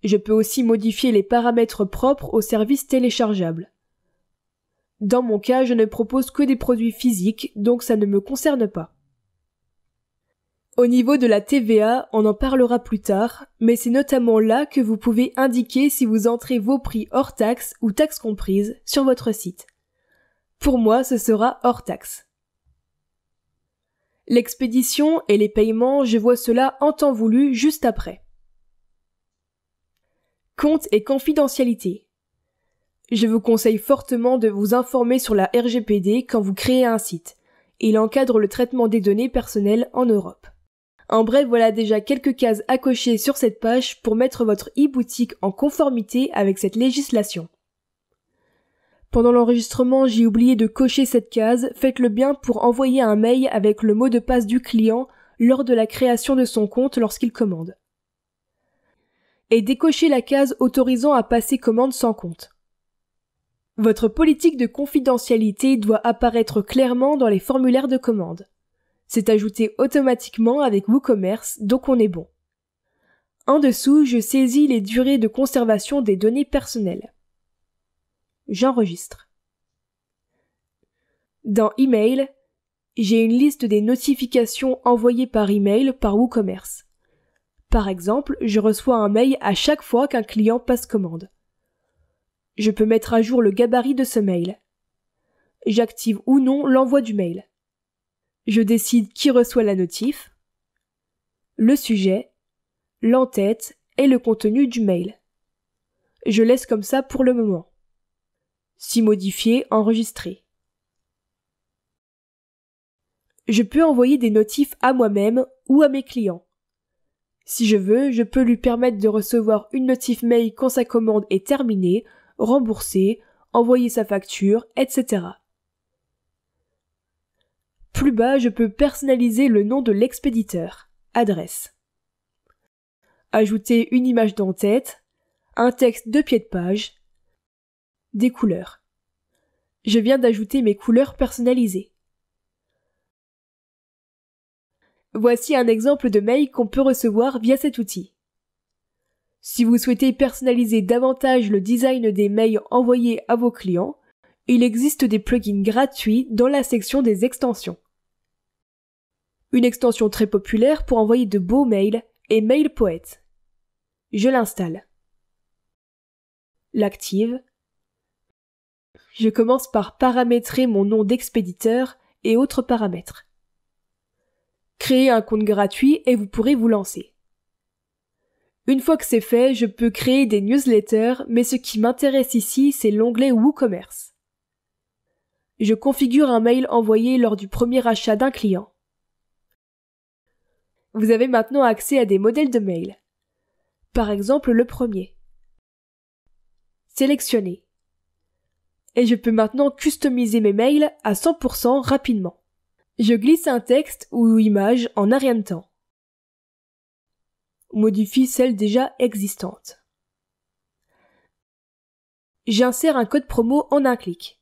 Je peux aussi modifier les paramètres propres au service téléchargeable. Dans mon cas, je ne propose que des produits physiques, donc ça ne me concerne pas. Au niveau de la TVA, on en parlera plus tard, mais c'est notamment là que vous pouvez indiquer si vous entrez vos prix hors taxes ou taxes comprises sur votre site. Pour moi, ce sera hors taxe. L'expédition et les paiements, je vois cela en temps voulu juste après. Compte et confidentialité. Je vous conseille fortement de vous informer sur la RGPD quand vous créez un site. Il encadre le traitement des données personnelles en Europe. En bref, voilà déjà quelques cases à cocher sur cette page pour mettre votre e-boutique en conformité avec cette législation. Pendant l'enregistrement, j'ai oublié de cocher cette case, faites-le bien pour envoyer un mail avec le mot de passe du client lors de la création de son compte lorsqu'il commande. Et décochez la case autorisant à passer commande sans compte. Votre politique de confidentialité doit apparaître clairement dans les formulaires de commande. C'est ajouté automatiquement avec WooCommerce, donc on est bon. En dessous, je saisis les durées de conservation des données personnelles. J'enregistre. Dans Email, j'ai une liste des notifications envoyées par email par WooCommerce. Par exemple, je reçois un mail à chaque fois qu'un client passe commande. Je peux mettre à jour le gabarit de ce mail. J'active ou non l'envoi du mail. Je décide qui reçoit la notif, le sujet, l'entête et le contenu du mail. Je laisse comme ça pour le moment si modifié, enregistré. Je peux envoyer des notifs à moi-même ou à mes clients. Si je veux, je peux lui permettre de recevoir une notif mail quand sa commande est terminée, rembourser, envoyer sa facture, etc. Plus bas, je peux personnaliser le nom de l'expéditeur, adresse. Ajouter une image d'en-tête, un texte de pied de page, des couleurs. Je viens d'ajouter mes couleurs personnalisées. Voici un exemple de mail qu'on peut recevoir via cet outil. Si vous souhaitez personnaliser davantage le design des mails envoyés à vos clients, il existe des plugins gratuits dans la section des extensions. Une extension très populaire pour envoyer de beaux mails est MailPoet. Je l'installe. L'active je commence par paramétrer mon nom d'expéditeur et autres paramètres. Créez un compte gratuit et vous pourrez vous lancer. Une fois que c'est fait, je peux créer des newsletters, mais ce qui m'intéresse ici, c'est l'onglet WooCommerce. Je configure un mail envoyé lors du premier achat d'un client. Vous avez maintenant accès à des modèles de mail. Par exemple, le premier. Sélectionnez et je peux maintenant customiser mes mails à 100% rapidement. Je glisse un texte ou image en arrière temps. Modifie celle déjà existante. J'insère un code promo en un clic.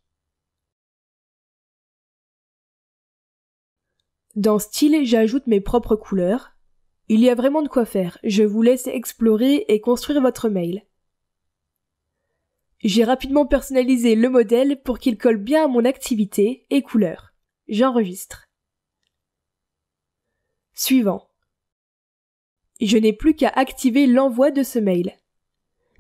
Dans style, j'ajoute mes propres couleurs. Il y a vraiment de quoi faire. Je vous laisse explorer et construire votre mail. J'ai rapidement personnalisé le modèle pour qu'il colle bien à mon activité et couleur. J'enregistre. Suivant. Je n'ai plus qu'à activer l'envoi de ce mail.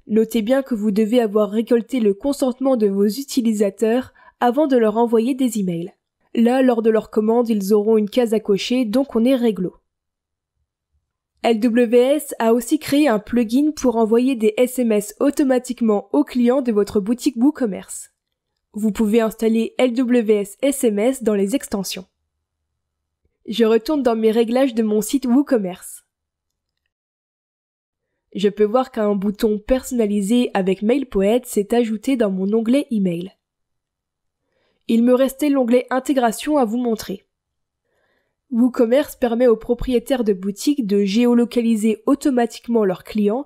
Notez bien que vous devez avoir récolté le consentement de vos utilisateurs avant de leur envoyer des emails. Là, lors de leur commande, ils auront une case à cocher, donc on est réglo. LWS a aussi créé un plugin pour envoyer des SMS automatiquement aux clients de votre boutique WooCommerce. Vous pouvez installer LWS SMS dans les extensions. Je retourne dans mes réglages de mon site WooCommerce. Je peux voir qu'un bouton personnalisé avec MailPoet s'est ajouté dans mon onglet email. Il me restait l'onglet intégration à vous montrer. WooCommerce permet aux propriétaires de boutiques de géolocaliser automatiquement leurs clients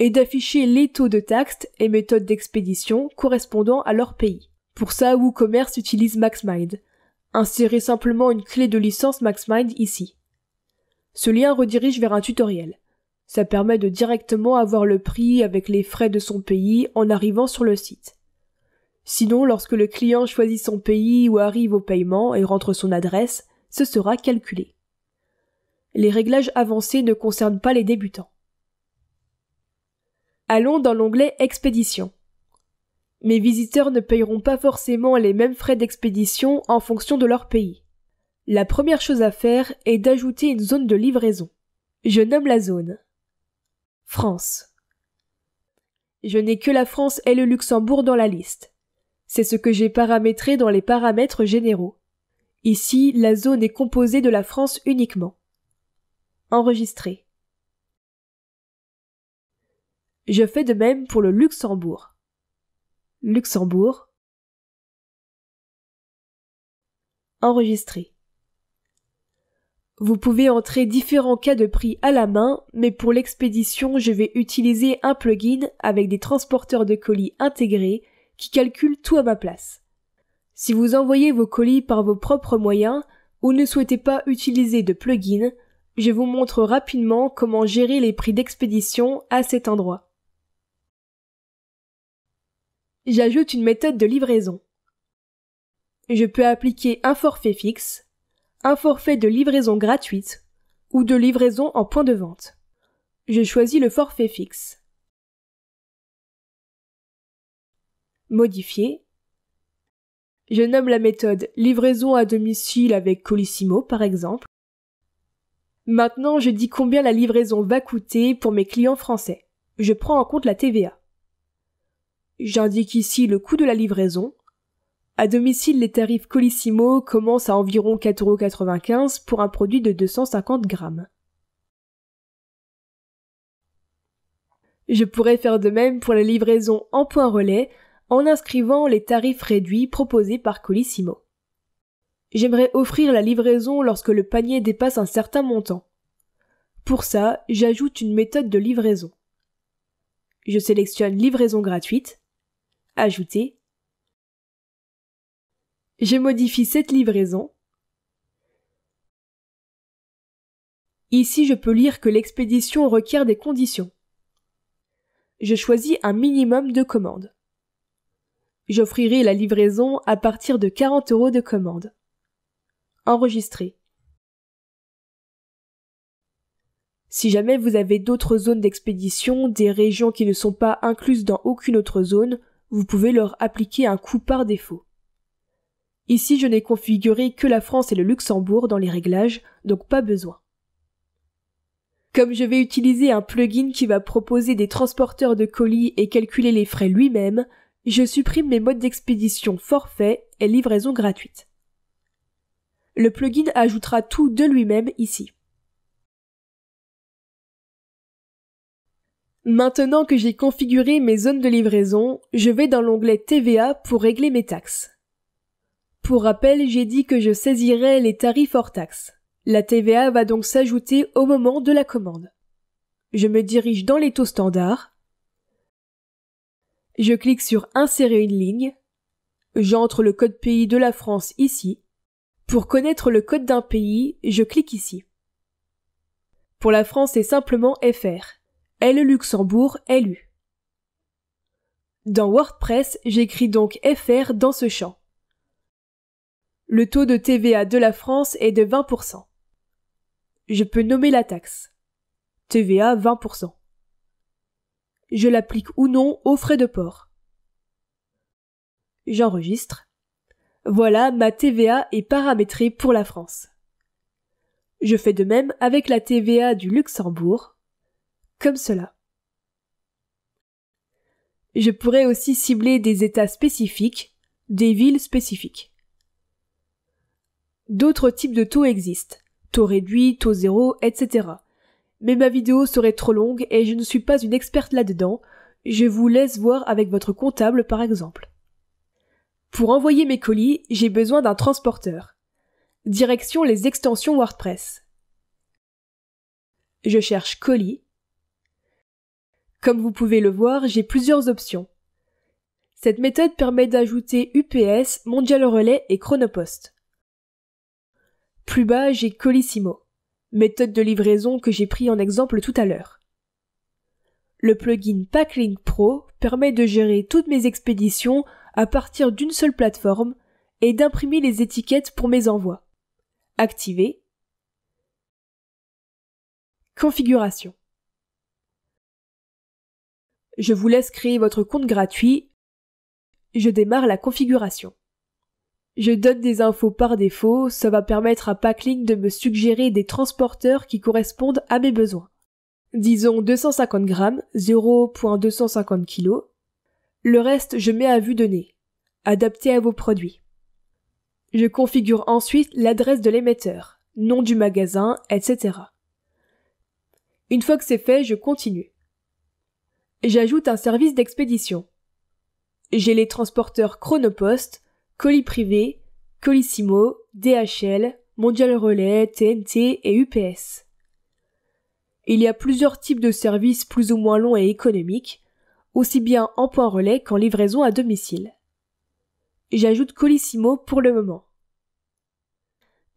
et d'afficher les taux de taxes et méthodes d'expédition correspondant à leur pays. Pour ça, WooCommerce utilise MaxMind. Insérez simplement une clé de licence MaxMind ici. Ce lien redirige vers un tutoriel. Ça permet de directement avoir le prix avec les frais de son pays en arrivant sur le site. Sinon, lorsque le client choisit son pays ou arrive au paiement et rentre son adresse, ce sera calculé. Les réglages avancés ne concernent pas les débutants. Allons dans l'onglet Expédition. Mes visiteurs ne payeront pas forcément les mêmes frais d'expédition en fonction de leur pays. La première chose à faire est d'ajouter une zone de livraison. Je nomme la zone. France. Je n'ai que la France et le Luxembourg dans la liste. C'est ce que j'ai paramétré dans les paramètres généraux. Ici, la zone est composée de la France uniquement. Enregistré. Je fais de même pour le Luxembourg. Luxembourg. Enregistré. Vous pouvez entrer différents cas de prix à la main, mais pour l'expédition, je vais utiliser un plugin avec des transporteurs de colis intégrés qui calculent tout à ma place. Si vous envoyez vos colis par vos propres moyens ou ne souhaitez pas utiliser de plugin, je vous montre rapidement comment gérer les prix d'expédition à cet endroit. J'ajoute une méthode de livraison. Je peux appliquer un forfait fixe, un forfait de livraison gratuite ou de livraison en point de vente. Je choisis le forfait fixe. Modifier je nomme la méthode livraison à domicile avec Colissimo par exemple. Maintenant, je dis combien la livraison va coûter pour mes clients français. Je prends en compte la TVA. J'indique ici le coût de la livraison. À domicile, les tarifs Colissimo commencent à environ € pour un produit de 250 grammes. Je pourrais faire de même pour la livraison en point relais en inscrivant les tarifs réduits proposés par Colissimo. J'aimerais offrir la livraison lorsque le panier dépasse un certain montant. Pour ça, j'ajoute une méthode de livraison. Je sélectionne livraison gratuite, ajouter. Je modifie cette livraison. Ici, je peux lire que l'expédition requiert des conditions. Je choisis un minimum de commandes. J'offrirai la livraison à partir de 40 euros de commande. Enregistré. Si jamais vous avez d'autres zones d'expédition, des régions qui ne sont pas incluses dans aucune autre zone, vous pouvez leur appliquer un coût par défaut. Ici, je n'ai configuré que la France et le Luxembourg dans les réglages, donc pas besoin. Comme je vais utiliser un plugin qui va proposer des transporteurs de colis et calculer les frais lui-même, je supprime mes modes d'expédition forfait et livraison gratuite. Le plugin ajoutera tout de lui-même ici. Maintenant que j'ai configuré mes zones de livraison, je vais dans l'onglet TVA pour régler mes taxes. Pour rappel, j'ai dit que je saisirais les tarifs hors taxes. La TVA va donc s'ajouter au moment de la commande. Je me dirige dans les taux standards, je clique sur Insérer une ligne. J'entre le code pays de la France ici. Pour connaître le code d'un pays, je clique ici. Pour la France, c'est simplement FR. Luxembourg, LU. Dans WordPress, j'écris donc FR dans ce champ. Le taux de TVA de la France est de 20%. Je peux nommer la taxe. TVA 20% je l'applique ou non aux frais de port. J'enregistre. Voilà, ma TVA est paramétrée pour la France. Je fais de même avec la TVA du Luxembourg, comme cela. Je pourrais aussi cibler des États spécifiques, des villes spécifiques. D'autres types de taux existent, taux réduit, taux zéro, etc. Mais ma vidéo serait trop longue et je ne suis pas une experte là-dedans, je vous laisse voir avec votre comptable par exemple. Pour envoyer mes colis, j'ai besoin d'un transporteur. Direction les extensions WordPress. Je cherche colis. Comme vous pouvez le voir, j'ai plusieurs options. Cette méthode permet d'ajouter UPS, Mondial Relay et Chronopost. Plus bas, j'ai Colissimo méthode de livraison que j'ai pris en exemple tout à l'heure. Le plugin Packlink Pro permet de gérer toutes mes expéditions à partir d'une seule plateforme et d'imprimer les étiquettes pour mes envois. Activer. Configuration. Je vous laisse créer votre compte gratuit. Je démarre la configuration. Je donne des infos par défaut, ça va permettre à Packlink de me suggérer des transporteurs qui correspondent à mes besoins. Disons 250 grammes, 0.250 kg. Le reste, je mets à vue de nez, adapté à vos produits. Je configure ensuite l'adresse de l'émetteur, nom du magasin, etc. Une fois que c'est fait, je continue. J'ajoute un service d'expédition. J'ai les transporteurs Chronopost, colis privé, Colissimo, DHL, Mondial Relais, TNT et UPS. Il y a plusieurs types de services plus ou moins longs et économiques, aussi bien en point relais qu'en livraison à domicile. J'ajoute Colissimo pour le moment.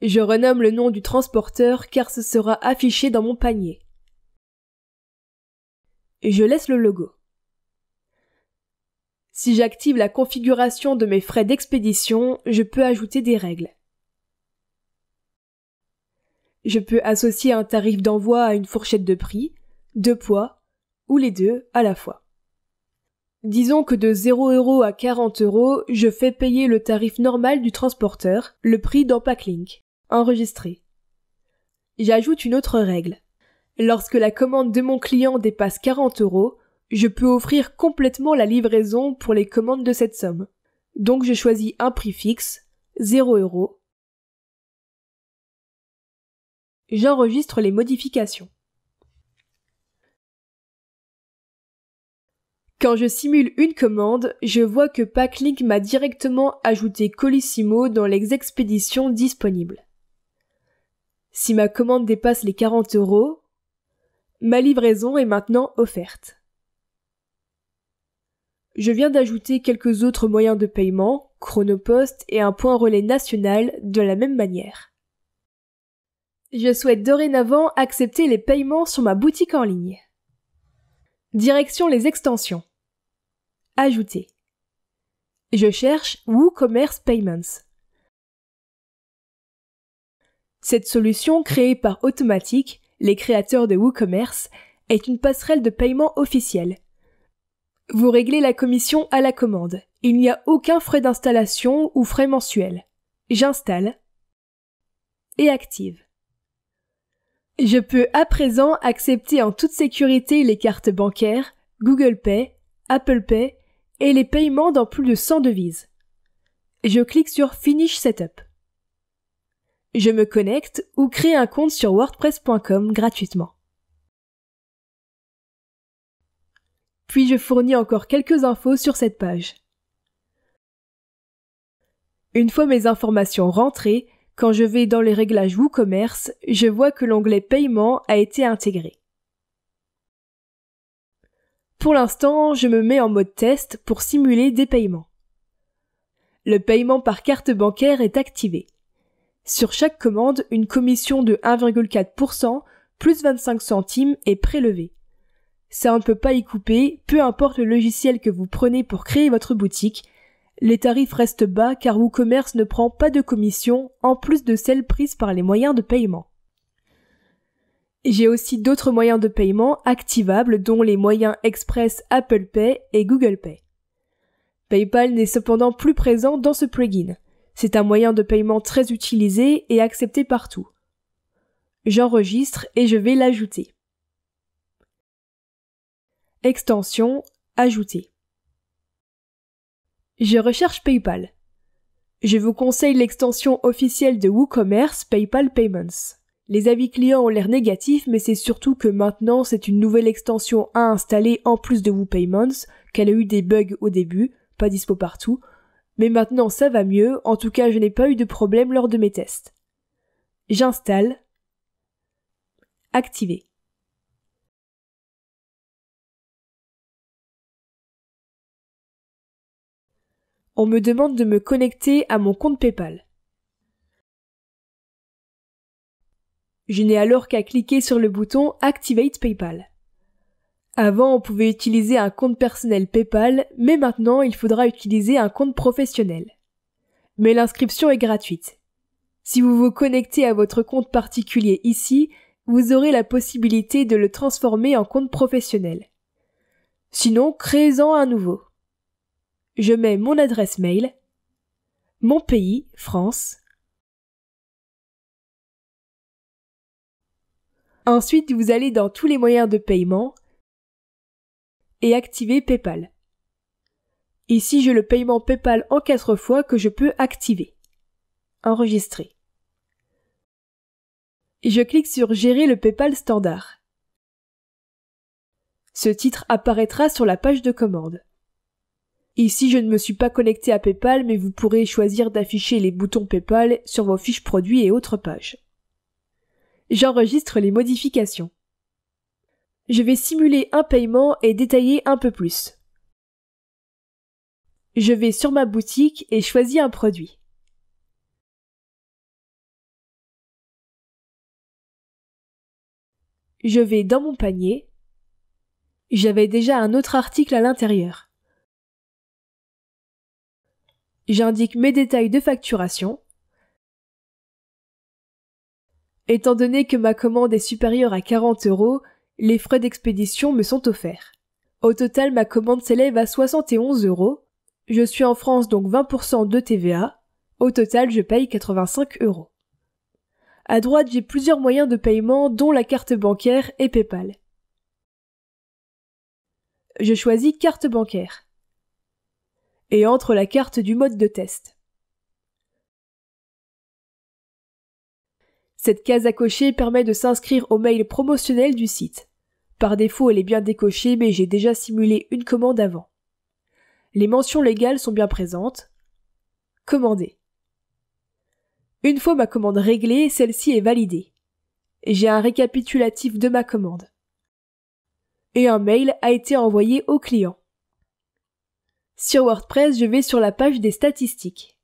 Je renomme le nom du transporteur car ce sera affiché dans mon panier. Je laisse le logo. Si j'active la configuration de mes frais d'expédition, je peux ajouter des règles. Je peux associer un tarif d'envoi à une fourchette de prix, de poids, ou les deux à la fois. Disons que de 0 euros à 40 euros, je fais payer le tarif normal du transporteur, le prix d'EmpackLink, enregistré. J'ajoute une autre règle. Lorsque la commande de mon client dépasse 40 euros, je peux offrir complètement la livraison pour les commandes de cette somme. Donc je choisis un prix fixe, 0 J'enregistre les modifications. Quand je simule une commande, je vois que Packlink m'a directement ajouté Colissimo dans les expéditions disponibles. Si ma commande dépasse les 40 euros, ma livraison est maintenant offerte. Je viens d'ajouter quelques autres moyens de paiement, Chronopost et un point relais national de la même manière. Je souhaite dorénavant accepter les paiements sur ma boutique en ligne. Direction les extensions. Ajouter. Je cherche WooCommerce Payments. Cette solution créée par Automatique, les créateurs de WooCommerce, est une passerelle de paiement officielle vous réglez la commission à la commande. Il n'y a aucun frais d'installation ou frais mensuels. J'installe et active. Je peux à présent accepter en toute sécurité les cartes bancaires, Google Pay, Apple Pay et les paiements dans plus de 100 devises. Je clique sur Finish Setup. Je me connecte ou crée un compte sur wordpress.com gratuitement. puis je fournis encore quelques infos sur cette page. Une fois mes informations rentrées, quand je vais dans les réglages WooCommerce, je vois que l'onglet Paiement a été intégré. Pour l'instant, je me mets en mode test pour simuler des paiements. Le paiement par carte bancaire est activé. Sur chaque commande, une commission de 1,4% plus 25 centimes est prélevée ça on ne peut pas y couper, peu importe le logiciel que vous prenez pour créer votre boutique, les tarifs restent bas car WooCommerce ne prend pas de commission en plus de celles prises par les moyens de paiement. J'ai aussi d'autres moyens de paiement activables dont les moyens express Apple Pay et Google Pay. PayPal n'est cependant plus présent dans ce plugin. C'est un moyen de paiement très utilisé et accepté partout. J'enregistre et je vais l'ajouter. Extension Ajouter. Je recherche PayPal. Je vous conseille l'extension officielle de WooCommerce PayPal Payments. Les avis clients ont l'air négatifs, mais c'est surtout que maintenant c'est une nouvelle extension à installer en plus de WooPayments, qu'elle a eu des bugs au début, pas dispo partout, mais maintenant ça va mieux, en tout cas je n'ai pas eu de problème lors de mes tests. J'installe. Activer. on me demande de me connecter à mon compte PayPal. Je n'ai alors qu'à cliquer sur le bouton Activate PayPal. Avant, on pouvait utiliser un compte personnel PayPal, mais maintenant, il faudra utiliser un compte professionnel. Mais l'inscription est gratuite. Si vous vous connectez à votre compte particulier ici, vous aurez la possibilité de le transformer en compte professionnel. Sinon, créez-en un nouveau je mets mon adresse mail, mon pays, France. Ensuite, vous allez dans tous les moyens de paiement et Activer PayPal. Ici, j'ai le paiement PayPal en quatre fois que je peux activer. Enregistrer. Je clique sur Gérer le PayPal standard. Ce titre apparaîtra sur la page de commande. Ici, je ne me suis pas connecté à PayPal, mais vous pourrez choisir d'afficher les boutons PayPal sur vos fiches produits et autres pages. J'enregistre les modifications. Je vais simuler un paiement et détailler un peu plus. Je vais sur ma boutique et choisis un produit. Je vais dans mon panier. J'avais déjà un autre article à l'intérieur. J'indique mes détails de facturation. Étant donné que ma commande est supérieure à 40 euros, les frais d'expédition me sont offerts. Au total, ma commande s'élève à 71 euros. Je suis en France donc 20% de TVA. Au total, je paye 85 euros. À droite, j'ai plusieurs moyens de paiement dont la carte bancaire et PayPal. Je choisis carte bancaire et entre la carte du mode de test. Cette case à cocher permet de s'inscrire au mail promotionnel du site. Par défaut, elle est bien décochée, mais j'ai déjà simulé une commande avant. Les mentions légales sont bien présentes. Commander. Une fois ma commande réglée, celle-ci est validée. J'ai un récapitulatif de ma commande. Et un mail a été envoyé au client. Sur WordPress, je vais sur la page des statistiques.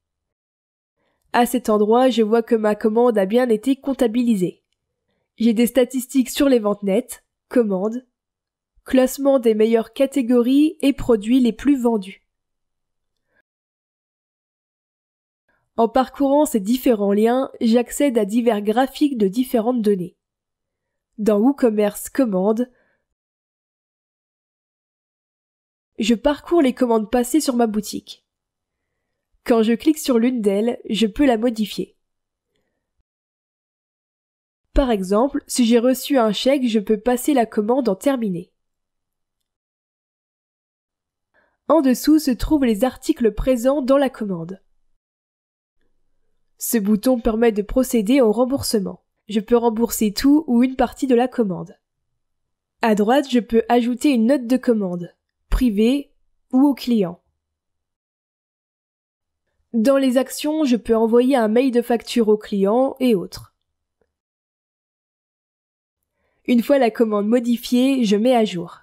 À cet endroit, je vois que ma commande a bien été comptabilisée. J'ai des statistiques sur les ventes nettes, commandes, classement des meilleures catégories et produits les plus vendus. En parcourant ces différents liens, j'accède à divers graphiques de différentes données. Dans WooCommerce Commandes, je parcours les commandes passées sur ma boutique. Quand je clique sur l'une d'elles, je peux la modifier. Par exemple, si j'ai reçu un chèque, je peux passer la commande en terminé. En dessous se trouvent les articles présents dans la commande. Ce bouton permet de procéder au remboursement. Je peux rembourser tout ou une partie de la commande. À droite, je peux ajouter une note de commande privé ou au client. Dans les actions, je peux envoyer un mail de facture au client et autres. Une fois la commande modifiée, je mets à jour.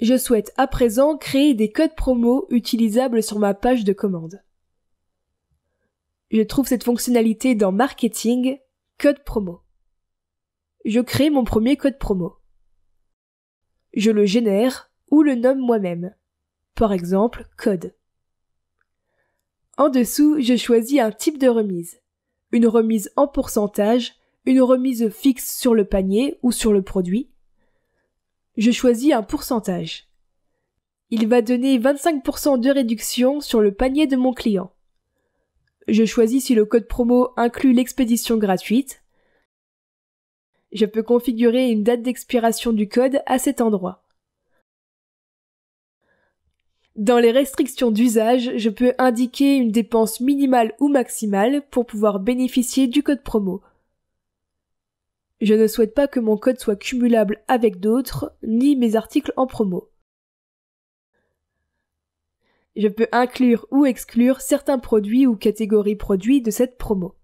Je souhaite à présent créer des codes promo utilisables sur ma page de commande. Je trouve cette fonctionnalité dans Marketing, Code promo. Je crée mon premier code promo je le génère ou le nomme moi-même. Par exemple, code. En dessous, je choisis un type de remise. Une remise en pourcentage, une remise fixe sur le panier ou sur le produit. Je choisis un pourcentage. Il va donner 25% de réduction sur le panier de mon client. Je choisis si le code promo inclut l'expédition gratuite je peux configurer une date d'expiration du code à cet endroit. Dans les restrictions d'usage, je peux indiquer une dépense minimale ou maximale pour pouvoir bénéficier du code promo. Je ne souhaite pas que mon code soit cumulable avec d'autres, ni mes articles en promo. Je peux inclure ou exclure certains produits ou catégories produits de cette promo.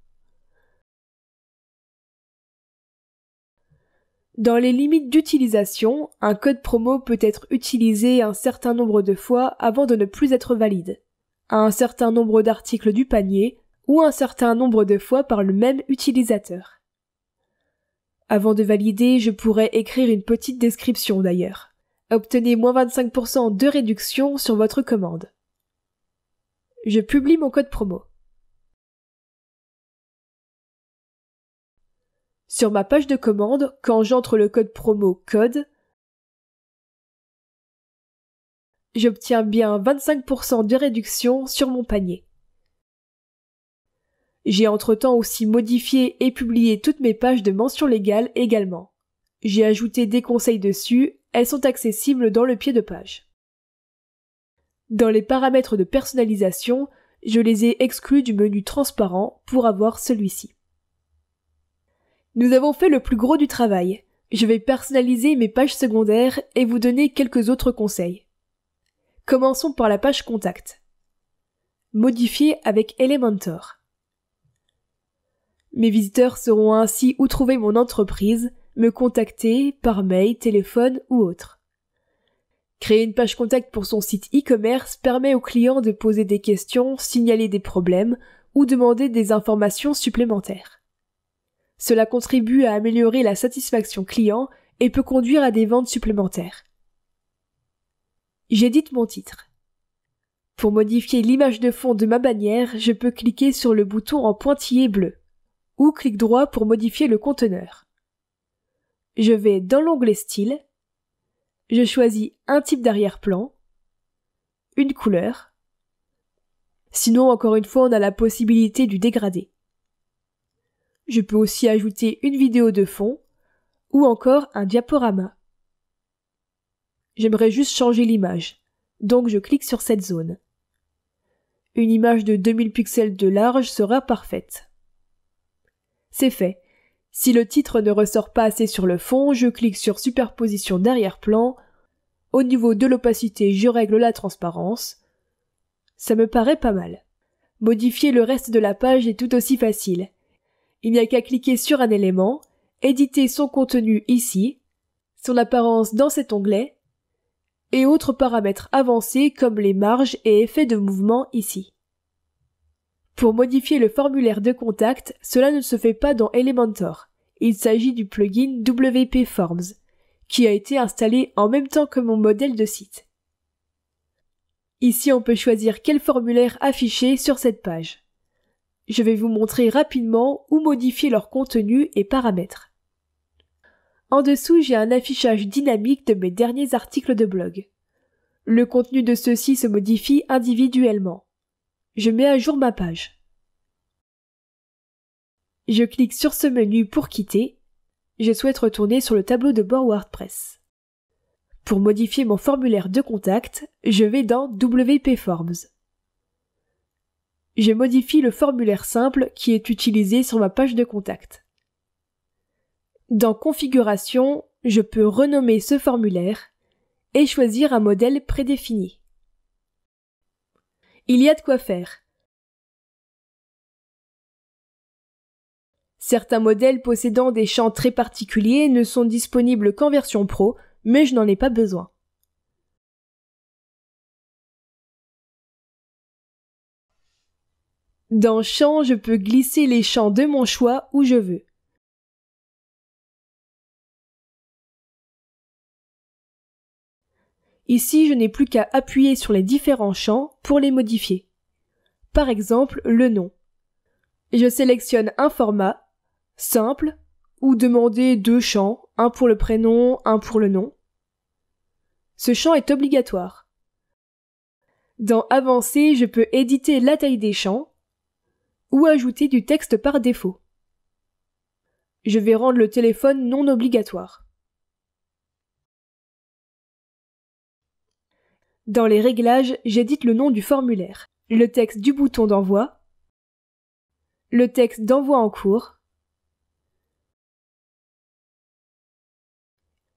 Dans les limites d'utilisation, un code promo peut être utilisé un certain nombre de fois avant de ne plus être valide, à un certain nombre d'articles du panier ou un certain nombre de fois par le même utilisateur. Avant de valider, je pourrais écrire une petite description d'ailleurs. Obtenez moins 25% de réduction sur votre commande. Je publie mon code promo. Sur ma page de commande, quand j'entre le code promo code, j'obtiens bien 25% de réduction sur mon panier. J'ai entre-temps aussi modifié et publié toutes mes pages de mention légale également. J'ai ajouté des conseils dessus, elles sont accessibles dans le pied de page. Dans les paramètres de personnalisation, je les ai exclus du menu transparent pour avoir celui-ci. Nous avons fait le plus gros du travail. Je vais personnaliser mes pages secondaires et vous donner quelques autres conseils. Commençons par la page contact. Modifier avec Elementor. Mes visiteurs sauront ainsi où trouver mon entreprise, me contacter par mail, téléphone ou autre. Créer une page contact pour son site e-commerce permet aux clients de poser des questions, signaler des problèmes ou demander des informations supplémentaires. Cela contribue à améliorer la satisfaction client et peut conduire à des ventes supplémentaires. J'édite mon titre. Pour modifier l'image de fond de ma bannière, je peux cliquer sur le bouton en pointillé bleu ou clic droit pour modifier le conteneur. Je vais dans l'onglet Style. Je choisis un type d'arrière-plan, une couleur. Sinon, encore une fois, on a la possibilité du dégradé je peux aussi ajouter une vidéo de fond ou encore un diaporama. J'aimerais juste changer l'image, donc je clique sur cette zone. Une image de 2000 pixels de large sera parfaite. C'est fait. Si le titre ne ressort pas assez sur le fond, je clique sur Superposition d'arrière-plan. Au niveau de l'opacité, je règle la transparence. Ça me paraît pas mal. Modifier le reste de la page est tout aussi facile. Il n'y a qu'à cliquer sur un élément, éditer son contenu ici, son apparence dans cet onglet, et autres paramètres avancés comme les marges et effets de mouvement ici. Pour modifier le formulaire de contact, cela ne se fait pas dans Elementor. Il s'agit du plugin WP Forms, qui a été installé en même temps que mon modèle de site. Ici, on peut choisir quel formulaire afficher sur cette page. Je vais vous montrer rapidement où modifier leur contenu et paramètres. En dessous, j'ai un affichage dynamique de mes derniers articles de blog. Le contenu de ceux-ci se modifie individuellement. Je mets à jour ma page. Je clique sur ce menu pour quitter. Je souhaite retourner sur le tableau de bord WordPress. Pour modifier mon formulaire de contact, je vais dans WPForms je modifie le formulaire simple qui est utilisé sur ma page de contact. Dans Configuration, je peux renommer ce formulaire et choisir un modèle prédéfini. Il y a de quoi faire. Certains modèles possédant des champs très particuliers ne sont disponibles qu'en version pro, mais je n'en ai pas besoin. Dans champs, je peux glisser les champs de mon choix où je veux. Ici, je n'ai plus qu'à appuyer sur les différents champs pour les modifier. Par exemple, le nom. Je sélectionne un format, simple, ou demander deux champs, un pour le prénom, un pour le nom. Ce champ est obligatoire. Dans Avancer, je peux éditer la taille des champs, ou ajouter du texte par défaut. Je vais rendre le téléphone non obligatoire. Dans les réglages, j'édite le nom du formulaire, le texte du bouton d'envoi, le texte d'envoi en cours.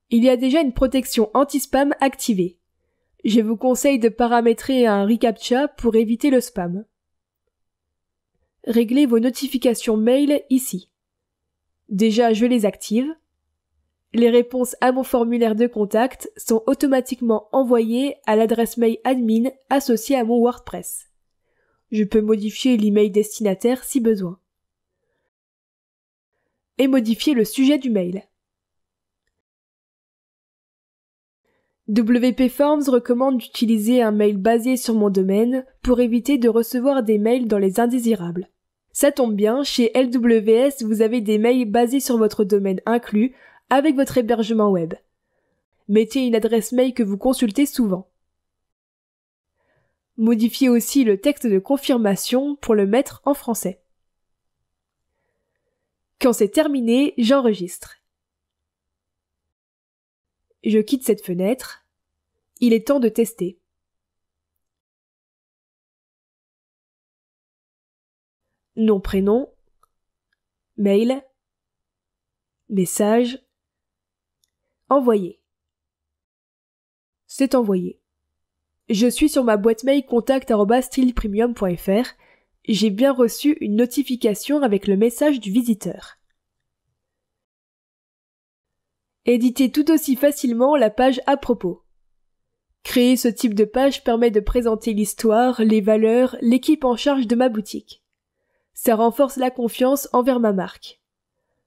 Il y a déjà une protection anti-spam activée. Je vous conseille de paramétrer un reCAPTCHA pour éviter le spam réglez vos notifications mail ici. Déjà, je les active. Les réponses à mon formulaire de contact sont automatiquement envoyées à l'adresse mail admin associée à mon WordPress. Je peux modifier l'email destinataire si besoin. Et modifier le sujet du mail. WPForms recommande d'utiliser un mail basé sur mon domaine pour éviter de recevoir des mails dans les indésirables. Ça tombe bien, chez LWS, vous avez des mails basés sur votre domaine inclus, avec votre hébergement web. Mettez une adresse mail que vous consultez souvent. Modifiez aussi le texte de confirmation pour le mettre en français. Quand c'est terminé, j'enregistre. Je quitte cette fenêtre. Il est temps de tester. nom, prénom, mail, message, envoyer. C'est envoyé. Je suis sur ma boîte mail contact@stilpremium.fr. J'ai bien reçu une notification avec le message du visiteur. Éditez tout aussi facilement la page à propos. Créer ce type de page permet de présenter l'histoire, les valeurs, l'équipe en charge de ma boutique ça renforce la confiance envers ma marque.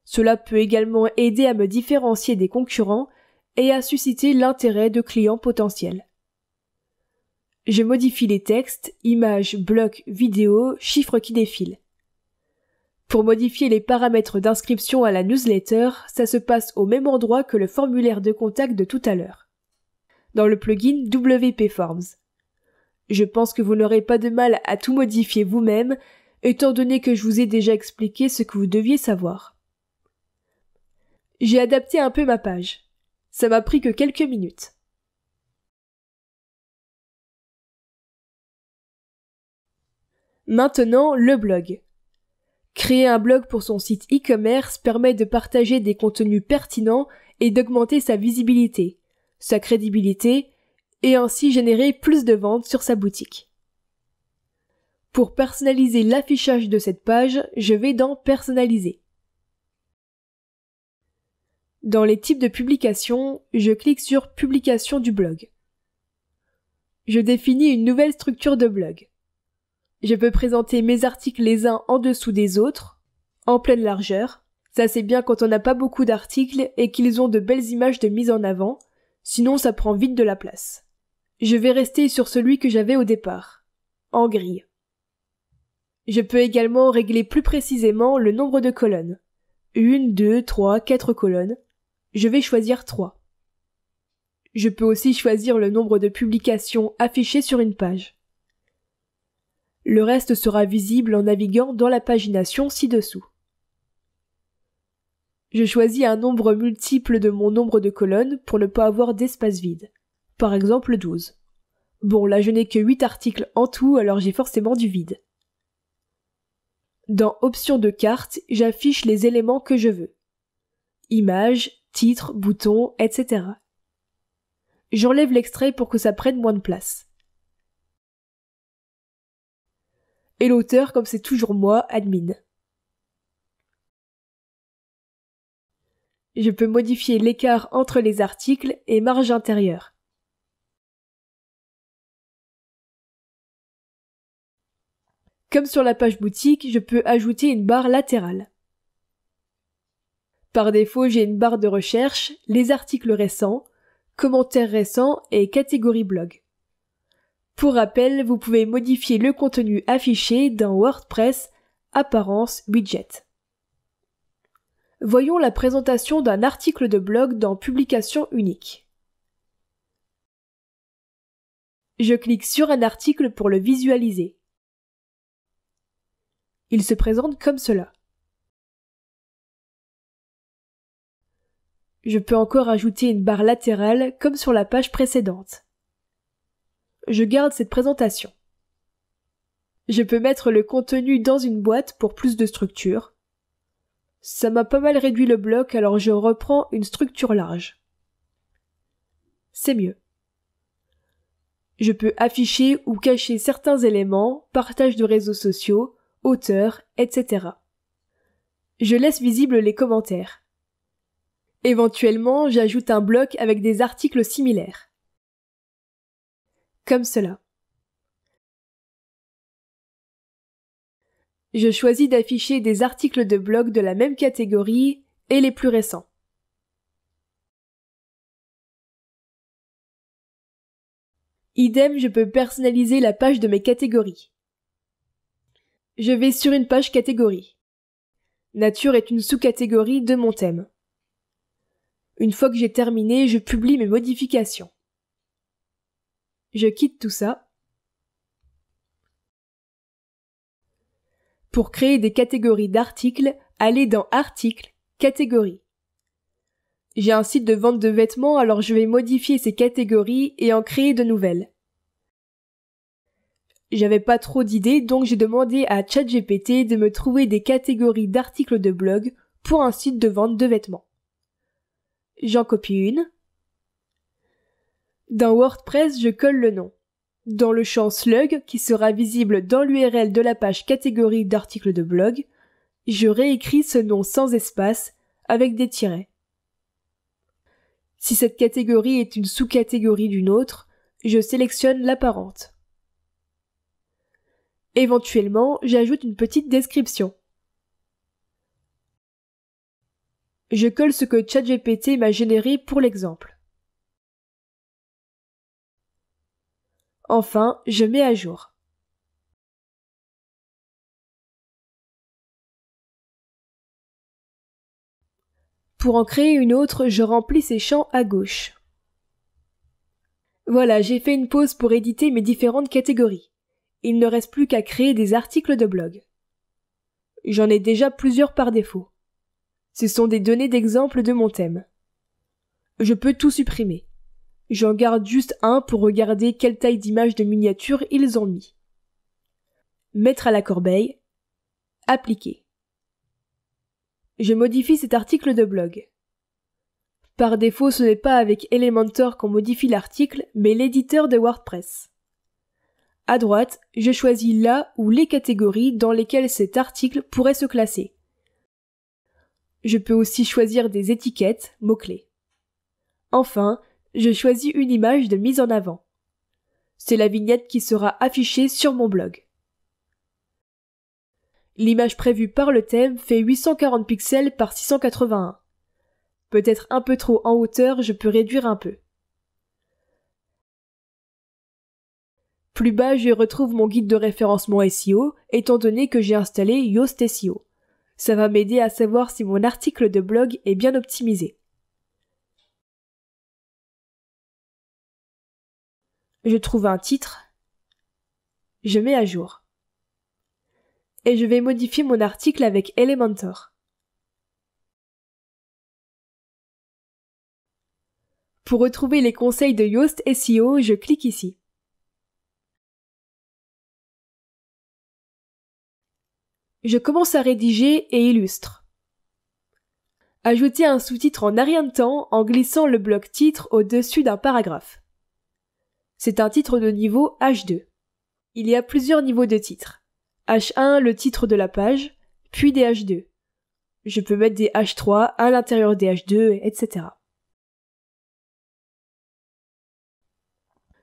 Cela peut également aider à me différencier des concurrents et à susciter l'intérêt de clients potentiels. Je modifie les textes, images, blocs, vidéos, chiffres qui défilent. Pour modifier les paramètres d'inscription à la newsletter, ça se passe au même endroit que le formulaire de contact de tout à l'heure. Dans le plugin WPForms. Je pense que vous n'aurez pas de mal à tout modifier vous-même, étant donné que je vous ai déjà expliqué ce que vous deviez savoir. J'ai adapté un peu ma page. Ça m'a pris que quelques minutes. Maintenant, le blog. Créer un blog pour son site e-commerce permet de partager des contenus pertinents et d'augmenter sa visibilité, sa crédibilité, et ainsi générer plus de ventes sur sa boutique. Pour personnaliser l'affichage de cette page, je vais dans Personnaliser. Dans les types de publications, je clique sur Publication du blog. Je définis une nouvelle structure de blog. Je peux présenter mes articles les uns en dessous des autres, en pleine largeur. Ça c'est bien quand on n'a pas beaucoup d'articles et qu'ils ont de belles images de mise en avant, sinon ça prend vite de la place. Je vais rester sur celui que j'avais au départ, en grille. Je peux également régler plus précisément le nombre de colonnes. Une, deux, trois, quatre colonnes. Je vais choisir trois. Je peux aussi choisir le nombre de publications affichées sur une page. Le reste sera visible en naviguant dans la pagination ci-dessous. Je choisis un nombre multiple de mon nombre de colonnes pour ne pas avoir d'espace vide. Par exemple 12. Bon, là je n'ai que 8 articles en tout, alors j'ai forcément du vide. Dans Options de carte, j'affiche les éléments que je veux. Images, titres, boutons, etc. J'enlève l'extrait pour que ça prenne moins de place. Et l'auteur, comme c'est toujours moi, admin. Je peux modifier l'écart entre les articles et marge intérieure. Comme sur la page boutique, je peux ajouter une barre latérale. Par défaut, j'ai une barre de recherche, les articles récents, commentaires récents et catégories blog. Pour rappel, vous pouvez modifier le contenu affiché dans WordPress Apparence Widget. Voyons la présentation d'un article de blog dans Publication unique. Je clique sur un article pour le visualiser. Il se présente comme cela. Je peux encore ajouter une barre latérale comme sur la page précédente. Je garde cette présentation. Je peux mettre le contenu dans une boîte pour plus de structure. Ça m'a pas mal réduit le bloc alors je reprends une structure large. C'est mieux. Je peux afficher ou cacher certains éléments, partage de réseaux sociaux, auteur, etc. Je laisse visibles les commentaires. Éventuellement, j'ajoute un bloc avec des articles similaires. Comme cela. Je choisis d'afficher des articles de blog de la même catégorie et les plus récents. Idem, je peux personnaliser la page de mes catégories. Je vais sur une page catégorie. Nature est une sous-catégorie de mon thème. Une fois que j'ai terminé, je publie mes modifications. Je quitte tout ça. Pour créer des catégories d'articles, allez dans Articles, Catégories. J'ai un site de vente de vêtements, alors je vais modifier ces catégories et en créer de nouvelles. J'avais pas trop d'idées, donc j'ai demandé à ChatGPT de me trouver des catégories d'articles de blog pour un site de vente de vêtements. J'en copie une. Dans WordPress, je colle le nom. Dans le champ slug, qui sera visible dans l'URL de la page catégorie d'articles de blog, je réécris ce nom sans espace avec des tirets. Si cette catégorie est une sous-catégorie d'une autre, je sélectionne l'apparente. Éventuellement, j'ajoute une petite description. Je colle ce que ChatGPT m'a généré pour l'exemple. Enfin, je mets à jour. Pour en créer une autre, je remplis ces champs à gauche. Voilà, j'ai fait une pause pour éditer mes différentes catégories il ne reste plus qu'à créer des articles de blog. J'en ai déjà plusieurs par défaut. Ce sont des données d'exemple de mon thème. Je peux tout supprimer. J'en garde juste un pour regarder quelle taille d'image de miniature ils ont mis. Mettre à la corbeille. Appliquer. Je modifie cet article de blog. Par défaut, ce n'est pas avec Elementor qu'on modifie l'article, mais l'éditeur de WordPress à droite, je choisis la ou les catégories dans lesquelles cet article pourrait se classer. Je peux aussi choisir des étiquettes, mots-clés. Enfin, je choisis une image de mise en avant. C'est la vignette qui sera affichée sur mon blog. L'image prévue par le thème fait 840 pixels par 681. Peut-être un peu trop en hauteur, je peux réduire un peu. Plus bas, je retrouve mon guide de référencement SEO, étant donné que j'ai installé Yoast SEO. Ça va m'aider à savoir si mon article de blog est bien optimisé. Je trouve un titre. Je mets à jour. Et je vais modifier mon article avec Elementor. Pour retrouver les conseils de Yoast SEO, je clique ici. je commence à rédiger et illustre. Ajoutez un sous-titre en arrière-temps en glissant le bloc titre au-dessus d'un paragraphe. C'est un titre de niveau H2. Il y a plusieurs niveaux de titres. H1, le titre de la page, puis des H2. Je peux mettre des H3 à l'intérieur des H2, etc.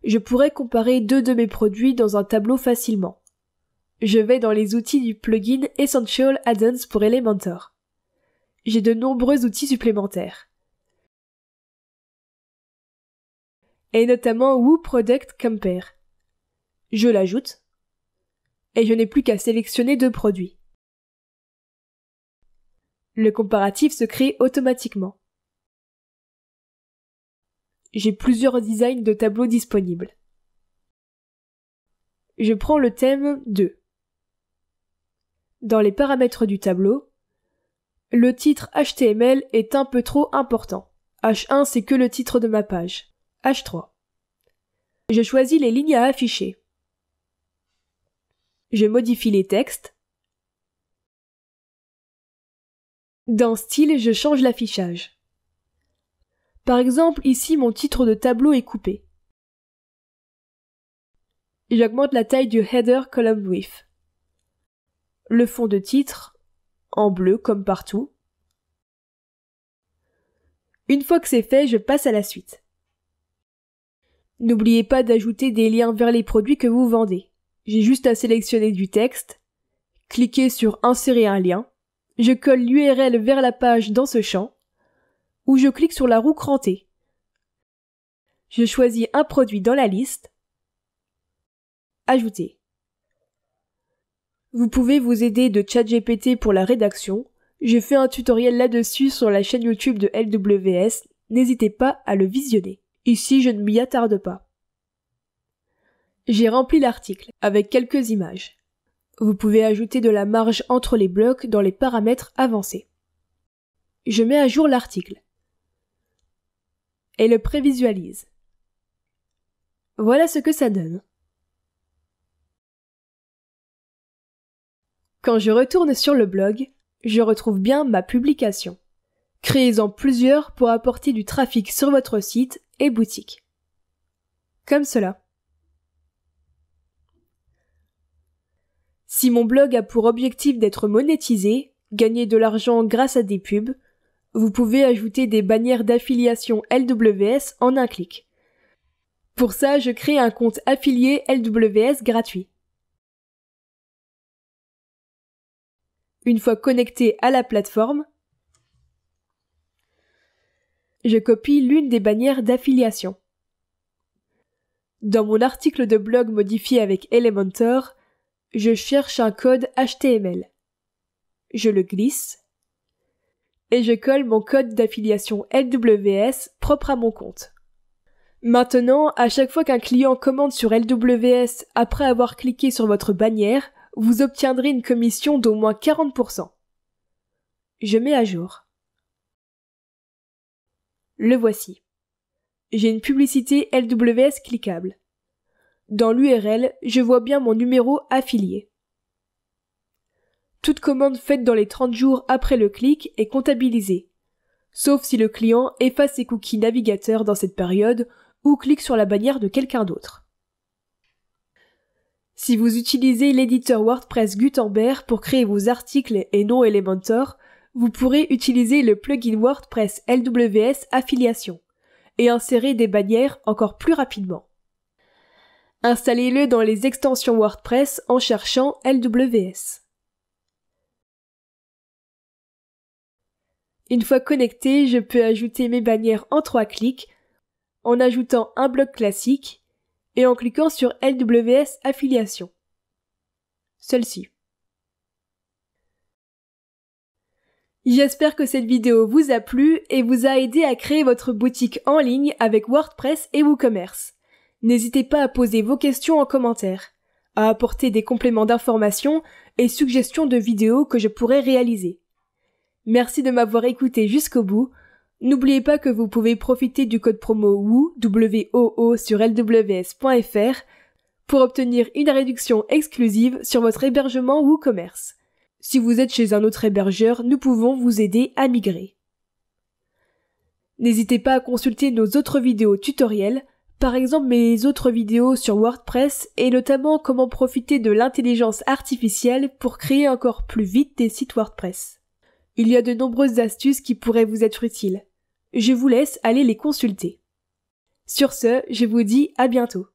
Je pourrais comparer deux de mes produits dans un tableau facilement je vais dans les outils du plugin Essential Addons pour Elementor. J'ai de nombreux outils supplémentaires. Et notamment Woo Product Compare. Je l'ajoute. Et je n'ai plus qu'à sélectionner deux produits. Le comparatif se crée automatiquement. J'ai plusieurs designs de tableaux disponibles. Je prends le thème 2 dans les paramètres du tableau, le titre HTML est un peu trop important. H1 c'est que le titre de ma page. H3. Je choisis les lignes à afficher. Je modifie les textes. Dans Style, je change l'affichage. Par exemple, ici, mon titre de tableau est coupé. J'augmente la taille du header column width le fond de titre en bleu comme partout. Une fois que c'est fait, je passe à la suite. N'oubliez pas d'ajouter des liens vers les produits que vous vendez. J'ai juste à sélectionner du texte, cliquer sur Insérer un lien, je colle l'URL vers la page dans ce champ, ou je clique sur la roue crantée. Je choisis un produit dans la liste, Ajouter. Vous pouvez vous aider de ChatGPT pour la rédaction. J'ai fait un tutoriel là-dessus sur la chaîne YouTube de LWS, n'hésitez pas à le visionner. Ici, je ne m'y attarde pas. J'ai rempli l'article avec quelques images. Vous pouvez ajouter de la marge entre les blocs dans les paramètres avancés. Je mets à jour l'article et le prévisualise. Voilà ce que ça donne. Quand je retourne sur le blog, je retrouve bien ma publication. Créez-en plusieurs pour apporter du trafic sur votre site et boutique. Comme cela. Si mon blog a pour objectif d'être monétisé, gagner de l'argent grâce à des pubs, vous pouvez ajouter des bannières d'affiliation LWS en un clic. Pour ça, je crée un compte affilié LWS gratuit. Une fois connecté à la plateforme, je copie l'une des bannières d'affiliation. Dans mon article de blog modifié avec Elementor, je cherche un code HTML. Je le glisse et je colle mon code d'affiliation LWS propre à mon compte. Maintenant, à chaque fois qu'un client commande sur LWS après avoir cliqué sur votre bannière, vous obtiendrez une commission d'au moins 40%. Je mets à jour. Le voici. J'ai une publicité LWS cliquable. Dans l'URL, je vois bien mon numéro affilié. Toute commande faite dans les 30 jours après le clic est comptabilisée, sauf si le client efface ses cookies navigateurs dans cette période ou clique sur la bannière de quelqu'un d'autre. Si vous utilisez l'éditeur WordPress Gutenberg pour créer vos articles et non Elementor, vous pourrez utiliser le plugin WordPress LWS Affiliation et insérer des bannières encore plus rapidement. Installez-le dans les extensions WordPress en cherchant LWS. Une fois connecté, je peux ajouter mes bannières en trois clics en ajoutant un bloc classique et en cliquant sur LWS Affiliation. Celle-ci. J'espère que cette vidéo vous a plu et vous a aidé à créer votre boutique en ligne avec WordPress et WooCommerce. N'hésitez pas à poser vos questions en commentaire, à apporter des compléments d'informations et suggestions de vidéos que je pourrais réaliser. Merci de m'avoir écouté jusqu'au bout. N'oubliez pas que vous pouvez profiter du code promo WOO, sur lws.fr pour obtenir une réduction exclusive sur votre hébergement WooCommerce. Si vous êtes chez un autre hébergeur, nous pouvons vous aider à migrer. N'hésitez pas à consulter nos autres vidéos tutoriels, par exemple mes autres vidéos sur WordPress et notamment comment profiter de l'intelligence artificielle pour créer encore plus vite des sites WordPress. Il y a de nombreuses astuces qui pourraient vous être utiles. Je vous laisse aller les consulter. Sur ce, je vous dis à bientôt.